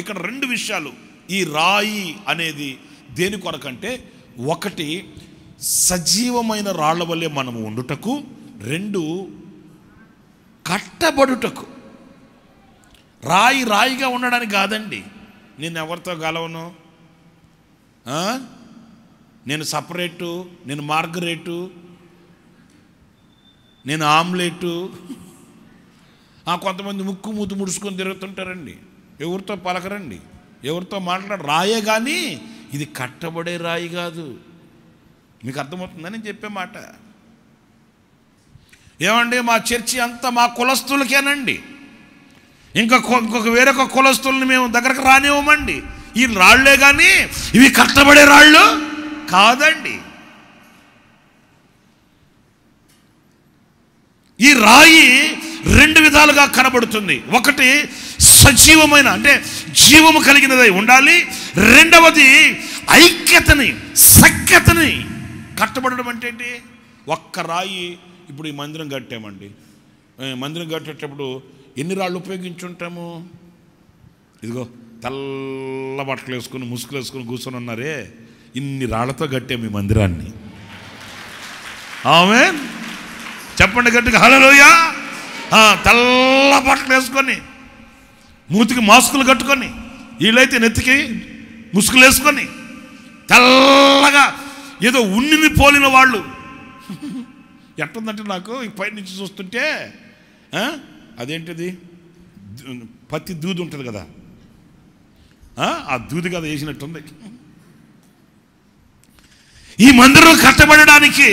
ఇక్కడ రెండు విషయాలు ఈ రాయి అనేది దేని కొరకంటే ఒకటి సజీవమైన రాళ్ల వల్లే మనము ఉండుటకు రెండు కట్టబడుటకు రాయి రాయిగా ఉండడానికి కాదండి నేను ఎవరితో గలవను నేను సపరేటు నేను మార్గరేటు నేను ఆమ్లెటు కొంతమంది ముక్కు మూతు ముడుచుకొని తిరుగుతుంటారండి ఎవరితో పలకరండి ఎవరితో మాట్లాడ రాయే కానీ ఇది కట్టబడే రాయి కాదు మీకు అర్థమవుతుందని చెప్పే మాట ఏమండి మా చర్చి అంతా మా కులస్తులకేనండి ఇంకా ఇంకొక వేరొక కులస్తుల్ని మేము దగ్గరకు రానివ్వమండి ఈ రాళ్లే కానీ ఇవి కట్టబడే రాళ్ళు కాదండి ఈ రాయి రెండు విధాలుగా కనబడుతుంది ఒకటి సజీవమైన అంటే జీవము కలిగినదై ఉండాలి రెండవది ఐక్యతని సఖ్యతని కట్టబడడం అంటే ఏంటి ఒక్క రాయి ఇప్పుడు ఈ మందిరం కట్టామండి మందిరం కట్టేటప్పుడు ఎన్ని రాళ్ళు ఉపయోగించుంటాము ఇదిగో తెల్ల బట్టలు వేసుకుని ముసుగులు వేసుకుని కూర్చొని ఉన్నారే ఇన్ని రాళ్లతో కట్టాము ఈ మందిరాన్ని ఆమె చెప్పండి గట్టిగా హలలోయా తెల్ల బట్టలు వేసుకొని మూతికి మాస్కులు కట్టుకొని వీళ్ళైతే నెత్తికి ముసుగులు వేసుకొని తెల్లగా ఏదో ఉన్నిని పోలిన వాళ్ళు ఎట్టుందంటే నాకు పైనుంచి చూస్తుంటే అదేంటిది పత్తి దూది ఉంటుంది కదా ఆ దూది కదా వేసినట్టుంది ఈ మందిరం కట్టబడడానికి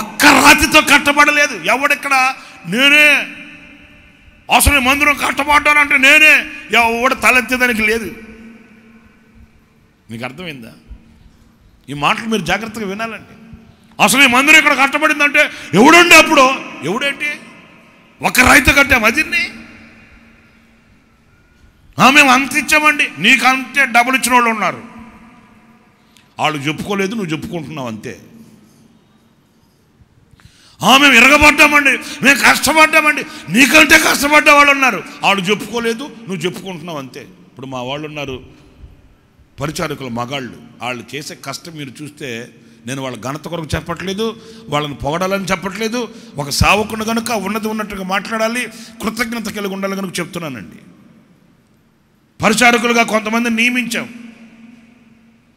ఒక్క రాతితో కట్టబడలేదు ఎవడిక్కడ నేనే అసలు మందిరం కట్టబడ్డానంటే నేనే ఎవడ తలెత్తేదానికి లేదు నీకు అర్థమైందా ఈ మాటలు మీరు జాగ్రత్తగా వినాలండి అసలు ఈ మందిరం ఇక్కడ కట్టబడిందంటే ఎవడండి అప్పుడు ఎవడేంటి ఒక రైతు కట్టే అదిన్ని మేము అంత ఇచ్చామండి నీకంతే డబ్బులు ఇచ్చిన వాళ్ళు ఉన్నారు వాళ్ళు చెప్పుకోలేదు నువ్వు చెప్పుకుంటున్నావు అంతే మేము ఇరగబడ్డామండి మేము కష్టపడ్డామండి నీకంటే కష్టపడ్డ వాళ్ళు ఉన్నారు వాళ్ళు చెప్పుకోలేదు నువ్వు చెప్పుకుంటున్నావు అంతే ఇప్పుడు మా వాళ్ళు ఉన్నారు పరిచారకుల మగాళ్ళు వాళ్ళు చేసే కష్టం మీరు చూస్తే నేను వాళ్ళ ఘనత కొరకు చెప్పట్లేదు వాళ్ళని పొగడాలని చెప్పట్లేదు ఒక సావకుని కనుక ఉన్నది ఉన్నట్టుగా మాట్లాడాలి కృతజ్ఞత కలిగి ఉండాలి కనుక చెప్తున్నానండి పరిచారకులుగా కొంతమంది నియమించాం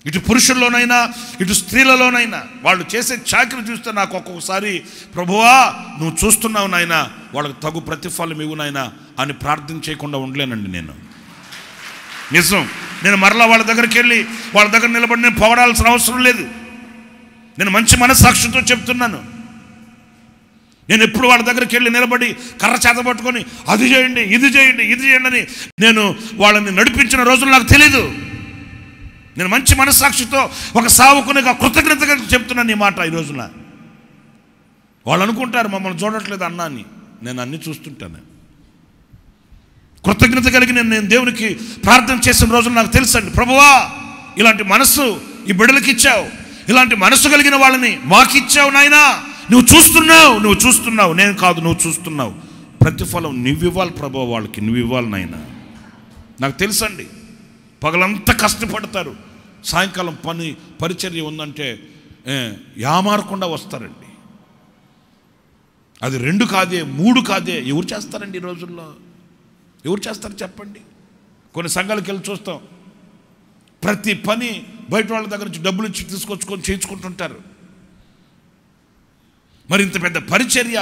ఇటు పురుషుల్లోనైనా ఇటు స్త్రీలలోనైనా వాళ్ళు చేసే చాకరీ చూస్తే నాకు ఒక్కొక్కసారి ప్రభువా నువ్వు చూస్తున్నావు నాయన వాళ్ళకి తగు ప్రతిఫలం ఇవ్వునైనా అని ప్రార్థన చేయకుండా ఉండలేనండి నేను నిజం నేను మరలా వాళ్ళ దగ్గరికి వెళ్ళి వాళ్ళ దగ్గర నిలబడి నేను పోవడాల్సిన అవసరం లేదు నేను మంచి మనస్సాక్షితో చెప్తున్నాను నేను ఎప్పుడు వాళ్ళ దగ్గరికి వెళ్ళి నిలబడి కర్ర చేత పట్టుకొని అది చేయండి ఇది చేయండి ఇది చేయండి అని నేను వాళ్ళని నడిపించిన రోజులు నాకు తెలీదు నేను మంచి మనస్సాక్షితో ఒక సావుకునిగా కృతజ్ఞతగా చెప్తున్నాను ఈ మాట ఈ రోజున వాళ్ళు అనుకుంటారు మమ్మల్ని చూడట్లేదు అన్నా అని నేను అన్నీ చూస్తుంటాను కృతజ్ఞత కలిగి నేను నేను దేవునికి ప్రార్థన చేసిన రోజులు నాకు తెలుసండి ప్రభువా ఇలాంటి మనస్సు ఈ బిడ్డలకి ఇచ్చావు ఇలాంటి మనస్సు కలిగిన వాళ్ళని మాకిచ్చావు నాయనా నువ్వు చూస్తున్నావు నువ్వు చూస్తున్నావు నేను కాదు నువ్వు చూస్తున్నావు ప్రతిఫలం ఇవ్వాలి ప్రభు వాళ్ళకి నువ్వు ఇవ్వాలి నాయన నాకు తెలుసండి పగలంతా కష్టపడతారు సాయంకాలం పని పరిచర్య ఉందంటే యామారకుండా వస్తారండి అది రెండు కాదే మూడు కాదే ఎవరు చేస్తారండి ఈ రోజుల్లో ఎవరు చేస్తారు చెప్పండి కొన్ని సంఘాలకు వెళ్ళి చూస్తాం ప్రతి పని బయట వాళ్ళ దగ్గర నుంచి డబ్బులు ఇచ్చి తీసుకొచ్చుకొని చేయించుకుంటుంటారు మరి ఇంత పెద్ద పరిచర్య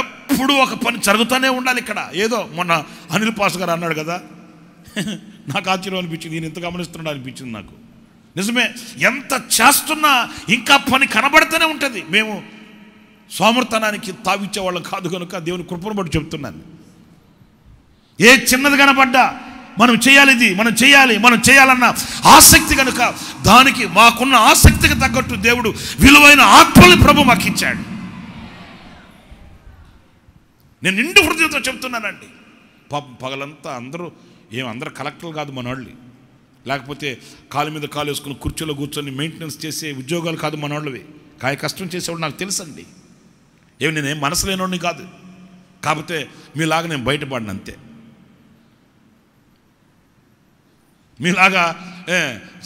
ఎప్పుడు ఒక పని జరుగుతూనే ఉండాలి ఇక్కడ ఏదో మొన్న అనిల్ పాస్ గారు అన్నాడు కదా నాకు ఆశ్చర్యం అనిపించింది నేను ఎంత గమనిస్తున్నాడు అనిపించింది నాకు నిజమే ఎంత చేస్తున్నా ఇంకా పని కనబడుతూనే ఉంటుంది మేము సోమర్తనానికి తావిచ్చే వాళ్ళు కాదు కనుక దేవుని కృపను బట్టి చెప్తున్నాను ఏ చిన్నది కనపడ్డా మనం చేయాలి ఇది మనం చేయాలి మనం చేయాలన్న ఆసక్తి కనుక దానికి మాకున్న ఆసక్తికి తగ్గట్టు దేవుడు విలువైన ఆత్మలు ప్రభు మాకు ఇచ్చాడు నేను నిండు హృదయంతో చెప్తున్నానండి ప పగలంతా అందరూ ఏం అందరు కలెక్టర్లు కాదు మనోళ్ళు లేకపోతే కాలు మీద కాలు వేసుకుని కుర్చీలో కూర్చొని మెయింటెనెన్స్ చేసే ఉద్యోగాలు కాదు మనోళ్ళవి కాయ కష్టం చేసేవాడు నాకు తెలుసండి ఏమి నేనేం మనసు లేనోడిని కాదు కాకపోతే మీలాగా నేను బయటపడిన అంతే మీలాగా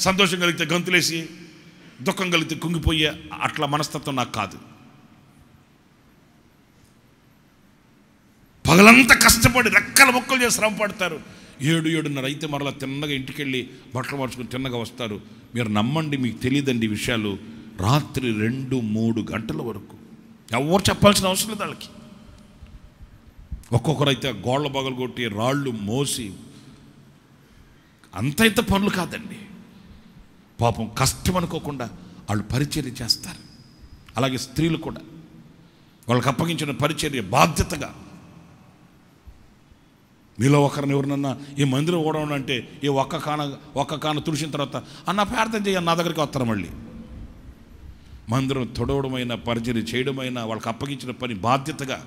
సంతోషం కలిగితే గంతులేసి దుఃఖం కలిగితే కుంగిపోయే అట్లా మనస్తత్వం నాకు కాదు పగలంతా కష్టపడి రెక్కల మొక్కలు చేసి శ్రమ పడతారు ఏడు ఏడున్నర అయితే మరలా తిన్నగా ఇంటికి వెళ్ళి బట్టలు మార్చుకుని తిన్నగా వస్తారు మీరు నమ్మండి మీకు తెలియదండి విషయాలు రాత్రి రెండు మూడు గంటల వరకు ఎవరు చెప్పాల్సిన అవసరం లేదు వాళ్ళకి ఒక్కొక్కరైతే గోళ్ళ బగలు కొట్టి రాళ్ళు మోసి అంత ఇంత పనులు కాదండి పాపం కష్టం అనుకోకుండా వాళ్ళు పరిచర్య చేస్తారు అలాగే స్త్రీలు కూడా వాళ్ళకి అప్పగించిన పరిచర్య బాధ్యతగా మీలో ఒకరిని ఎవరినన్నా ఈ మందిరం ఓడవడం అంటే ఈ ఒక్క కాన ఒక్క కాన తుడిచిన తర్వాత అన్న ప్రార్థన చేయ నా దగ్గరికి వస్తారు మళ్ళీ మందిరం తొడవడమైనా పరిచయం చేయడమైనా వాళ్ళకి అప్పగించిన పని బాధ్యతగా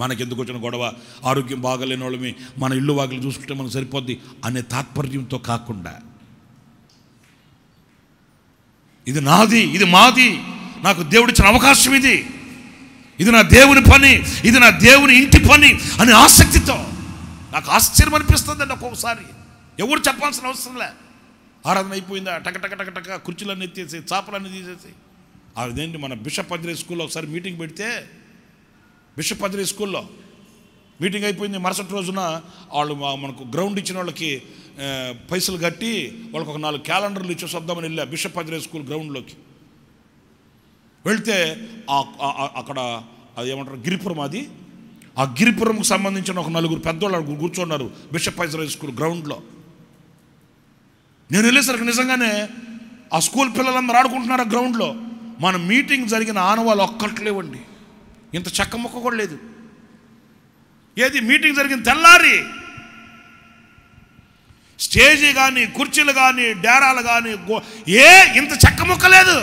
మనకెందుకు వచ్చిన గొడవ ఆరోగ్యం బాగలేని వాళ్ళమి మన ఇల్లు వాకిలు చూసుకుంటే మనకు సరిపోద్ది అనే తాత్పర్యంతో కాకుండా ఇది నాది ఇది మాది నాకు దేవుడిచ్చిన అవకాశం ఇది ఇది నా దేవుని పని ఇది నా దేవుని ఇంటి పని అనే ఆసక్తితో నాకు ఆశ్చర్యం అనిపిస్తుందండి ఒక్కొక్కసారి ఎవరు చెప్పాల్సిన అవసరం లేదు ఆరాధన అయిపోయిందా టక టక టక టక కుర్చీలన్నీ ఎత్తేసి చాపలన్నీ తీసేసి అదేంటి మన బిషప్ అద్రే స్కూల్లో ఒకసారి మీటింగ్ పెడితే బిషప్ అద్రే స్కూల్లో మీటింగ్ అయిపోయింది మరుసటి రోజున వాళ్ళు మనకు గ్రౌండ్ ఇచ్చిన వాళ్ళకి పైసలు కట్టి వాళ్ళకి ఒక నాలుగు క్యాలెండర్లు ఇచ్చేసి వద్దామని వెళ్ళా బిషప్ అద్రే స్కూల్ గ్రౌండ్లోకి వెళ్తే అక్కడ అది ఏమంటారు గిరిపురం అది ఆ గిరిపురంకు సంబంధించిన ఒక నలుగురు పెద్దవాళ్ళు కూర్చున్నారు బిషప్ అజ్రాయల్ స్కూల్ గ్రౌండ్లో నేను వెళ్ళేసరికి నిజంగానే ఆ స్కూల్ పిల్లలందరూ ఆడుకుంటున్నారు ఆ గ్రౌండ్లో మన మీటింగ్ జరిగిన ఆనవాళ్ళు ఒక్కట్లేవండి ఇంత చెక్క మొక్క కూడా లేదు ఏది మీటింగ్ జరిగిన తెల్లారి స్టేజీ కానీ కుర్చీలు కానీ డేరాలు కానీ ఏ ఇంత చెక్క ముక్క లేదు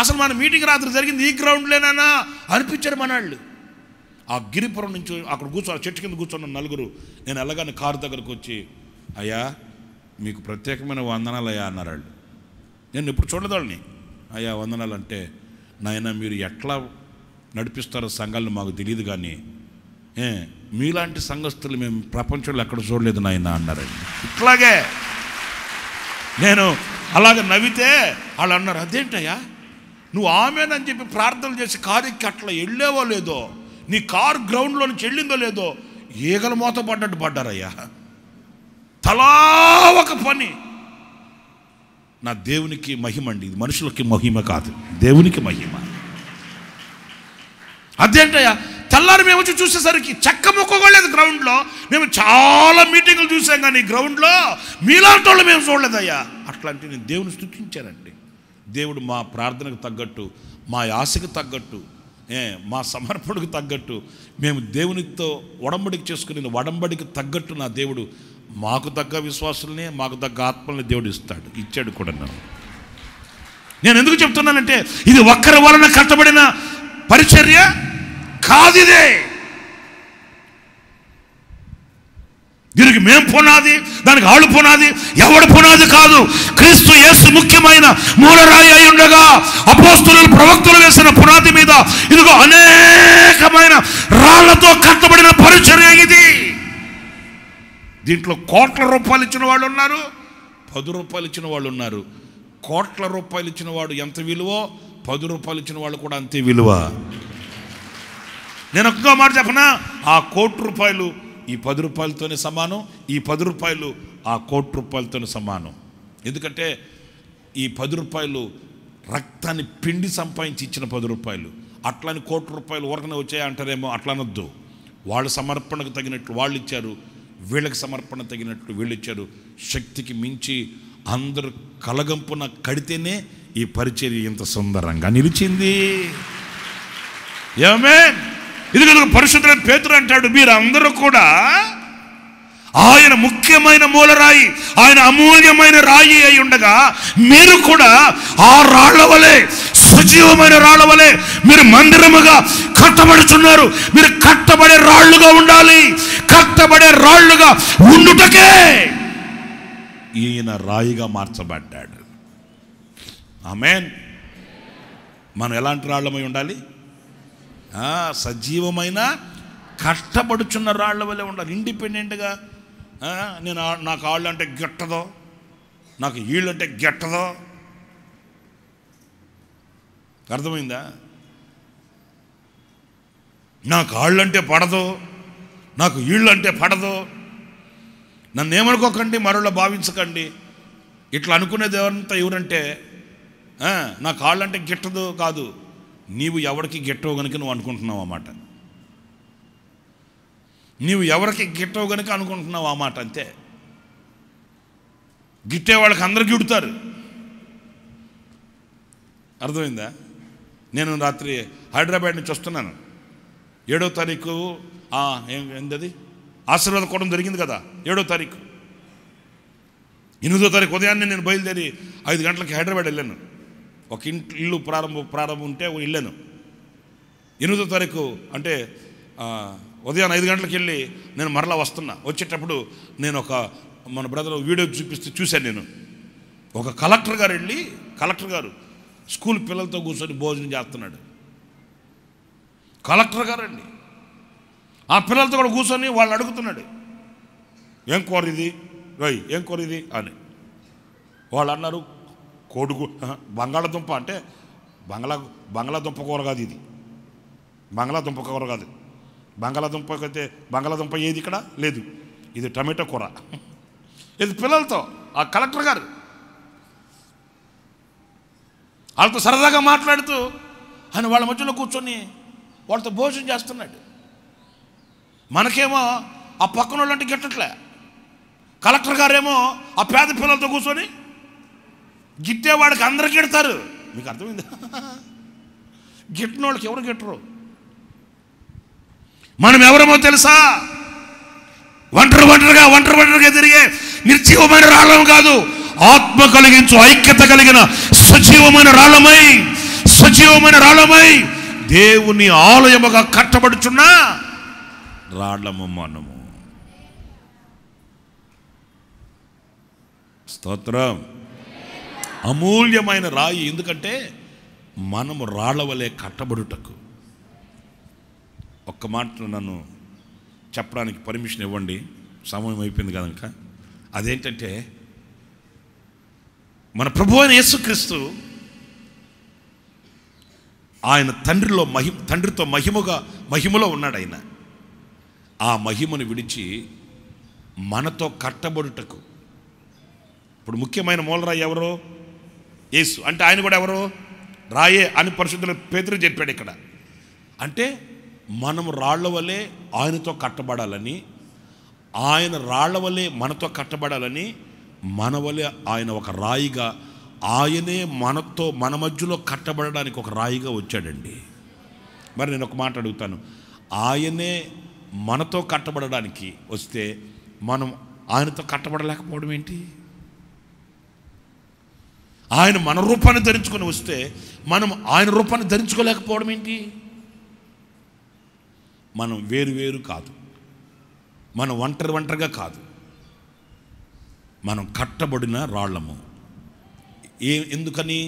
అసలు మన మీటింగ్ రాత్రి జరిగింది ఈ గ్రౌండ్లేనా అనిపించారు మన వాళ్ళు ఆ గిరిపురం నుంచి అక్కడ కూర్చో చెట్టు కింద కూర్చున్న నలుగురు నేను ఎలాగానే కారు దగ్గరకు వచ్చి అయ్యా మీకు ప్రత్యేకమైన వందనాలయ్యా అన్నారు వాళ్ళు నేను ఇప్పుడు చూడదాన్ని అయ్యా వందనాలు అంటే నాయన మీరు ఎట్లా నడిపిస్తారో సంఘాలను మాకు తెలియదు కానీ ఏ మీలాంటి సంఘస్థులు మేము ప్రపంచంలో ఎక్కడ చూడలేదు నాయన అన్నారు ఇట్లాగే నేను అలాగ నవ్వితే వాళ్ళు అన్నారు అదేంటయ్యా నువ్వు ఆమెనని చెప్పి ప్రార్థన చేసి కారు ఎక్కి అట్లా వెళ్ళేవో లేదో నీ కారు గ్రౌండ్లో నుంచి వెళ్ళిందో లేదో ఈగలు మూత పడ్డట్టు పడ్డారయ్యా తలా ఒక పని నా దేవునికి మహిమ అండి ఇది మనుషులకి మహిమ కాదు దేవునికి మహిమ అదేంటయ్యా తెల్లారు మేము వచ్చి చూసేసరికి చెక్క లేదు గ్రౌండ్లో మేము చాలా మీటింగులు చూసాం కానీ గ్రౌండ్లో మీలాంటి వాళ్ళు మేము చూడలేదయ్యా అట్లాంటి నేను దేవుని స్థుతించానండి దేవుడు మా ప్రార్థనకు తగ్గట్టు మా ఆశకు తగ్గట్టు ఏ మా సమర్పణకు తగ్గట్టు మేము దేవునితో ఒడంబడికి చేసుకుని వడంబడికి తగ్గట్టు నా దేవుడు మాకు తగ్గ విశ్వాసుల్ని మాకు తగ్గ ఆత్మల్ని దేవుడు ఇస్తాడు ఇచ్చాడు కూడా నన్ను నేను ఎందుకు చెప్తున్నానంటే ఇది ఒక్కరి వలన కట్టబడిన పరిచర్య కాదిదే దీనికి మేం పునాది దానికి ఆడు పునాది ఎవడు పునాది కాదు క్రీస్తు యేసు ముఖ్యమైన మూలరాయి అయి ఉండగా అపోస్తులు ప్రవక్తలు వేసిన పునాది మీద ఇదిగో అనేకమైన రాళ్లతో కట్టబడిన పరిచర్య ఇది దీంట్లో కోట్ల రూపాయలు ఇచ్చిన వాళ్ళు ఉన్నారు పది రూపాయలు ఇచ్చిన వాళ్ళు ఉన్నారు కోట్ల రూపాయలు ఇచ్చిన వాడు ఎంత విలువో పది రూపాయలు ఇచ్చిన వాళ్ళు కూడా అంతే విలువ నేను ఒక్కో మాట చెప్పనా ఆ కోటి రూపాయలు ఈ పది రూపాయలతోనే సమానం ఈ పది రూపాయలు ఆ కోటి రూపాయలతోనే సమానం ఎందుకంటే ఈ పది రూపాయలు రక్తాన్ని పిండి సంపాదించి ఇచ్చిన పది రూపాయలు అట్లాని కోటి రూపాయలు ఊరకనే వచ్చాయంటారేమో అంటారేమో అట్లనొద్దు వాళ్ళ సమర్పణకు తగినట్లు వాళ్ళు ఇచ్చారు వీళ్ళకి సమర్పణ తగినట్టు వీళ్ళు ఇచ్చారు శక్తికి మించి అందరూ కలగంపున కడితేనే ఈ పరిచర్య ఇంత సుందరంగా నిలిచింది ఏమే ఇది కనుక పరిశుద్ధులైన పేతురు అంటాడు మీరు అందరూ కూడా ఆయన ముఖ్యమైన మూలరాయి ఆయన అమూల్యమైన రాయి అయి ఉండగా మీరు కూడా ఆ రాళ్ల వలె సజీవమైన రాళ్ల వలె మీరు మందిరముగా కట్టబడుచున్నారు మీరు కట్టబడే రాళ్లుగా ఉండాలి కట్టబడే రాళ్లుగా ఉండుటకే ఈయన రాయిగా మార్చబడ్డాడు ఆమెన్ మనం ఎలాంటి రాళ్ళమై ఉండాలి సజీవమైన కష్టపడుచున్న రాళ్ల వల్లే ఉండాలి ఇండిపెండెంట్గా నేను నాకు ఆళ్ళు అంటే గెట్టదో నాకు ఈళ్ళు అంటే గెట్టదో అర్థమైందా నాకు అంటే పడదు నాకు అంటే పడదు నన్ను ఏమనుకోకండి మరోలా భావించకండి ఇట్లా అనుకునేది ఎవరంతా ఎవరంటే నా అంటే గిట్టదు కాదు నీవు ఎవరికి గిట్టవు కనుక నువ్వు అనుకుంటున్నావు అన్నమాట నీవు ఎవరికి గిట్టవు గనుక అనుకుంటున్నావు ఆ మాట అంతే గిట్టే వాళ్ళకి అందరు గిడుతారు అర్థమైందా నేను రాత్రి హైదరాబాద్ నుంచి వస్తున్నాను ఏడో తారీఖు ఏంటది ఆశీర్వాదం కోవడం జరిగింది కదా ఏడో తారీఖు ఎనిమిదో తారీఖు ఉదయాన్నే నేను బయలుదేరి ఐదు గంటలకి హైదరాబాద్ వెళ్ళాను ఒక ఇంటి ఇల్లు ప్రారంభం ప్రారంభం ఉంటే వెళ్ళాను ఎనిమిదో తారీఖు అంటే ఉదయం ఐదు గంటలకు వెళ్ళి నేను మరలా వస్తున్నా వచ్చేటప్పుడు నేను ఒక మన బ్రదర్ వీడియో చూపిస్తే చూశాను నేను ఒక కలెక్టర్ గారు వెళ్ళి కలెక్టర్ గారు స్కూల్ పిల్లలతో కూర్చొని భోజనం చేస్తున్నాడు కలెక్టర్ గారండి ఆ పిల్లలతో కూడా కూర్చొని వాళ్ళు అడుగుతున్నాడు ఏం కూర ఇది రై ఏం కూర ఇది అని వాళ్ళు అన్నారు కోడుగు బంగాళాదుంప అంటే బంగ్లా బంగ్లాదుంప కూర కాదు ఇది బంగ్లాదుంప కూర కాదు బంగాళాదుంపకైతే బంగాళాదుంప ఏది ఇక్కడ లేదు ఇది టమాటో కూర ఇది పిల్లలతో ఆ కలెక్టర్ గారు వాళ్ళతో సరదాగా మాట్లాడుతూ ఆయన వాళ్ళ మధ్యలో కూర్చొని వాళ్ళతో భోజనం చేస్తున్నాడు మనకేమో ఆ పక్కన వాళ్ళంటే గిట్టట్లే కలెక్టర్ గారేమో ఆ పేద పిల్లలతో కూర్చొని గిట్టేవాడికి అందరికి గిడతారు మీకు అర్థమైందా గిట్టిన వాళ్ళకి ఎవరు గిట్టరు మనం ఎవరమో తెలుసా ఒంటరి ఒంటరిగా ఒంటరి ఒంటరిగా తిరిగే నిర్జీవమైన రాళ్ళం కాదు ఆత్మ కలిగించు ఐక్యత కలిగిన సజీవమైన రాళ్ళమై సజీవమైన రాళ్ళమై దేవుని ఆలయముగా కట్టబడుచున్న రాళ్ళము మనము స్తోత్రం అమూల్యమైన రాయి ఎందుకంటే మనము రాళ్ళవలే కట్టబడుటకు ఒక్క మాటలో నన్ను చెప్పడానికి పర్మిషన్ ఇవ్వండి సమయం అయిపోయింది కనుక అదేంటంటే మన ప్రభు అయిన యేసుక్రీస్తు ఆయన తండ్రిలో మహి తండ్రితో మహిమగా మహిమలో ఉన్నాడు ఆయన ఆ మహిమను విడిచి మనతో కట్టబడుటకు ఇప్పుడు ముఖ్యమైన మూలరాయి ఎవరో యేసు అంటే ఆయన కూడా ఎవరో రాయే అని పరిశుద్ధులు పేదలు చెప్పాడు ఇక్కడ అంటే మనం రాళ్ల వలె ఆయనతో కట్టబడాలని ఆయన రాళ్ల వలె మనతో కట్టబడాలని మన వలె ఆయన ఒక రాయిగా ఆయనే మనతో మన మధ్యలో కట్టబడడానికి ఒక రాయిగా వచ్చాడండి మరి నేను ఒక మాట అడుగుతాను ఆయనే మనతో కట్టబడడానికి వస్తే మనం ఆయనతో కట్టబడలేకపోవడం ఏంటి ఆయన మన రూపాన్ని ధరించుకొని వస్తే మనం ఆయన రూపాన్ని ధరించుకోలేకపోవడం ఏంటి మనం వేరువేరు కాదు మనం ఒంటరి ఒంటరిగా కాదు మనం కట్టబడిన రాళ్ళము ఏ ఎందుకని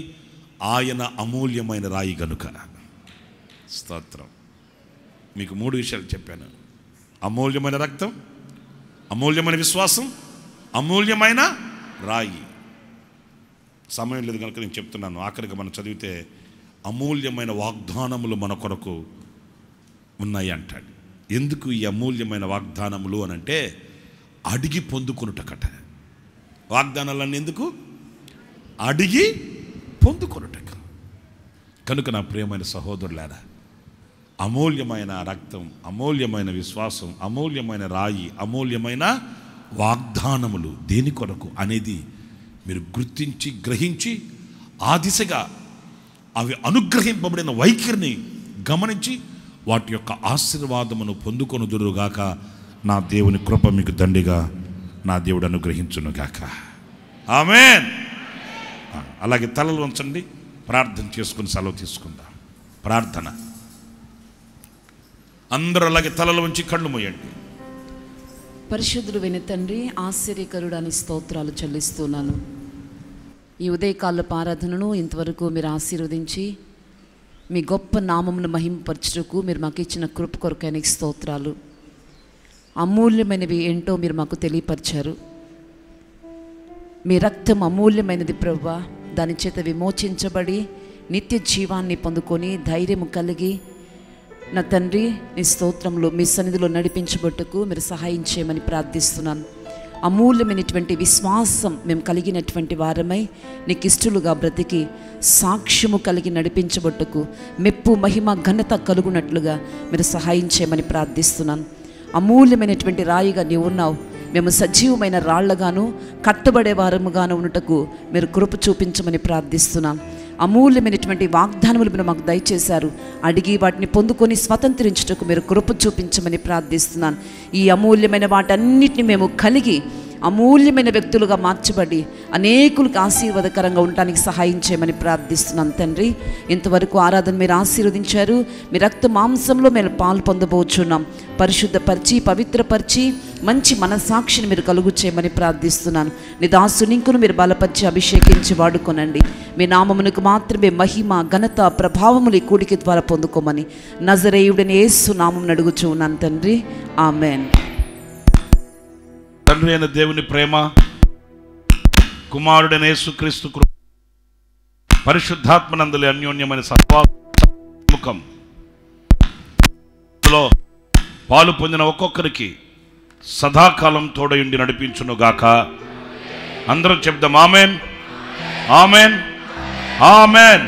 ఆయన అమూల్యమైన రాయి కనుక స్తోత్రం మీకు మూడు విషయాలు చెప్పాను అమూల్యమైన రక్తం అమూల్యమైన విశ్వాసం అమూల్యమైన రాయి సమయం లేదు కనుక నేను చెప్తున్నాను ఆఖరికి మనం చదివితే అమూల్యమైన వాగ్దానములు మన కొరకు ఉన్నాయి అంటాడు ఎందుకు ఈ అమూల్యమైన వాగ్దానములు అని అంటే అడిగి పొందుకొనుటకట వాగ్దానాలన్నీ ఎందుకు అడిగి పొందుకొనుటక కనుక నా ప్రియమైన సహోదరులారా అమూల్యమైన రక్తం అమూల్యమైన విశ్వాసం అమూల్యమైన రాయి అమూల్యమైన వాగ్దానములు దేని కొరకు అనేది మీరు గుర్తించి గ్రహించి ఆ దిశగా అవి అనుగ్రహింపబడిన వైఖరిని గమనించి వాటి యొక్క ఆశీర్వాదమును పొందుకొనుదురుగాక నా దేవుని కృప మీకు దండిగా నా దేవుడు అనుగ్రహించునుగాక ఆమెన్ అలాగే తలలు ఉంచండి ప్రార్థన చేసుకుని సెలవు తీసుకుందాం ప్రార్థన అందరూ అలాగే తలలు ఉంచి కళ్ళు మోయండి పరిశుద్ధుడు విని తండ్రి ఆశ్చర్యకరుడని స్తోత్రాలు చెల్లిస్తున్నాను ఈ ఉదయకాల ఆరాధనను ఇంతవరకు మీరు ఆశీర్వదించి మీ గొప్ప నామమును మహింపరచుటకు మీరు మాకు ఇచ్చిన కృప కొరకైన స్తోత్రాలు అమూల్యమైనవి ఏంటో మీరు మాకు తెలియపరిచారు మీ రక్తం అమూల్యమైనది ప్రభా దాని చేత విమోచించబడి నిత్య జీవాన్ని పొందుకొని ధైర్యం కలిగి నా తండ్రి నీ స్తోత్రంలో మీ సన్నిధిలో నడిపించబట్టుకు మీరు సహాయం చేయమని ప్రార్థిస్తున్నాను అమూల్యమైనటువంటి విశ్వాసం మేము కలిగినటువంటి వారమై నీకు ఇష్టలుగా బ్రతికి సాక్ష్యము కలిగి నడిపించబట్టుకు మెప్పు మహిమ ఘనత కలుగునట్లుగా మీరు సహాయం చేయమని ప్రార్థిస్తున్నాను అమూల్యమైనటువంటి రాయిగా నీవు ఉన్నావు మేము సజీవమైన రాళ్లగాను కట్టబడే వారముగాను ఉన్నటకు మీరు కృప చూపించమని ప్రార్థిస్తున్నాను అమూల్యమైనటువంటి వాగ్దానములు మీరు మాకు దయచేశారు అడిగి వాటిని పొందుకొని స్వతంత్రించుటకు మీరు కృప చూపించమని ప్రార్థిస్తున్నాను ఈ అమూల్యమైన వాటన్నిటిని మేము కలిగి అమూల్యమైన వ్యక్తులుగా మార్చబడి అనేకులకు ఆశీర్వాదకరంగా ఉండటానికి సహాయం చేయమని ప్రార్థిస్తున్నాను తండ్రి ఇంతవరకు ఆరాధన మీరు ఆశీర్వదించారు మీ రక్త మాంసంలో మేము పాలు పొందబోచున్నాం పరిశుద్ధపరిచి పవిత్రపరిచి మంచి మనసాక్షిని మీరు కలుగు చేయమని ప్రార్థిస్తున్నాను నీ దాసునింకును మీరు బలపరిచి అభిషేకించి వాడుకోనండి మీ నామమునకు మాత్రమే మహిమ ఘనత ప్రభావములు ఈ కూడికి ద్వారా పొందుకోమని నజరేయుడిని ఏసు నామం అడుగుచూ ఉన్నాను తండ్రి ఆమెన్ తండ్రి అయిన దేవుని ప్రేమ కుమారుడైన యేసుక్రీస్తు కృ పరిశుద్ధాత్మనందులు అన్యోన్యమైన సత్వాముఖం పాలు పొందిన ఒక్కొక్కరికి సదాకాలం తోడయుండి నడిపించును గాక అందరూ చెప్దాం ఆమెన్ ఆమెన్ ఆమెన్